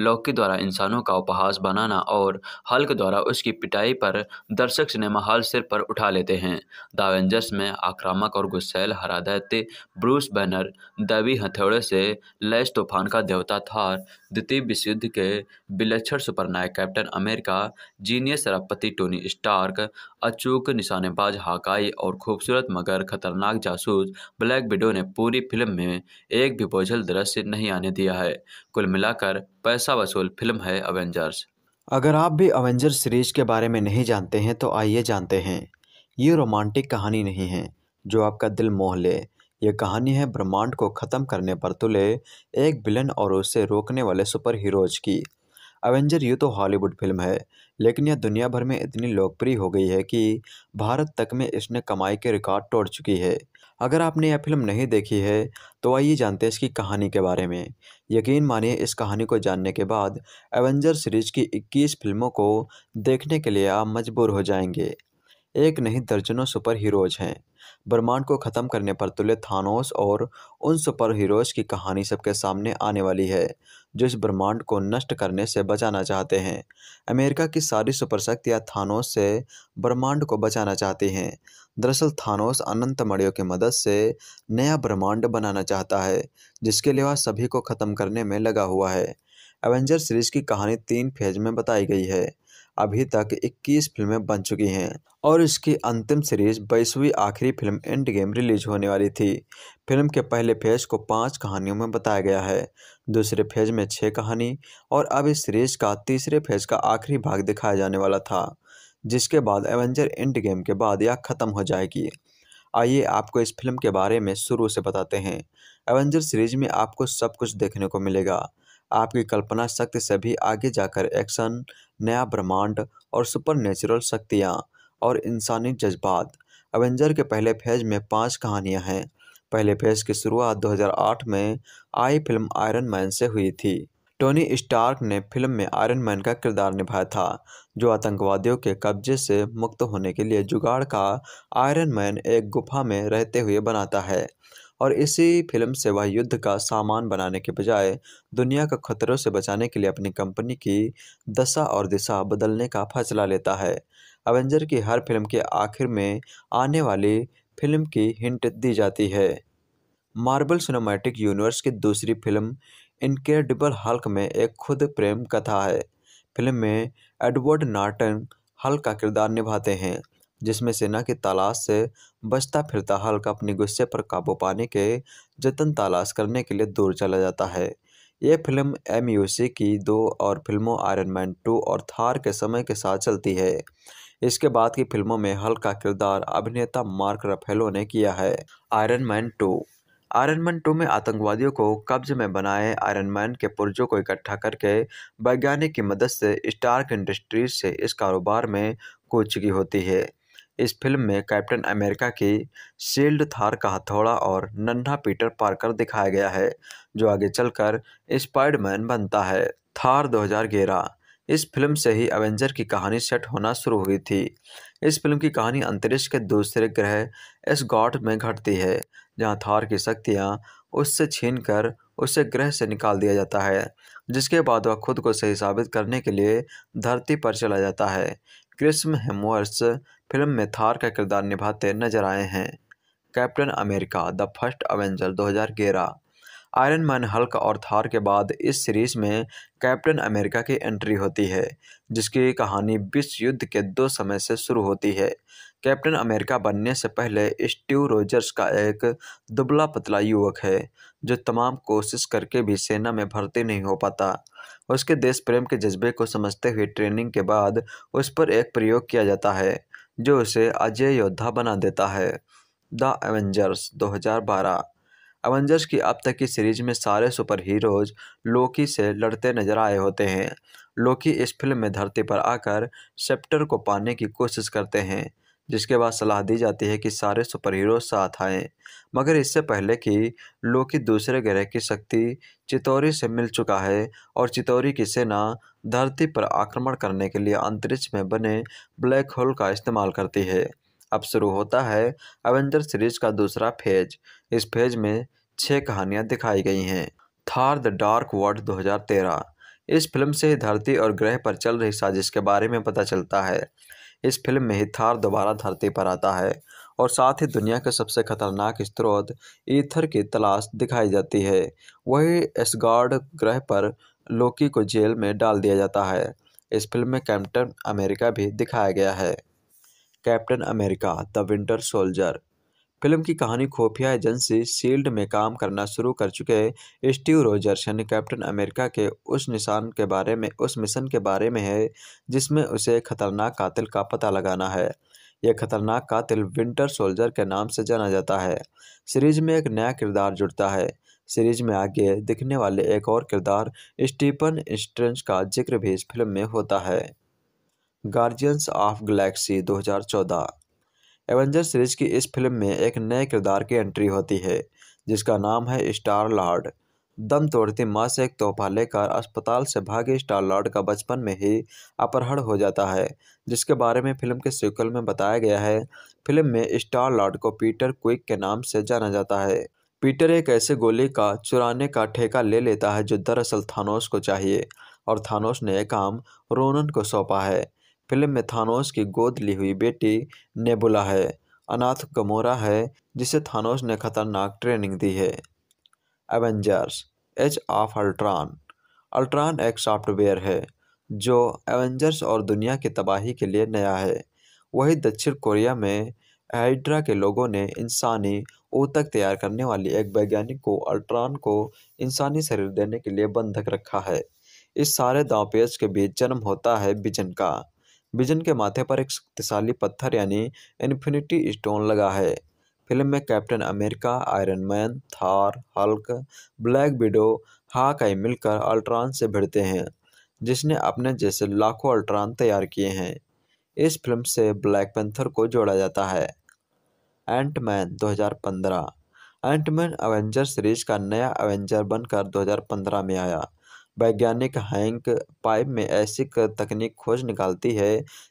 Speaker 1: लौकी द्वारा इंसानों का उपहास बनाना और हल्क द्वारा उसकी पिटाई पर दर्शक सिनेमा हॉल सिर पर उठा लेते हैं द अवेंजर्स में आक्रामक और गुस्सैल हरादैत्य ब्रूस बैनर दैवी हथौड़े से लैस तूफान का देवता थार द्वितीय विश्व युद्ध के विलक्षण सुपरनायक कैप्टन अमेरिका जीनियस रापति टोनी स्टार्क अचूक निशानेबाज हाकाई और खूबसूरत मगर खतरनाक जासूस ब्लैक विडो ने पूरी फिल्म में एक भी बोझल दृश्य नहीं आने दिया है कुल मिलाकर पैसा वसूल फिल्म है अवेंजर्स अगर आप भी अवेंजर्स सीरीज के बारे में नहीं जानते हैं तो आइए जानते हैं ये रोमांटिक कहानी नहीं है जो आपका दिल मोह ले यह कहानी है ब्रह्मांड को ख़त्म करने पर तुले एक विलन और उसे रोकने वाले सुपर हीरोज की अवेंजर यू तो हॉलीवुड फिल्म है लेकिन यह दुनिया भर में इतनी लोकप्रिय हो गई है कि भारत तक में इसने कमाई के रिकॉर्ड तोड़ चुकी है अगर आपने यह फिल्म नहीं देखी है तो आइए जानते हैं इसकी कहानी के बारे में यकीन मानिए इस कहानी को जानने के बाद एवेंजर सीरीज की 21 फिल्मों को देखने के लिए आप मजबूर हो जाएंगे एक नहीं दर्जनों सुपर हीरोज हैं ब्रह्मांड को ख़त्म करने पर तुले थानोस और उन सुपर हीरोज़ की कहानी सबके सामने आने वाली है जो इस ब्रह्मांड को नष्ट करने से बचाना चाहते हैं अमेरिका की सारी सुपर शक्तियाँ थानोस से ब्रह्मांड को बचाना चाहती हैं दरअसल थानोस अनंत मड़ियों की मदद से नया ब्रह्मांड बनाना चाहता है जिसके लिए वह सभी को ख़त्म करने में लगा हुआ है एवेंजर सीरीज़ की कहानी तीन फेज में बताई गई है अभी तक 21 फिल्में बन चुकी हैं और इसकी अंतिम सीरीज बाईसवीं आखिरी फिल्म एंड गेम रिलीज होने वाली थी फिल्म के पहले फेज को पांच कहानियों में बताया गया है दूसरे फेज में छः कहानी और अब इस सीरीज का तीसरे फेज का आखिरी भाग दिखाया जाने वाला था जिसके बाद एवेंजर एंड गेम के बाद यह खत्म हो जाएगी आइए आपको इस फिल्म के बारे में शुरू से बताते हैं एवेंजर सीरीज में आपको सब कुछ देखने को मिलेगा आपकी कल्पना शक्ति से भी आगे जाकर एक्शन नया ब्रह्मांड और सुपर नेचुरल शक्तियाँ और इंसानी जज्बात एवेंजर के पहले फेज में पांच कहानियां हैं पहले फेज की शुरुआत 2008 में आई फिल्म आयरन मैन से हुई थी टोनी स्टार्क ने फिल्म में आयरन मैन का किरदार निभाया था जो आतंकवादियों के कब्जे से मुक्त होने के लिए जुगाड़ का आयरन मैन एक गुफा में रहते हुए बनाता है और इसी फिल्म से वह युद्ध का सामान बनाने के बजाय दुनिया को खतरों से बचाने के लिए अपनी कंपनी की दशा और दिशा बदलने का फैसला लेता है अवेंजर की हर फिल्म के आखिर में आने वाली फिल्म की हिंट दी जाती है मार्बल सिनेमैटिक यूनिवर्स की दूसरी फिल्म इनक्रेडिबल हल्क में एक खुद प्रेम कथा है फिल्म में एडवर्ड नार्टन हल्क का किरदार निभाते हैं जिसमें सेना की तलाश से बचता फिरता हल्का अपने गुस्से पर काबू पाने के जतन तलाश करने के लिए दूर चला जाता है ये फिल्म एम की दो और फिल्मों आयरन मैन टू और थार के समय के साथ चलती है इसके बाद की फिल्मों में हल्का किरदार अभिनेता मार्क रफेलो ने किया है Iron Man two Iron Man two में आतंकवादियों को कब्ज में बनाए आयरन मैन के पुर्जों को इकट्ठा करके वैज्ञानिक की मदद से स्टार्क इंडस्ट्रीज से इस कारोबार में कोचगी होती है इस फिल्म में कैप्टन अमेरिका के शील्ड थार का हथौड़ा और नन्हा पीटर पार्कर दिखाया गया है जो आगे चलकर स्पाइडमैन बनता है थार 2011 इस फिल्म से ही एवेंजर की कहानी सेट होना शुरू हुई थी इस फिल्म की कहानी अंतरिक्ष के दूसरे ग्रह गॉड में घटती है जहां थार की शक्तियां उससे छीनकर उसे ग्रह से निकाल दिया जाता है जिसके बाद वह खुद को सही साबित करने के लिए धरती पर चला जाता है क्रिस्म हेमवर्स फिल्म में थार का किरदार निभाते नजर आए हैं Captain America the First Avenger 2011 Iron Man Hulk और थार के बाद इस सीरीज में कैप्टन अमेरिका की एंट्री होती है जिसकी कहानी विश्व युद्ध के दो समय से शुरू होती है कैप्टन अमेरिका बनने से पहले स्टीव रोजर्स का एक दुबला पतला युवक है जो तमाम कोशिश करके भी सेना में भर्ती नहीं हो पाता उसके देश प्रेम के जज्बे को समझते हुए ट्रेनिंग के बाद उस पर एक प्रयोग किया जाता है जो उसे अजय योद्धा बना देता है द एवेंजर्स 2012 एवेंजर्स की अब तक की सीरीज में सारे सुपर हीरोज लोकी से लड़ते नजर आए होते हैं लोकी इस फिल्म में धरती पर आकर सेप्टर को पाने की कोशिश करते हैं जिसके बाद सलाह दी जाती है कि सारे सुपर हीरो साथ आएँ मगर इससे पहले कि लोकी दूसरे ग्रह की शक्ति चितौरी से मिल चुका है और चितौरी की सेना धरती पर आक्रमण करने के लिए अंतरिक्ष में बने ब्लैक होल का इस्तेमाल करती है अब शुरू होता है एवेंजर सीरीज का दूसरा फेज इस फेज में छः कहानियाँ दिखाई गई हैं थार द डार्क वर्ल्ड 2013 इस फिल्म से ही धरती और ग्रह पर चल रही साजिश के बारे में पता चलता है इस फिल्म में थार दोबारा धरती पर आता है और साथ ही दुनिया के सबसे खतरनाक स्त्रोत ईथर की तलाश दिखाई जाती है वही एसगार्ड ग्रह पर लोकी को जेल में डाल दिया जाता है इस फिल्म में कैप्टन अमेरिका भी दिखाया गया है Captain America the Winter Soldier film की कहानी खुफिया एजेंसी सील्ड में काम करना शुरू कर चुके स्टीव रोजर्सन कैप्टन अमेरिका के उस निशान के बारे में उस मिशन के बारे में है जिसमें उसे खतरनाक कातिल का पता लगाना है यह खतरनाक कातिल विंटर सोल्जर के नाम से जाना जाता है सीरीज में एक नया किरदार जुड़ता है सीरीज में आगे दिखने वाले एक और किरदार स्टीफन स्ट्रेंच का जिक्र भी इस फिल्म में होता है गार्जियंस ऑफ गलेक्सी दो एवेंजर सीरीज की इस फिल्म में एक नए किरदार की एंट्री होती है जिसका नाम है स्टार लॉर्ड दम तोड़ती माँ से एक तोहफा लेकर अस्पताल से भागे स्टार लॉर्ड का बचपन में ही अपहरण हो जाता है जिसके बारे में फिल्म के सीक्वल में बताया गया है फिल्म में स्टार लॉर्ड को पीटर क्विक के नाम से जाना जाता है पीटर एक ऐसे गोली का चुराने का ठेका ले लेता है जो दरअसल थानोस को चाहिए और थानोस ने यह काम रोनन को सौंपा है फिल्म में थानोस की गोद ली हुई बेटी नेबुला है अनाथ गमोरा है जिसे थानोस ने खतरनाक ट्रेनिंग दी है Avengers as of Ultron Ultron एक सॉफ्टवेयर है जो एवेंजर्स और दुनिया की तबाही के लिए नया है वही दक्षिण कोरिया में हाइड्रा के लोगों ने इंसानी ऊतक तैयार करने वाली एक वैज्ञानिक को अल्ट्रॉन को इंसानी शरीर देने के लिए बंधक रखा है इस सारे दावपेज के बीच जन्म होता है बिजन का विजन के माथे पर एक शक्तिशाली पत्थर यानी इन्फिनिटी स्टोन लगा है फिल्म में Captain America Iron Man Thor Hulk Black Widow Hawkeye मिलकर अल्ट्रॉन से भिड़ते हैं जिसने अपने जैसे लाखों अल्ट्रॉन तैयार किए हैं इस फिल्म से ब्लैक पेंथर को जोड़ा जाता है एंटमैन 2015 एंटमैन एवेंजर सीरीज का नया एवेंजर बनकर 2015 में आया वैज्ञानिक हैंक पाइप में ऐसी तकनीक खोज निकालती है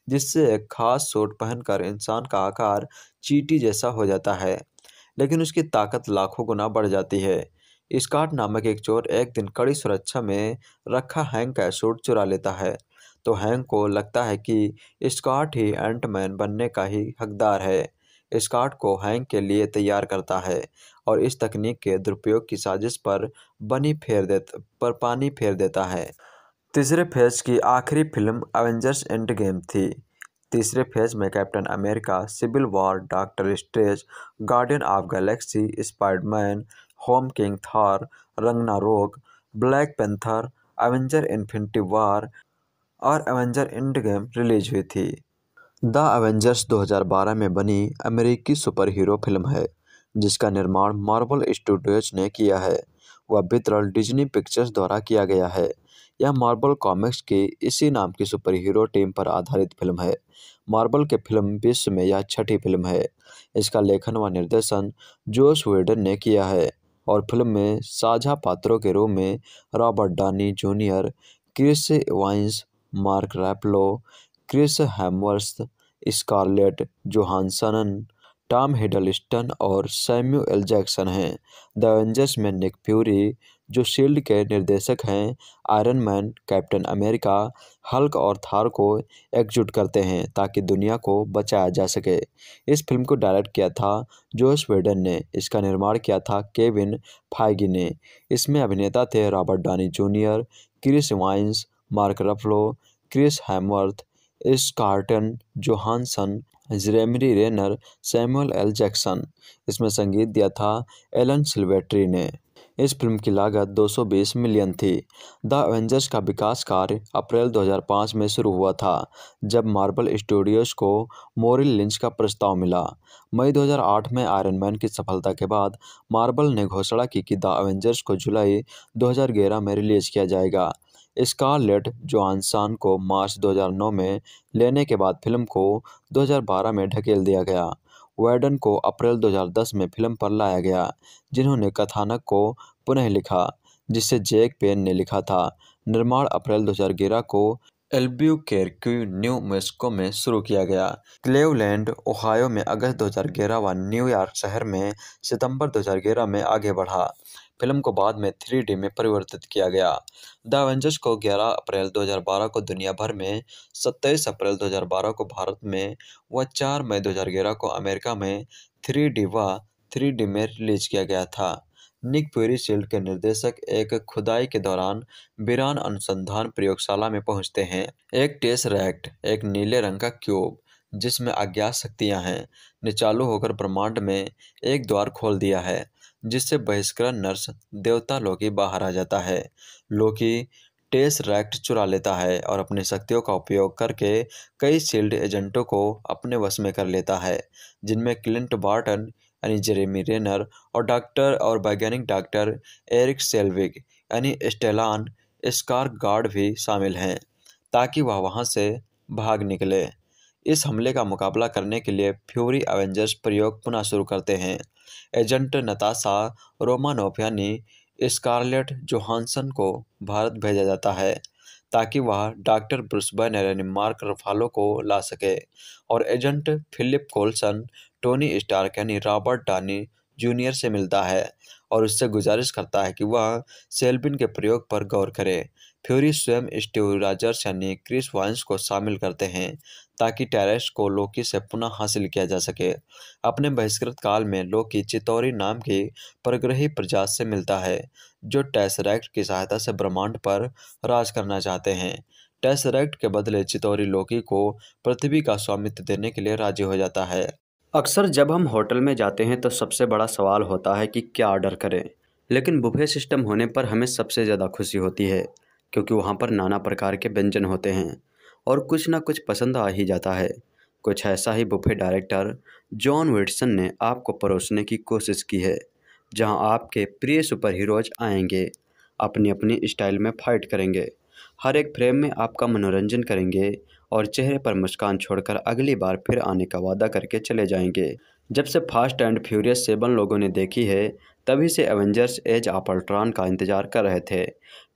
Speaker 1: जिससे खास सूट पहनकर इंसान का आकार चीटी जैसा हो जाता है लेकिन उसकी ताकत लाखों गुना बढ़ जाती है स्कॉट नामक एक चोर एक दिन कड़ी सुरक्षा में रखा हैंक का सूट चुरा लेता है तो हैंक को लगता है कि स्कॉट ही एंटमैन बनने का ही हकदार है कार्ड को हैंग के लिए तैयार करता है और इस तकनीक के दुरुपयोग की साजिश पर बनी फेर दे पर पानी फेर देता है तीसरे फेज की आखिरी फिल्म एवेंजर्स एंड गेम थी तीसरे फेज में Captain America Civil War Doctor Strange Guardian of Galaxy Spiderman Homecoming Thor Ragnarok Black Panther Avenger Infinity War और एवेंजर एंड गेम रिलीज हुई थी द एवेंजर्स 2012 में बनी अमेरिकी सुपर हीरो फिल्म है जिसका निर्माण मार्वल स्टूडियोज ने किया है वह वितरण डिज्नी पिक्चर्स द्वारा किया गया है यह मार्बल कॉमिक्स की इसी नाम की सुपर हीरो टीम पर आधारित फिल्म है मार्बल के फिल्म विश्व में यह छठी फिल्म है इसका लेखन व निर्देशन जोश वेडन ने किया है और फिल्म में साझा पात्रों के रूप में Robert Downey Junior Chris Evans Mark Ruffalo Chris Hemsworth Scarlett Johansson Tom Hiddleston और सैम्यूएल जैक्सन हैं द एवेंजर्स में निक फ्यूरी जो शील्ड के निर्देशक हैं Iron Man Captain America Hulk और थार को एकजुट करते हैं ताकि दुनिया को बचाया जा सके इस फिल्म को डायरेक्ट किया था जोश वेडन ने इसका निर्माण किया था केविन फाइगी ने इसमें अभिनेता थे Robert Downey Junior Chris Evans Mark Ruffalo Chris Hemsworth Scarlett Johansson Jeremy Renner Samuel L Jackson इसमें संगीत दिया था एलन सिल्वेट्री ने इस फिल्म की लागत 220 मिलियन थी द एवेंजर्स का विकास कार्य अप्रैल 2005 में शुरू हुआ था जब मार्बल स्टूडियोज को मोरिल लिंच का प्रस्ताव मिला मई 2008 में आयरन मैन की सफलता के बाद मार्बल ने घोषणा की कि द एवेंजर्स को जुलाई 2011 में रिलीज किया जाएगा स्कारलेट जोहानसन को मार्च 2009 में लेने के बाद फिल्म को 2012 में ढकेल दिया गया वर्डन को अप्रैल 2010 में फिल्म पर लाया गया जिन्होंने कथानक को पुनः लिखा जिसे जैक पेन ने लिखा था निर्माण अप्रैल 2011 को एल्ब्यू केरक्यू न्यू मेस्को में शुरू किया गया क्लेवलैंड ओहायो में अगस्त 2011 व न्यूयॉर्क शहर में सितंबर 2011 में आगे बढ़ा फिल्म को बाद में थ्री में परिवर्तित किया गया द एवेंजर्स को 11 अप्रैल 2012 को दुनिया भर में 27 अप्रैल 2012 को भारत में व 4 मई 2011 को अमेरिका में थ्री डी व थ्री डी में रिलीज किया गया था निक प्यूरी शील्ड के निर्देशक एक खुदाई के दौरान बिरान अनुसंधान प्रयोगशाला में पहुंचते हैं एक टेस रैक्ट एक नीले रंग का क्यूब जिसमें अज्ञात शक्तियां हैं ने चालू होकर ब्रह्मांड में एक द्वार खोल दिया है जिससे बहिष्कृत नर्स देवता लोकी बाहर आ जाता है लोकी टेस रैक्ट चुरा लेता है और अपनी शक्तियों का उपयोग करके कई शील्ड एजेंटों को अपने वश में कर लेता है जिनमें क्लिंट बार्टन यानी जेरेमी रेनर और डॉक्टर और वैज्ञानिक डॉक्टर एरिक सेल्विक यानी स्टेलान स्कार गार्ड भी शामिल हैं ताकि वह वहां से भाग निकले इस हमले का मुकाबला करने के लिए फ्यूरी एवेंजर्स प्रयोग पुनः शुरू करते हैं एजेंट नताशा रोमानोफिया ने स्कारलेट जोहानसन को भारत भेजा जाता है ताकि वह डॉक्टर ब्रुस बैनर यानी मार्क रफालो को ला सके और agent Philip Coulson Tony Stark यानी रॉबर्ट डानी जूनियर से मिलता है और उससे गुजारिश करता है कि वह सेल्बिन के प्रयोग पर गौर करे फ्यूरी स्वयं स्टीव राजर्स यानी क्रिस वाइंस को शामिल करते हैं ताकि टेरेस को लोकी से पुनः हासिल किया जा सके अपने बहिष्कृत काल में लोकी चितौरी नाम की परग्रही प्रजात से मिलता है जो टेसरैक्ट की सहायता से ब्रह्मांड पर राज करना चाहते हैं टेसरैक्ट के बदले चितौरी लोकी को पृथ्वी का स्वामित्व देने के लिए राजी हो जाता है अक्सर जब हम होटल में जाते हैं तो सबसे बड़ा सवाल होता है कि क्या ऑर्डर करें लेकिन बुफे सिस्टम होने पर हमें सबसे ज़्यादा खुशी होती है क्योंकि वहाँ पर नाना प्रकार के व्यंजन होते हैं और कुछ ना कुछ पसंद आ ही जाता है कुछ ऐसा ही बुफे डायरेक्टर जॉन विटसन ने आपको परोसने की कोशिश की है जहां आपके प्रिय सुपर हीरोज आएंगे अपनी अपनी स्टाइल में फाइट करेंगे हर एक फ्रेम में आपका मनोरंजन करेंगे और चेहरे पर मुस्कान छोड़कर अगली बार फिर आने का वादा करके चले जाएंगे जब से फास्ट एंड फ्यूरियस सेवन लोगों ने देखी है तभी से एवेंजर्स एज ऑफ अल्ट्रॉन का इंतजार कर रहे थे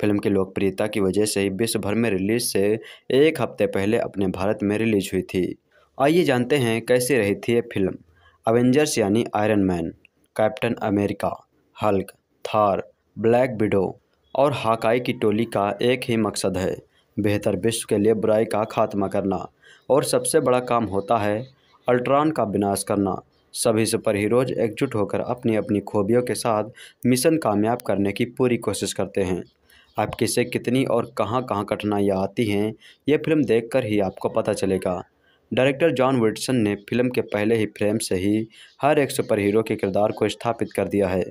Speaker 1: फिल्म की लोकप्रियता की वजह से ही विश्व भर में रिलीज से एक हफ्ते पहले अपने भारत में रिलीज हुई थी आइए जानते हैं कैसे रही थी ये फिल्म एवेंजर्स यानी Iron Man Captain America Hulk Thor Black Widow और हाकाई की टोली का एक ही मकसद है बेहतर विश्व के लिए बुराई का खात्मा करना और सबसे बड़ा काम होता है अल्ट्रॉन का विनाश करना सभी सुपर हीरोज एकजुट होकर अपनी अपनी खूबियों के साथ मिशन कामयाब करने की पूरी कोशिश करते हैं अब किसे कितनी और कहां कहां कठिनाइयां आती हैं ये फिल्म देखकर ही आपको पता चलेगा डायरेक्टर जॉन विल्सन ने फिल्म के पहले ही फ्रेम से ही हर एक सुपर हीरो के किरदार को स्थापित कर दिया है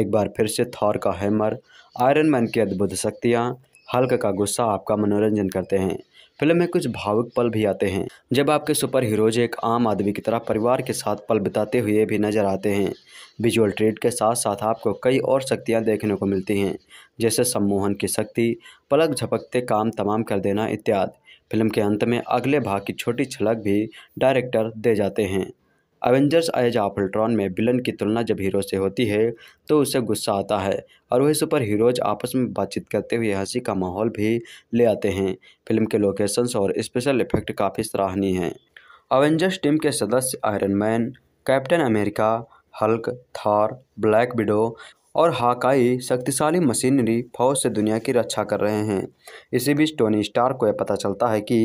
Speaker 1: एक बार फिर से थॉर का हैमर आयरन मैन की अद्भुत शक्तियाँ हल्क का गुस्सा आपका मनोरंजन करते हैं फिल्म में कुछ भावुक पल भी आते हैं जब आपके सुपर हीरोज एक आम आदमी की तरह परिवार के साथ पल बिताते हुए भी नजर आते हैं विजुअल ट्रेड के साथ साथ आपको कई और शक्तियाँ देखने को मिलती हैं जैसे सम्मोहन की शक्ति पलक झपकते काम तमाम कर देना इत्यादि फिल्म के अंत में अगले भाग की छोटी छलक भी डायरेक्टर दे जाते हैं अवेंजर्स एज ऑफ अल्ट्रॉन में विलन की तुलना जब हीरो से होती है तो उसे गुस्सा आता है और वह सुपर हीरोज आपस में बातचीत करते हुए हंसी का माहौल भी ले आते हैं फिल्म के लोकेशंस और स्पेशल इफेक्ट काफ़ी सराहनीय हैं अवेंजर्स टीम के सदस्य Iron Man Captain America Hulk Thor Black Widow और हाकाई शक्तिशाली मशीनरी फौज से दुनिया की रक्षा कर रहे हैं इसी बीच टोनी स्टार को यह पता चलता है कि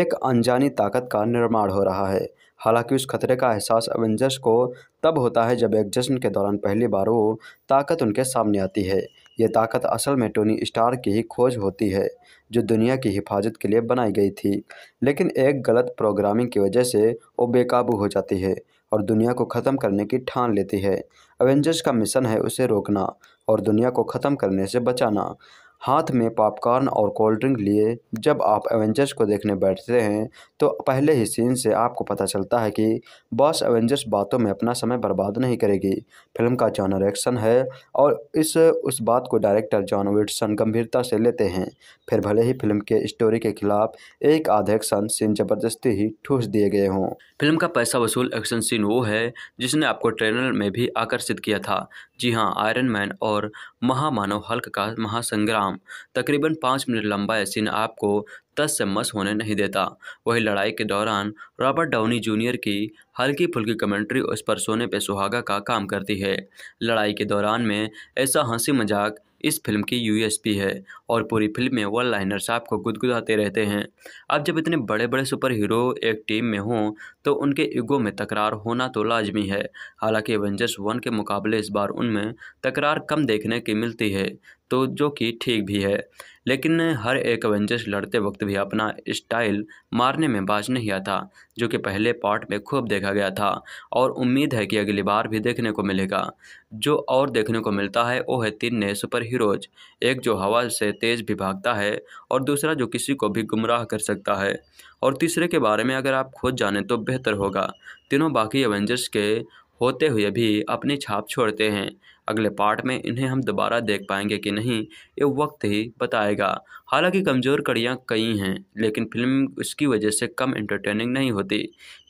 Speaker 1: एक अनजानी ताकत का निर्माण हो रहा है हालांकि उस खतरे का एहसास एवेंजर्स को तब होता है जब एक जश्न के दौरान पहली बार वो ताकत उनके सामने आती है ये ताकत असल में टोनी स्टार की ही खोज होती है जो दुनिया की हिफाजत के लिए बनाई गई थी लेकिन एक गलत प्रोग्रामिंग की वजह से वो बेकाबू हो जाती है और दुनिया को ख़त्म करने की ठान लेती है एवेंजर्स का मिशन है उसे रोकना और दुनिया को ख़त्म करने से बचाना हाथ में पॉपकॉर्न और कोल्ड ड्रिंक लिए जब आप एवेंजर्स को देखने बैठते हैं तो पहले ही सीन से आपको पता चलता है कि बॉस एवेंजर्स बातों में अपना समय बर्बाद नहीं करेगी फिल्म का जॉनर एक्शन है और इस उस बात को डायरेक्टर जॉन विटसन गंभीरता से लेते हैं फिर भले ही फिल्म के स्टोरी के खिलाफ एक आधे एक्शन सीन ज़बरदस्ती ही ठूस दिए गए हों फिल्म का पैसा वसूल एक्शन सीन वो है जिसने आपको ट्रेलर में भी आकर्षित किया था जी हाँ आयरन मैन और महामानव हल्क का महासंग्राम विराम तकरीबन पाँच मिनट लंबा यह सीन आपको तस से मस होने नहीं देता वही लड़ाई के दौरान रॉबर्ट डाउनी जूनियर की हल्की फुल्की कमेंट्री उस पर सोने पे सुहागा का काम करती है लड़ाई के दौरान में ऐसा हंसी मजाक इस फिल्म की यूएसपी है और पूरी फिल्म में वन लाइनर साहब को गुदगुदाते रहते हैं अब जब इतने बड़े बड़े सुपर हीरो एक टीम में हों तो उनके ईगो में तकरार होना तो लाजमी है हालांकि एवेंजर्स वन के मुकाबले इस बार उनमें तकरार कम देखने की मिलती है तो जो कि ठीक भी है लेकिन हर एक एवेंजर्स लड़ते वक्त भी अपना स्टाइल मारने में बाज नहीं आता जो कि पहले पार्ट में खूब देखा गया था और उम्मीद है कि अगली बार भी देखने को मिलेगा जो और देखने को मिलता है वो है तीन नए सुपर हीरोज एक जो हवा से तेज़ भी भागता है और दूसरा जो किसी को भी गुमराह कर सकता है और तीसरे के बारे में अगर आप खुद जाने तो बेहतर होगा तीनों बाकी एवेंजर्स के होते हुए भी अपनी छाप छोड़ते हैं अगले पार्ट में इन्हें हम दोबारा देख पाएंगे कि नहीं ये वक्त ही बताएगा हालांकि कमज़ोर कड़ियाँ कई हैं लेकिन फिल्म उसकी वजह से कम एंटरटेनिंग नहीं होती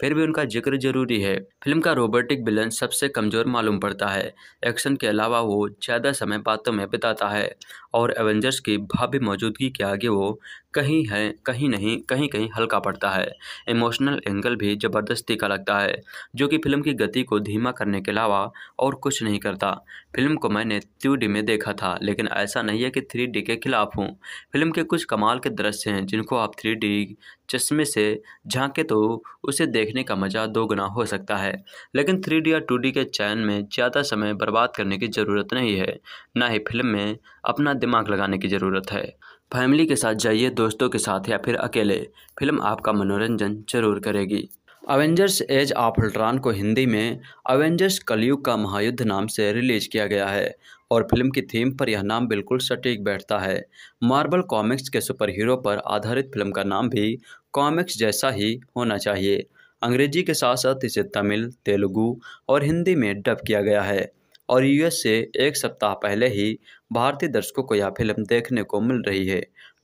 Speaker 1: फिर भी उनका जिक्र जरूरी है फिल्म का रोबोटिक बिलन सबसे कमज़ोर मालूम पड़ता है एक्शन के अलावा वो ज़्यादा समय बातों में बिताता है और एवेंजर्स की भाभी मौजूदगी के आगे वो कहीं है कहीं नहीं कहीं कहीं हल्का पड़ता है इमोशनल एंगल भी ज़बरदस्ती का लगता है जो कि फिल्म की गति को धीमा करने के अलावा और कुछ नहीं करता फिल्म को मैंने थ्री में देखा था लेकिन ऐसा नहीं है कि थ्री के खिलाफ हूँ फिल्म के कुछ कमाल के दृश्य हैं जिनको आप थ्री चश्मे से झांके तो उसे देखने का मज़ा दोगुना हो सकता है लेकिन थ्री या टू के चयन में ज़्यादा समय बर्बाद करने की ज़रूरत नहीं है ना ही फिल्म में अपना दिमाग लगाने की ज़रूरत है फैमिली के साथ जाइए दोस्तों के साथ या फिर अकेले फिल्म आपका मनोरंजन जरूर करेगी अवेंजर्स एज ऑफ अल्ट्रॉन को हिंदी में अवेंजर्स कलयुग का महायुद्ध नाम से रिलीज किया गया है और फिल्म की थीम पर यह नाम बिल्कुल सटीक बैठता है मार्बल कॉमिक्स के सुपर हीरो पर आधारित फिल्म का नाम भी कॉमिक्स जैसा ही होना चाहिए अंग्रेजी के साथ साथ इसे तमिल तेलुगू और हिंदी में डब किया गया है और यूएस से एक सप्ताह पहले ही भारतीय दर्शकों को यह फिल्म देखने को मिल रही है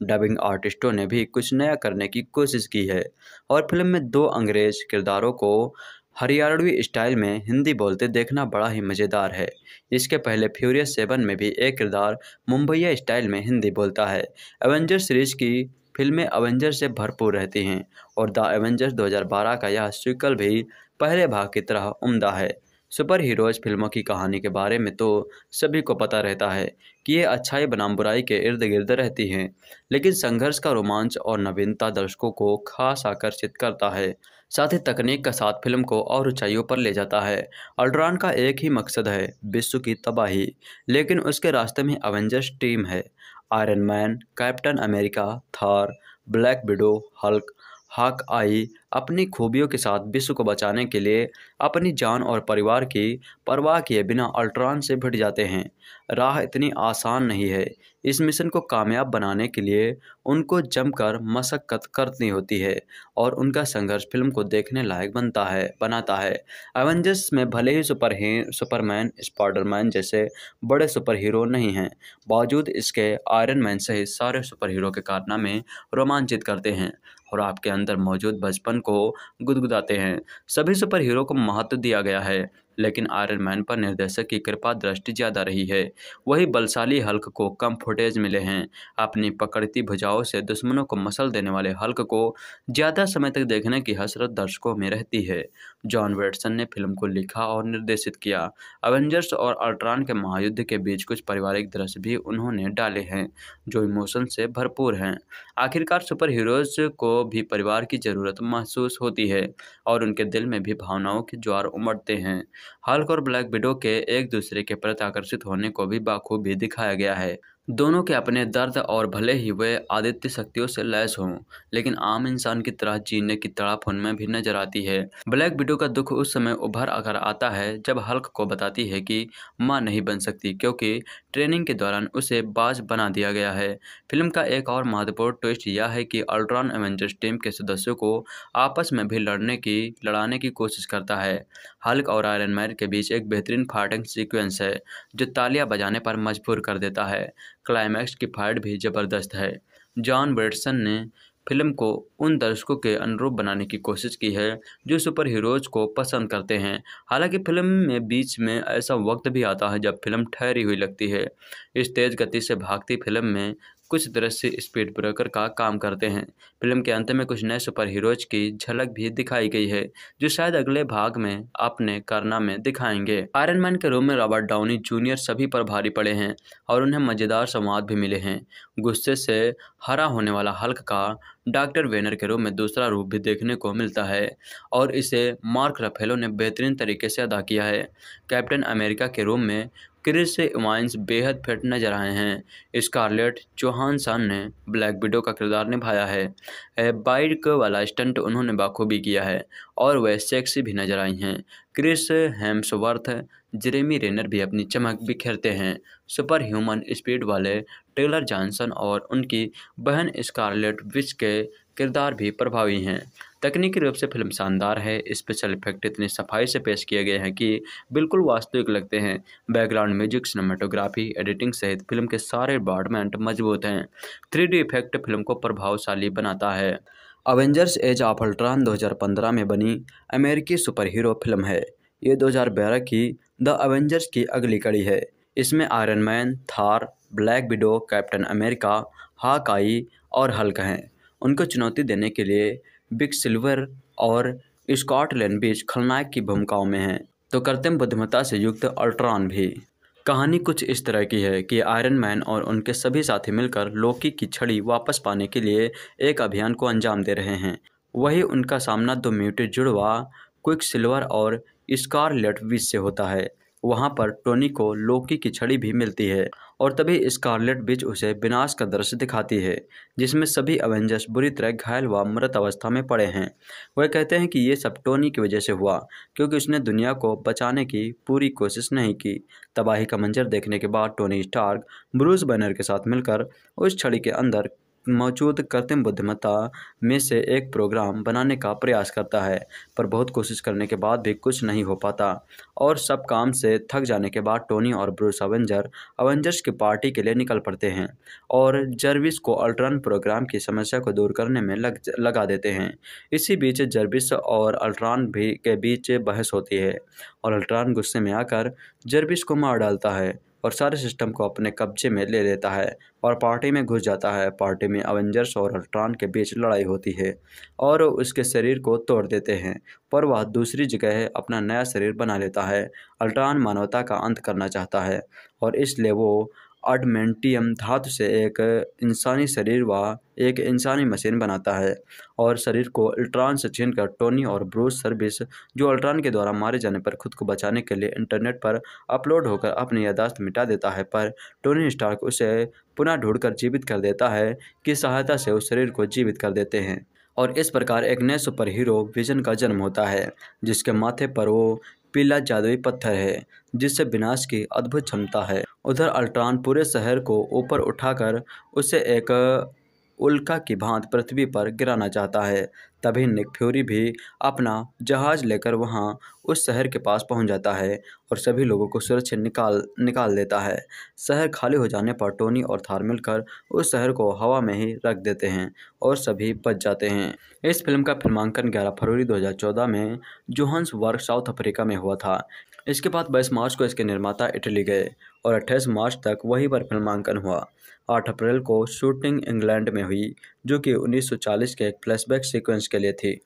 Speaker 1: डबिंग आर्टिस्टों ने भी कुछ नया करने की कोशिश की है और फिल्म में दो अंग्रेज किरदारों को हरियाणवी स्टाइल में हिंदी बोलते देखना बड़ा ही मज़ेदार है इसके पहले फ्यूरियस सेवन में भी एक किरदार मुंबईया स्टाइल में हिंदी बोलता है एवेंजर सीरीज की फिल्में एवेंजर से भरपूर रहती हैं और द एवेंजर्स 2012 का यह सीक्वल भी पहले भाग की तरह उम्दा है सुपर हीरोज़ फिल्मों की कहानी के बारे में तो सभी को पता रहता है कि ये अच्छाई बनाम बुराई के इर्द गिर्द रहती हैं लेकिन संघर्ष का रोमांच और नवीनता दर्शकों को खास आकर्षित करता है साथ ही तकनीक का साथ फिल्म को और ऊंचाइयों पर ले जाता है अल्ड्रॉन का एक ही मकसद है विश्व की तबाही लेकिन उसके रास्ते में अवेंजर्स टीम है Iron Man Captain America Thor Black Widow Hulk Hawkeye अपनी खूबियों के साथ विश्व को बचाने के लिए अपनी जान और परिवार की परवाह किए बिना अल्ट्रॉन से भिट जाते हैं राह इतनी आसान नहीं है इस मिशन को कामयाब बनाने के लिए उनको जमकर मशक्क़त करनी होती है और उनका संघर्ष फिल्म को देखने लायक बनता है बनाता है एवेंजर्स में भले ही सुपर ही सुपरमैन स्पाइडरमैन जैसे बड़े सुपर हीरो नहीं हैं बावजूद इसके आयरन मैन सहित सारे सुपर हीरो के कारनामे रोमांचित करते हैं और आपके अंदर मौजूद बचपन को गुदगुदाते हैं सभी सुपर हीरो को महत्व दिया गया है लेकिन आयरन मैन पर निर्देशक की कृपा दृष्टि ज़्यादा रही है वही बलशाली हल्क को कम फुटेज मिले हैं अपनी पकड़ती भुजाओं से दुश्मनों को मसल देने वाले हल्क को ज़्यादा समय तक देखने की हसरत दर्शकों में रहती है जॉन वेटसन ने फिल्म को लिखा और निर्देशित किया अवेंजर्स और अल्ट्रॉन के महायुद्ध के बीच कुछ पारिवारिक दृश्य भी उन्होंने डाले हैं जो इमोशन से भरपूर हैं आखिरकार सुपर हीरोज़ को भी परिवार की ज़रूरत महसूस होती है और उनके दिल में भी भावनाओं के ज्वार उमड़ते हैं हल्क और ब्लैक विडो के एक दूसरे के प्रति आकर्षित होने को भी बाखूबी दिखाया गया है दोनों के अपने दर्द और भले ही वे आदित्य शक्तियों से लैस हों लेकिन आम इंसान की तरह जीने की तड़प उनमें भी नजर आती है ब्लैक बिडो का दुख उस समय उभर आकर आता है जब हल्क को बताती है कि माँ नहीं बन सकती क्योंकि ट्रेनिंग के दौरान उसे बाज बना दिया गया है फिल्म का एक और महत्वपूर्ण ट्विस्ट यह है कि अल्ट्रॉन एवेंजर्स टीम के सदस्यों को आपस में भी लड़ने की लड़ाने की कोशिश करता है हल्क और आयरन मैन के बीच एक बेहतरीन फाइटिंग सीक्वेंस है जो तालियां बजाने पर मजबूर कर देता है क्लाइमैक्स की फाइट भी ज़बरदस्त है जॉन ब्रेडसन ने फिल्म को उन दर्शकों के अनुरूप बनाने की कोशिश की है जो सुपर हीरोज को पसंद करते हैं हालांकि फिल्म में बीच में ऐसा वक्त भी आता है जब फिल्म ठहरी हुई लगती है इस तेज़ गति से भागती फिल्म में कुछ दृश्य स्पीड ब्रेकर का काम करते हैं फिल्म के अंत में कुछ नए सुपर हीरोज की झलक भी दिखाई गई है जो शायद अगले भाग में अपने करना में दिखाएंगे आयरन मैन के रूम में रॉबर्ट डाउनी जूनियर सभी पर भारी पड़े हैं और उन्हें मज़ेदार संवाद भी मिले हैं गुस्से से हरा होने वाला हल्क का डॉक्टर वेनर के रूप में दूसरा रूप भी देखने को मिलता है और इसे मार्क रफेलो ने बेहतरीन तरीके से अदा किया है कैप्टन अमेरिका के रूप में क्रिस इवाइंस बेहद फिट नजर आए हैं स्कारलेट सन ने ब्लैक बिडो का किरदार निभाया है बाइक वाला स्टंट उन्होंने बाखूबी किया है और वह सेक्सी भी नजर आई हैं क्रिस हेम्सवर्थ जेरेमी रेनर भी अपनी चमक बिखेरते हैं सुपर ह्यूमन स्पीड वाले टेलर जॉनसन और उनकी बहन स्कारलेट विच के किरदार भी प्रभावी हैं तकनीकी रूप से फिल्म शानदार है स्पेशल इफेक्ट इतनी सफाई से पेश किए गए हैं कि बिल्कुल वास्तविक लगते हैं बैकग्राउंड म्यूजिक सिनेमाटोग्राफी एडिटिंग सहित फिल्म के सारे डिपार्टमेंट मजबूत हैं थ्री इफेक्ट फिल्म को प्रभावशाली बनाता है अवेंजर्स एज ऑफ अल्ट्रॉन 2015 में बनी अमेरिकी सुपर हीरो फिल्म है ये 2012 की द एवेंजर्स की अगली कड़ी है इसमें Iron Man Thor Black Widow Captain America Hawkeye और हल्क हैं उनको चुनौती देने के लिए बिग सिल्वर और स्कॉटलैंड बीच खलनायक की भूमिकाओं में हैं तो कृत्रिम बुद्धिमत्ता से युक्त अल्ट्रॉन भी कहानी कुछ इस तरह की है कि आयरन मैन और उनके सभी साथी मिलकर लोकी की छड़ी वापस पाने के लिए एक अभियान को अंजाम दे रहे हैं वही उनका सामना दो म्यूटेड जुड़वा क्विक सिल्वर और स्कारलेट विच से होता है वहाँ पर टोनी को लोकी की छड़ी भी मिलती है और तभी स्कारलेट बिच उसे विनाश का दृश्य दिखाती है जिसमें सभी अवेंजर्स बुरी तरह घायल व मृत अवस्था में पड़े हैं वह कहते हैं कि ये सब टोनी की वजह से हुआ क्योंकि उसने दुनिया को बचाने की पूरी कोशिश नहीं की तबाही का मंजर देखने के बाद टोनी स्टार्क ब्रूस बैनर के साथ मिलकर उस छड़ी के अंदर मौजूद कृत्रिम बुद्धिमत्ता में से एक प्रोग्राम बनाने का प्रयास करता है पर बहुत कोशिश करने के बाद भी कुछ नहीं हो पाता और सब काम से थक जाने के बाद टोनी और ब्रूस अवेंजर अवेंजर्स की पार्टी के लिए निकल पड़ते हैं और जर्विस को अल्ट्रन प्रोग्राम की समस्या को दूर करने में लग लगा देते हैं इसी बीच जर्विस और अल्ट्रॉन भी के बीच बहस होती है और अल्ट्रान गुस्से में आकर जर्विस को मार डालता है और सारे सिस्टम को अपने कब्जे में ले लेता है और पार्टी में घुस जाता है पार्टी में अवेंजर्स और अल्ट्रॉन के बीच लड़ाई होती है और उसके शरीर को तोड़ देते हैं पर वह दूसरी जगह अपना नया शरीर बना लेता है अल्ट्रॉन मानवता का अंत करना चाहता है और इसलिए वो अडमेंटियम धातु से एक इंसानी शरीर व एक इंसानी मशीन बनाता है और शरीर को अल्ट्रॉन से छीनकर टोनी और ब्रूस सर्विस जो अल्ट्रॉन के द्वारा मारे जाने पर खुद को बचाने के लिए इंटरनेट पर अपलोड होकर अपनी यादाश्त मिटा देता है पर टोनी स्टार्क उसे पुनः ढूंढकर जीवित कर देता है की सहायता से उस शरीर को जीवित कर देते हैं और इस प्रकार एक नए सुपर हीरो विजन का जन्म होता है जिसके माथे पर वो पीला जादुई पत्थर है जिससे विनाश की अद्भुत क्षमता है उधर अल्ट्रॉन पूरे शहर को ऊपर उठाकर उसे एक उल्का की भांत पृथ्वी पर गिराना चाहता है तभी निक फ्यूरी भी अपना जहाज लेकर वहां उस शहर के पास पहुंच जाता है और सभी लोगों को सुरक्षित निकाल निकाल देता है शहर खाली हो जाने पर टोनी और थार मिलकर उस शहर को हवा में ही रख देते हैं और सभी बच जाते हैं इस फिल्म का फिल्मांकन 11 फरवरी 2014 में वर्क साउथ अफ्रीका में हुआ था इसके बाद 22 मार्च को इसके निर्माता इटली गए और 28 मार्च तक वहीं पर फिल्मांकन हुआ 8 अप्रैल को शूटिंग इंग्लैंड में हुई जो कि 1940 के एक फ्लैशबैक सीक्वेंस के लिए थी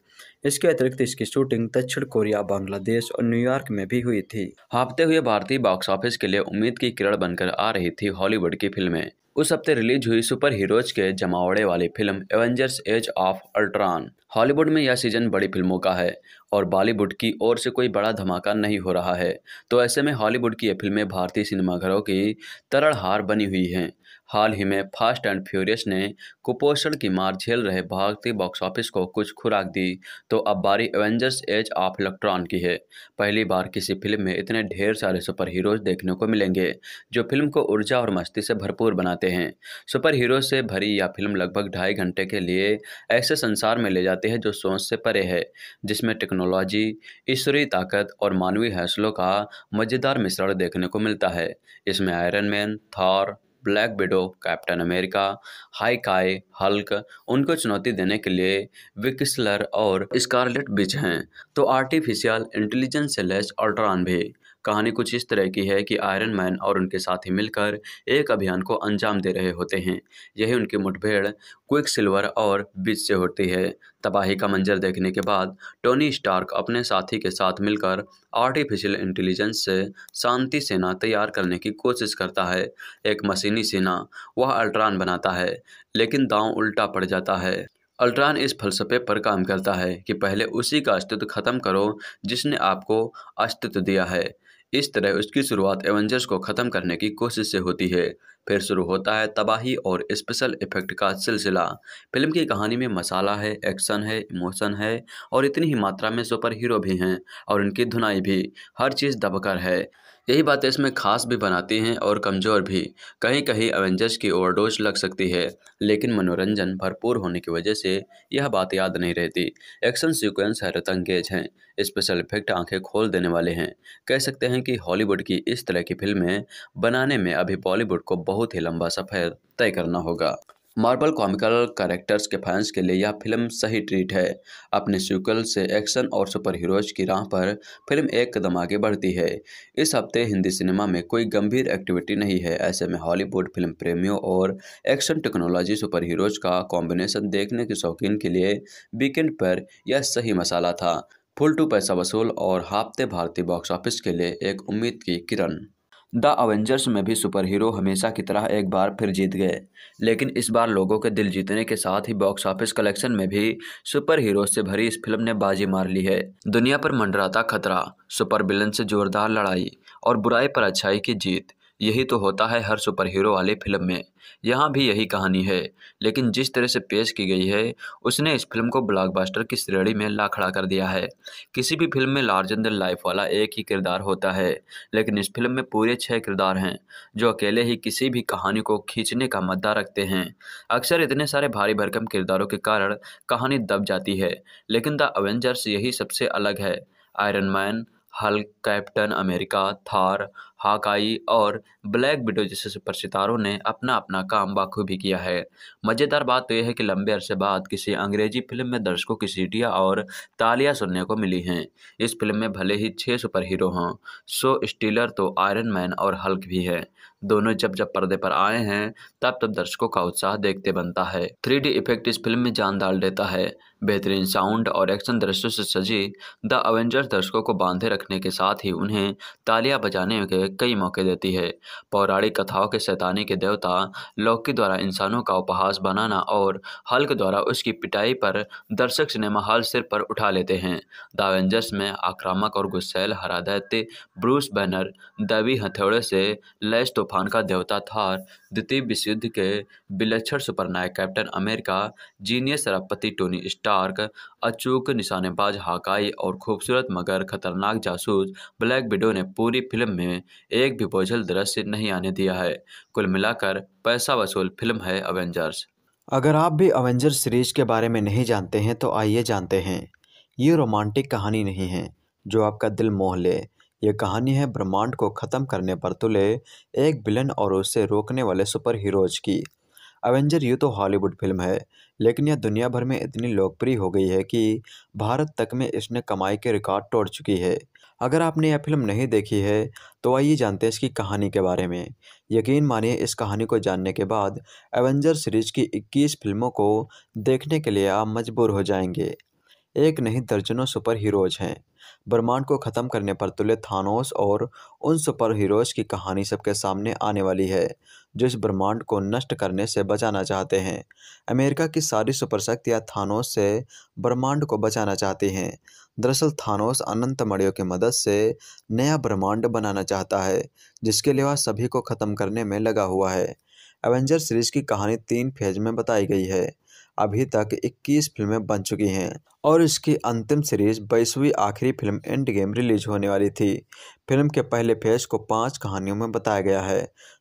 Speaker 1: इसके अतिरिक्त इसकी शूटिंग दक्षिण कोरिया बांग्लादेश और न्यूयॉर्क में भी हुई थी हाँपते हुए भारतीय बॉक्स ऑफिस के लिए उम्मीद की किरण बनकर आ रही थी हॉलीवुड की फिल्में उस हफ्ते रिलीज हुई सुपर हीरोज के जमावड़े वाली film Avengers as of Ultron Hollywood में यह सीजन बड़ी फिल्मों का है और बॉलीवुड की ओर से कोई बड़ा धमाका नहीं हो रहा है तो ऐसे में हॉलीवुड की ये फिल्में भारतीय सिनेमाघरों की तरड़ हार बनी हुई हैं हाल ही में फास्ट एंड फ्यूरियस ने कुपोषण की मार झेल रहे भारतीय बॉक्स ऑफिस को कुछ खुराक दी तो अब बारी एवेंजर्स एज ऑफ इलेक्ट्रॉन की है पहली बार किसी फिल्म में इतने ढेर सारे सुपर हीरोज देखने को मिलेंगे जो फिल्म को ऊर्जा और मस्ती से भरपूर बनाते हैं सुपर हीरो से भरी यह फिल्म लगभग ढाई घंटे के लिए ऐसे संसार में ले जाती है जो सोच से परे है जिसमें टेक्नोलॉजी ईश्वरीय ताकत और मानवीय हैसलों का मज़ेदार मिश्रण देखने को मिलता है इसमें Iron Man Thor Black Widow Captain America Hawkeye Hulk उनको चुनौती देने के लिए विकसलर और स्कारलेट बिच हैं तो आर्टिफिशियल इंटेलिजेंस से लेस अल्ट्रॉन भी कहानी कुछ इस तरह की है कि आयरन मैन और उनके साथी मिलकर एक अभियान को अंजाम दे रहे होते हैं यही उनकी मुठभेड़ क्विक सिल्वर और बीच से होती है तबाही का मंजर देखने के बाद टोनी स्टार्क अपने साथी के साथ मिलकर आर्टिफिशियल इंटेलिजेंस से शांति सेना तैयार करने की कोशिश करता है एक मशीनी सेना वह अल्ट्रान बनाता है लेकिन दांव उल्टा पड़ जाता है अल्ट्रान इस फलसफे पर काम करता है कि पहले उसी का अस्तित्व खत्म करो जिसने आपको अस्तित्व दिया है इस तरह उसकी शुरुआत एवेंजर्स को ख़त्म करने की कोशिश से होती है फिर शुरू होता है तबाही और स्पेशल इफेक्ट का सिलसिला फिल्म की कहानी में मसाला है एक्शन है इमोशन है और इतनी ही मात्रा में सुपर हीरो भी हैं और इनकी धुनाई भी हर चीज़ दबकर है यही बातें इसमें खास भी बनाती हैं और कमज़ोर भी कहीं कहीं एवेंजर्स की ओवरडोज लग सकती है लेकिन मनोरंजन भरपूर होने की वजह से यह बात याद नहीं रहती एक्शन सीक्वेंस हैरत अंगेज हैं स्पेशल इफेक्ट आंखें खोल देने वाले हैं कह सकते हैं कि हॉलीवुड की इस तरह की फिल्में बनाने में अभी बॉलीवुड को बहुत ही लंबा सफ़र तय करना होगा मार्बल कॉमिकल कैरेक्टर्स के फैंस के लिए यह फिल्म सही ट्रीट है अपने सीक्वल से एक्शन और सुपर हीरोज की राह पर फिल्म एक कदम आगे बढ़ती है इस हफ्ते हिंदी सिनेमा में कोई गंभीर एक्टिविटी नहीं है ऐसे में हॉलीवुड फिल्म प्रेमियों और एक्शन टेक्नोलॉजी सुपर हीरोज का कॉम्बिनेशन देखने के शौकीन के लिए वीकेंड पर यह सही मसाला था फुल टू पैसा वसूल और हफ्ते भारतीय बॉक्स ऑफिस के लिए एक उम्मीद की किरण द अवेंजर्स में भी सुपर हीरो हमेशा की तरह एक बार फिर जीत गए लेकिन इस बार लोगों के दिल जीतने के साथ ही बॉक्स ऑफिस कलेक्शन में भी सुपर हीरो से भरी इस फिल्म ने बाजी मार ली है दुनिया पर मंडराता खतरा सुपर विलन से जोरदार लड़ाई और बुराई पर अच्छाई की जीत यही तो होता है हर सुपर हीरो वाली फिल्म में यहाँ भी यही कहानी है लेकिन जिस तरह से पेश की गई है उसने इस फिल्म को ब्लॉकबस्टर की श्रेणी में ला खड़ा कर दिया है किसी भी फिल्म में लार्ज एंड लाइफ वाला एक ही किरदार होता है लेकिन इस फिल्म में पूरे छः किरदार हैं जो अकेले ही किसी भी कहानी को खींचने का मद्दा रखते हैं अक्सर इतने सारे भारी भरकम किरदारों के कारण कहानी दब जाती है लेकिन द अवेंजर्स यही सबसे अलग है Iron Man Hulk Captain America Thor Hawkeye और ब्लैक विडो जैसे सुपर सितारों ने अपना अपना काम बाखूबी किया है मज़ेदार बात तो यह है कि लंबे अरसे बाद किसी अंग्रेजी फिल्म में दर्शकों की सीटियाँ और तालियां सुनने को मिली हैं इस फिल्म में भले ही छः सुपर हीरो हों सो स्टीलर तो आयरन मैन और हल्क भी है दोनों जब जब पर्दे पर आए हैं तब तब दर्शकों का उत्साह देखते बनता है थ्री इफेक्ट इस फिल्म में जान डाल देता है बेहतरीन साउंड और एक्शन दृश्यों से सजी द अवेंजर दर्शकों को बांधे रखने के साथ ही उन्हें तालियां बजाने के कई मौके देती है पौराणिक कथाओं के सैतानी के देवता लौकी द्वारा इंसानों का उपहास बनाना और हल्क द्वारा उसकी पिटाई पर दर्शक सिनेमा हॉल सिर पर उठा लेते हैं द अवेंजर्स में आक्रामक और गुस्सैल हरादैत्य ब्रूस बैनर दैवी हथौड़े से लैस तूफान का देवता थार द्वितीय विश्वयुद्ध युद्ध के विलक्षण सुपरनायक कैप्टन अमेरिका जीनियस रपति टोनी स्टार डार्क अचूक निशानेबाज हाकाई और खूबसूरत मगर खतरनाक जासूस ब्लैक विडो ने पूरी फिल्म में एक भी बोझल दृश्य नहीं आने दिया है कुल मिलाकर पैसा वसूल फिल्म है अवेंजर्स अगर आप भी अवेंजर्स सीरीज के बारे में नहीं जानते हैं तो आइए जानते हैं ये रोमांटिक कहानी नहीं है जो आपका दिल मोह ले ये कहानी है ब्रह्मांड को ख़त्म करने पर तुले एक विलन और उसे रोकने वाले सुपर हीरोज की अवेंजर यू तो हॉलीवुड फिल्म है लेकिन यह दुनिया भर में इतनी लोकप्रिय हो गई है कि भारत तक में इसने कमाई के रिकॉर्ड तोड़ चुकी है अगर आपने यह फिल्म नहीं देखी है तो आइए जानते हैं इसकी कहानी के बारे में यकीन मानिए इस कहानी को जानने के बाद एवेंजर सीरीज की 21 फिल्मों को देखने के लिए आप मजबूर हो जाएंगे एक नहीं दर्जनों सुपर हीरोज हैं ब्रह्मांड को ख़त्म करने पर तुले थानोस और उन सुपर हीरोज की कहानी सबके सामने आने वाली है जो इस ब्रह्मांड को नष्ट करने से बचाना चाहते हैं अमेरिका की सारी सुपरशक्तियाँ थानोस से ब्रह्मांड को बचाना चाहती हैं दरअसल थानोस अनंत मड़ियों की मदद से नया ब्रह्मांड बनाना चाहता है जिसके लिए वह सभी को ख़त्म करने में लगा हुआ है एवेंजर सीरीज की कहानी तीन फेज में बताई गई है अभी तक 21 फिल्में बन चुकी हैं और इसकी अंतिम सीरीज बाईसवीं आखिरी फिल्म एंड गेम रिलीज होने वाली थी फिल्म के पहले फेज को पांच कहानियों में बताया गया है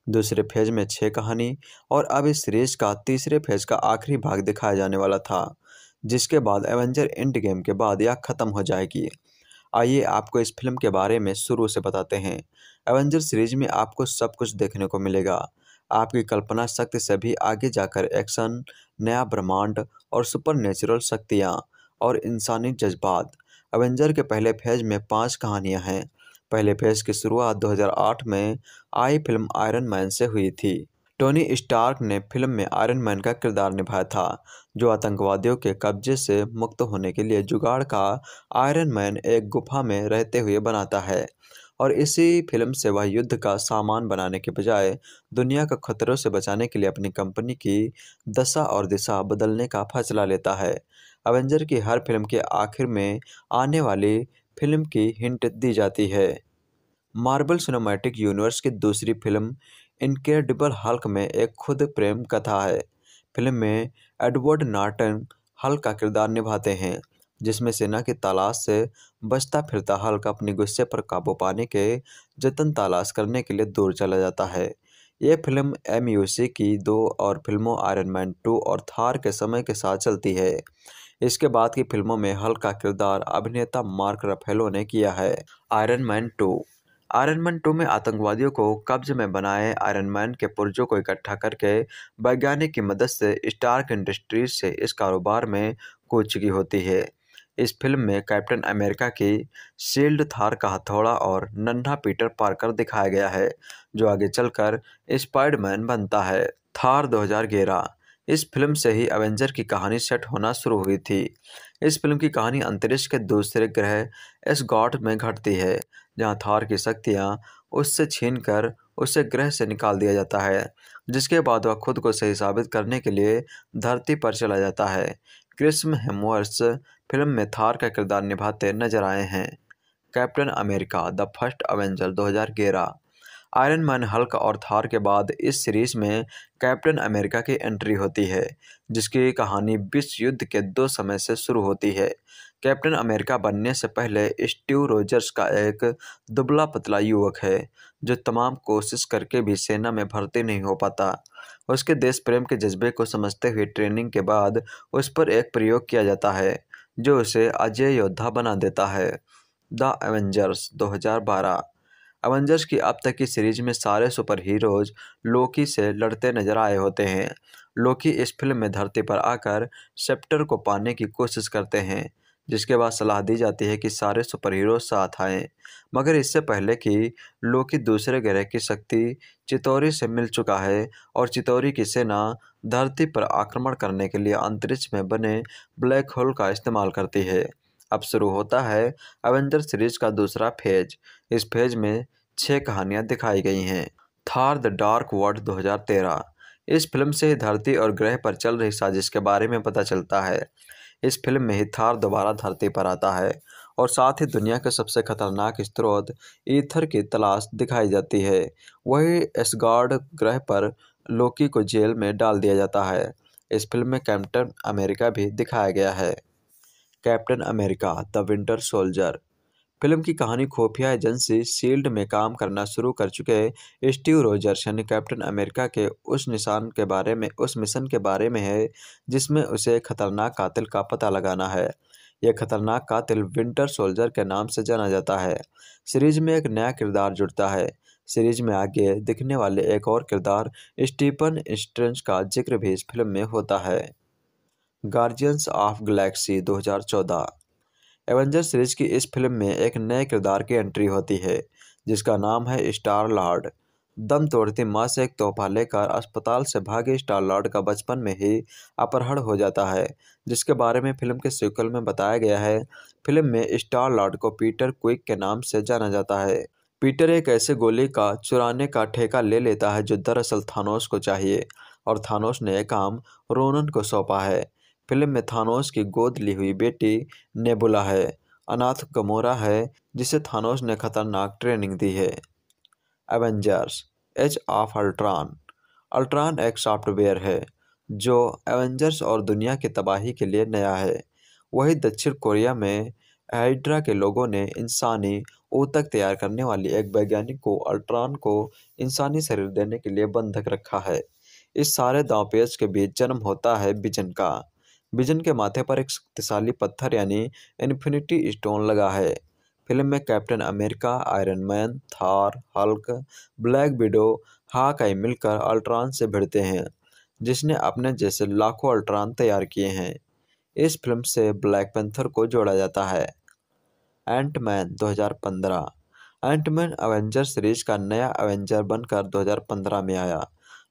Speaker 1: दूसरे फेज में छः कहानी और अब इस सीरीज का तीसरे फेज का आखिरी भाग दिखाया जाने वाला था जिसके बाद एवेंजर एंड गेम के बाद यह खत्म हो जाएगी आइए आपको इस फिल्म के बारे में शुरू से बताते हैं एवेंजर सीरीज में आपको सब कुछ देखने को मिलेगा आपकी कल्पना शक्ति से भी आगे जाकर एक्शन नया ब्रह्मांड और सुपर नेचुरल शक्तियाँ और इंसानी जज्बात एवेंजर के पहले फेज में पांच कहानियां हैं पहले फेज की शुरुआत 2008 में आई फिल्म आयरन मैन से हुई थी टोनी स्टार्क ने फिल्म में आयरन मैन का किरदार निभाया था जो आतंकवादियों के कब्जे से मुक्त होने के लिए जुगाड़ का आयरन मैन एक गुफा में रहते हुए बनाता है और इसी फिल्म से वह युद्ध का सामान बनाने के बजाय दुनिया को खतरों से बचाने के लिए अपनी कंपनी की दशा और दिशा बदलने का फैसला लेता है अवेंजर की हर फिल्म के आखिर में आने वाली फिल्म की हिंट दी जाती है मार्बल सिनेमैटिक यूनिवर्स की दूसरी फिल्म इनक्रेडिबल हल्क में एक खुद प्रेम कथा है फिल्म में एडवर्ड नार्टन हल्क का किरदार निभाते हैं जिसमें सेना की तलाश से बचता फिरता हल्क अपने गुस्से पर काबू पाने के जतन तलाश करने के लिए दूर चला जाता है ये फिल्म एम की दो और फिल्मों आयरन मैन टू और थार के समय के साथ चलती है इसके बाद की फिल्मों में हल्का का किरदार अभिनेता मार्क रफेलो ने किया है Iron Man two Iron Man two में आतंकवादियों को कब्जे में बनाए आयरन मैन के पुर्जों को इकट्ठा करके वैज्ञानिक की मदद से स्टार्क इंडस्ट्रीज से इस कारोबार में कोचगी होती है इस फिल्म में कैप्टन अमेरिका की शील्ड थार का हथौड़ा और नन्हा पीटर पार्कर दिखाया गया है जो आगे चलकर स्पाइडमैन बनता है थार 2011 इस फिल्म से ही एवेंजर की कहानी सेट होना शुरू हुई थी इस फिल्म की कहानी अंतरिक्ष के दूसरे ग्रह एस में घटती है जहाँ थार की शक्तियाँ उससे छीन कर उसे ग्रह से निकाल दिया जाता है जिसके बाद वह खुद को सही साबित करने के लिए धरती पर चला जाता है क्रिस्म हेमवर्स फिल्म में थार का किरदार निभाते नजर आए हैं Captain America the First Avenger 2011 Iron Man Hulk और थार के बाद इस सीरीज में कैप्टन अमेरिका की एंट्री होती है जिसकी कहानी विश्व युद्ध के दो समय से शुरू होती है कैप्टन अमेरिका बनने से पहले स्टीव रोजर्स का एक दुबला पतला युवक है जो तमाम कोशिश करके भी सेना में भर्ती नहीं हो पाता उसके देश प्रेम के जज्बे को समझते हुए ट्रेनिंग के बाद उस पर एक प्रयोग किया जाता है जो उसे अजय योद्धा बना देता है द एवेंजर्स 2012 एवेंजर्स की अब तक की सीरीज में सारे सुपर हीरोज लोकी से लड़ते नजर आए होते हैं लोकी इस फिल्म में धरती पर आकर सेप्टर को पाने की कोशिश करते हैं जिसके बाद सलाह दी जाती है कि सारे सुपर हीरो साथ आए मगर इससे पहले कि लोकी दूसरे ग्रह की शक्ति चितौरी से मिल चुका है और चितौरी की सेना धरती पर आक्रमण करने के लिए अंतरिक्ष में बने ब्लैक होल का इस्तेमाल करती है अब शुरू होता है एवेंजर सीरीज का दूसरा फेज इस फेज में छः कहानियाँ दिखाई गई हैं थार द डार्क वर्ल्ड दो इस फिल्म से ही धरती और ग्रह पर चल रही साजिश के बारे में पता चलता है इस फिल्म में हिथार दोबारा धरती पर आता है और साथ ही दुनिया के सबसे खतरनाक स्त्रोत ईथर की तलाश दिखाई जाती है वही एसगार्ड ग्रह पर लोकी को जेल में डाल दिया जाता है इस फिल्म में कैप्टन अमेरिका भी दिखाया गया है Captain America the Winter Soldier film की कहानी खुफिया एजेंसी शील्ड में काम करना शुरू कर चुके स्टीव रोजर्सन कैप्टन अमेरिका के उस निशान के बारे में उस मिशन के बारे में है जिसमें उसे खतरनाक कातिल का पता लगाना है यह खतरनाक कातिल विंटर सोल्जर के नाम से जाना जाता है सीरीज में एक नया किरदार जुड़ता है सीरीज में आगे दिखने वाले एक और किरदार स्टीफन स्ट्रेंज का जिक्र भी इस फिल्म में होता है Guardians of Galaxy 2014 Avenger series की इस फिल्म में एक नए किरदार की एंट्री होती है जिसका नाम है स्टार लॉर्ड दम तोड़ती माँ से एक तोहफा लेकर अस्पताल से भागे स्टार लॉर्ड का बचपन में ही अपहरण हो जाता है जिसके बारे में फिल्म के सीक्वल में बताया गया है फिल्म में स्टार लॉर्ड को पीटर क्विक के नाम से जाना जाता है पीटर एक ऐसे गोली का चुराने का ठेका ले लेता है जो दरअसल थानोस को चाहिए और थानोस ने यह काम रोनन को सौंपा है फिल्म में थानोस की गोद ली हुई बेटी नेबुला है अनाथ गमोरा है जिसे थानोस ने खतरनाक ट्रेनिंग दी है Avengers as of Ultron Ultron एक सॉफ्टवेयर है जो एवेंजर्स और दुनिया की तबाही के लिए नया है वही दक्षिण कोरिया में हाइड्रा के लोगों ने इंसानी ऊतक तैयार करने वाली एक वैज्ञानिक को अल्ट्रॉन को इंसानी शरीर देने के लिए बंधक रखा है इस सारे दांवपेच के बीच जन्म होता है बिजन का विजन के माथे पर एक शक्तिशाली पत्थर यानी इन्फिनिटी स्टोन लगा है फिल्म में Captain America Iron Man Thor Hulk Black Widow Hawkeye मिलकर अल्ट्रॉन से भिड़ते हैं जिसने अपने जैसे लाखों अल्ट्रॉन तैयार किए हैं इस फिल्म से ब्लैक पेंथर को जोड़ा जाता है एंटमैन 2015 एंटमैन एवेंजर सीरीज का नया एवेंजर बनकर 2015 में आया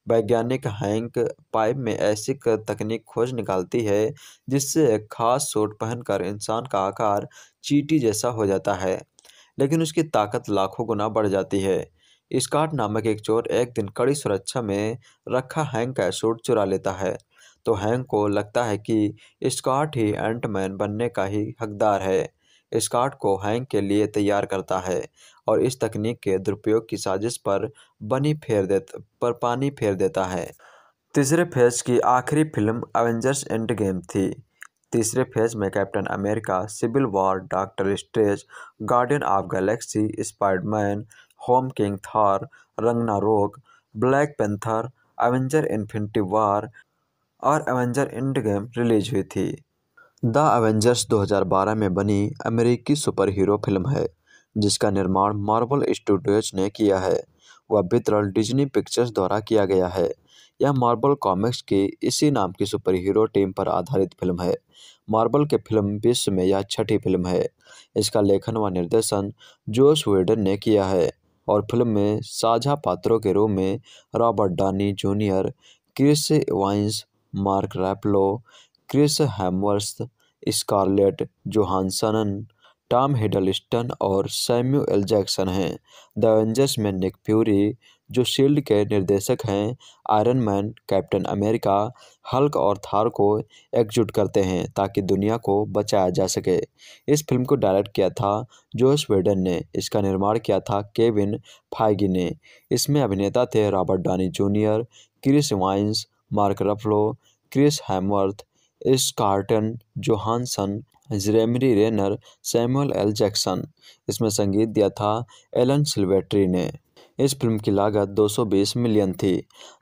Speaker 1: वैज्ञानिक हैंक पाइप में ऐसी तकनीक खोज निकालती है जिससे खास सूट पहनकर इंसान का आकार चीटी जैसा हो जाता है लेकिन उसकी ताकत लाखों गुना बढ़ जाती है स्कॉट नामक एक चोर एक दिन कड़ी सुरक्षा में रखा हैंक का सूट चुरा लेता है तो हैंक को लगता है कि स्कॉट ही एंटमैन बनने का ही हकदार है कार्ड को हैंग के लिए तैयार करता है और इस तकनीक के दुरुपयोग की साजिश पर बनी फेर दे पर पानी फेर देता है तीसरे फेज की आखिरी फिल्म एवेंजर्स एंड गेम थी तीसरे फेज में Captain America Civil War Doctor Strange Guardian of Galaxy Spiderman Homecoming Thor Ragnarok Black Panther Avenger Infinity War और एवेंजर एंड गेम रिलीज हुई थी द एवेंजर्स 2012 में बनी अमेरिकी सुपर हीरो फिल्म है जिसका निर्माण मार्वल स्टूडियोज ने किया है वह वितरण डिज्नी पिक्चर्स द्वारा किया गया है यह मार्बल कॉमिक्स की इसी नाम की सुपर हीरो टीम पर आधारित फिल्म है मार्बल के फिल्म विश्व में यह छठी फिल्म है इसका लेखन व निर्देशन जोश वेडन ने किया है और फिल्म में साझा पात्रों के रूप में Robert Downey Junior Chris Evans Mark Ruffalo Chris Hemsworth Scarlett Johansson Tom Hiddleston और सैम्यूएल जैक्सन हैं द एंजर्स में निक फ्यूरी जो शील्ड के निर्देशक हैं Iron Man Captain America Hulk और थार को एकजुट करते हैं ताकि दुनिया को बचाया जा सके इस फिल्म को डायरेक्ट किया था जोश वेडन ने इसका निर्माण किया था केविन फाइगी ने इसमें अभिनेता थे Robert Downey Junior Chris Evans Mark Ruffalo Chris Hemsworth Scarlett Johansson Jeremy Renner Samuel L Jackson इसमें संगीत दिया था एलन सिल्वेट्री ने इस फिल्म की लागत 220 मिलियन थी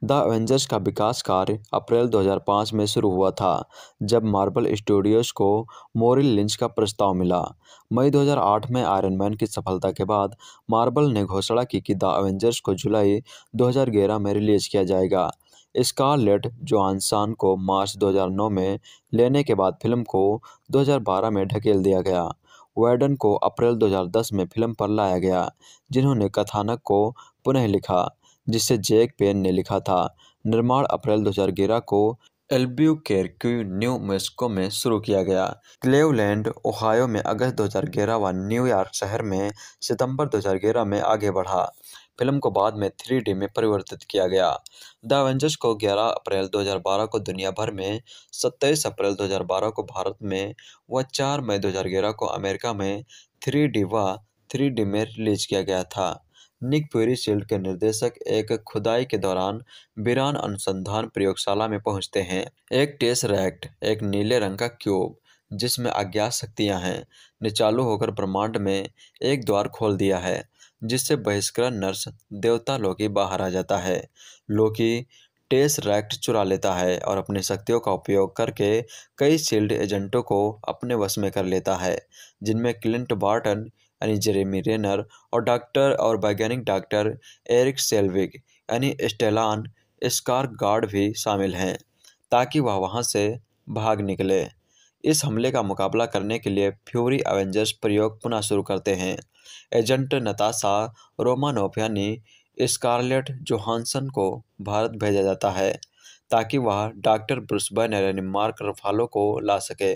Speaker 1: द एवेंजर्स का विकास कार्य अप्रैल 2005 में शुरू हुआ था जब मार्बल स्टूडियोज को मोरिल लिंच का प्रस्ताव मिला मई 2008 में आयरन मैन की सफलता के बाद मार्बल ने घोषणा की कि द एवेंजर्स को जुलाई 2011 में रिलीज किया जाएगा स्कारलेट जोहानसन को मार्च 2009 में लेने के बाद फिल्म को 2012 में ढकेल दिया गया वर्डन को अप्रैल 2010 में फिल्म पर लाया गया जिन्होंने कथानक को पुनः लिखा जिसे जैक पेन ने लिखा था निर्माण अप्रैल 2011 को एल्ब्यूकेर्क्यू न्यू मेस्को में शुरू किया गया क्लेवलैंड ओहायो में अगस्त 2011 व न्यूयॉर्क शहर में सितंबर 2011 में आगे बढ़ा फिल्म को बाद में थ्री में परिवर्तित किया गया द एवेंजर्स को 11 अप्रैल 2012 को दुनिया भर में 27 अप्रैल 2012 को भारत में व 4 मई 2011 को अमेरिका में थ्री डी व थ्री डी में रिलीज किया गया था निक प्यूरी शील्ड के निर्देशक एक खुदाई के दौरान बिरान अनुसंधान प्रयोगशाला में पहुंचते हैं एक टेस रैक्ट एक नीले रंग का क्यूब जिसमें अज्ञात शक्तियां हैं ने चालू होकर ब्रह्मांड में एक द्वार खोल दिया है जिससे बहिष्कृत नर्स देवता लोकी बाहर आ जाता है लोकी टेस रैक्ट चुरा लेता है और अपनी शक्तियों का उपयोग करके कई शील्ड एजेंटों को अपने वश में कर लेता है जिनमें क्लिंट बार्टन यानी जेरेमी रेनर और डॉक्टर और वैज्ञानिक डॉक्टर एरिक सेल्विग यानी स्टेलान स्कार गार्ड भी शामिल हैं ताकि वह वहां से भाग निकले इस हमले का मुकाबला करने के लिए फ्यूरी एवेंजर्स प्रयोग पुनः शुरू करते हैं एजेंट नताशा रोमानोफ यानी स्कारलेट जोहानसन को भारत भेजा जाता है ताकि वह doctor Bruce Banner Mark Ruffalo को ला सके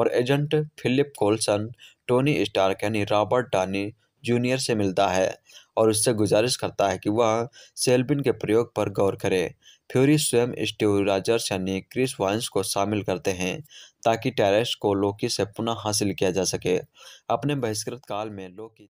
Speaker 1: और agent Philip Coulson Tony Stark यानी रॉबर्ट डानी जूनियर से मिलता है और उससे गुजारिश करता है कि वह सेल्बिन के प्रयोग पर गौर करे फ्यूरी स्वयं स्टीव राजर्स यानी क्रिस वाइंस को शामिल करते हैं ताकि टेरेस को लोकी से पुनः हासिल किया जा सके अपने बहिष्कृत काल में लोकी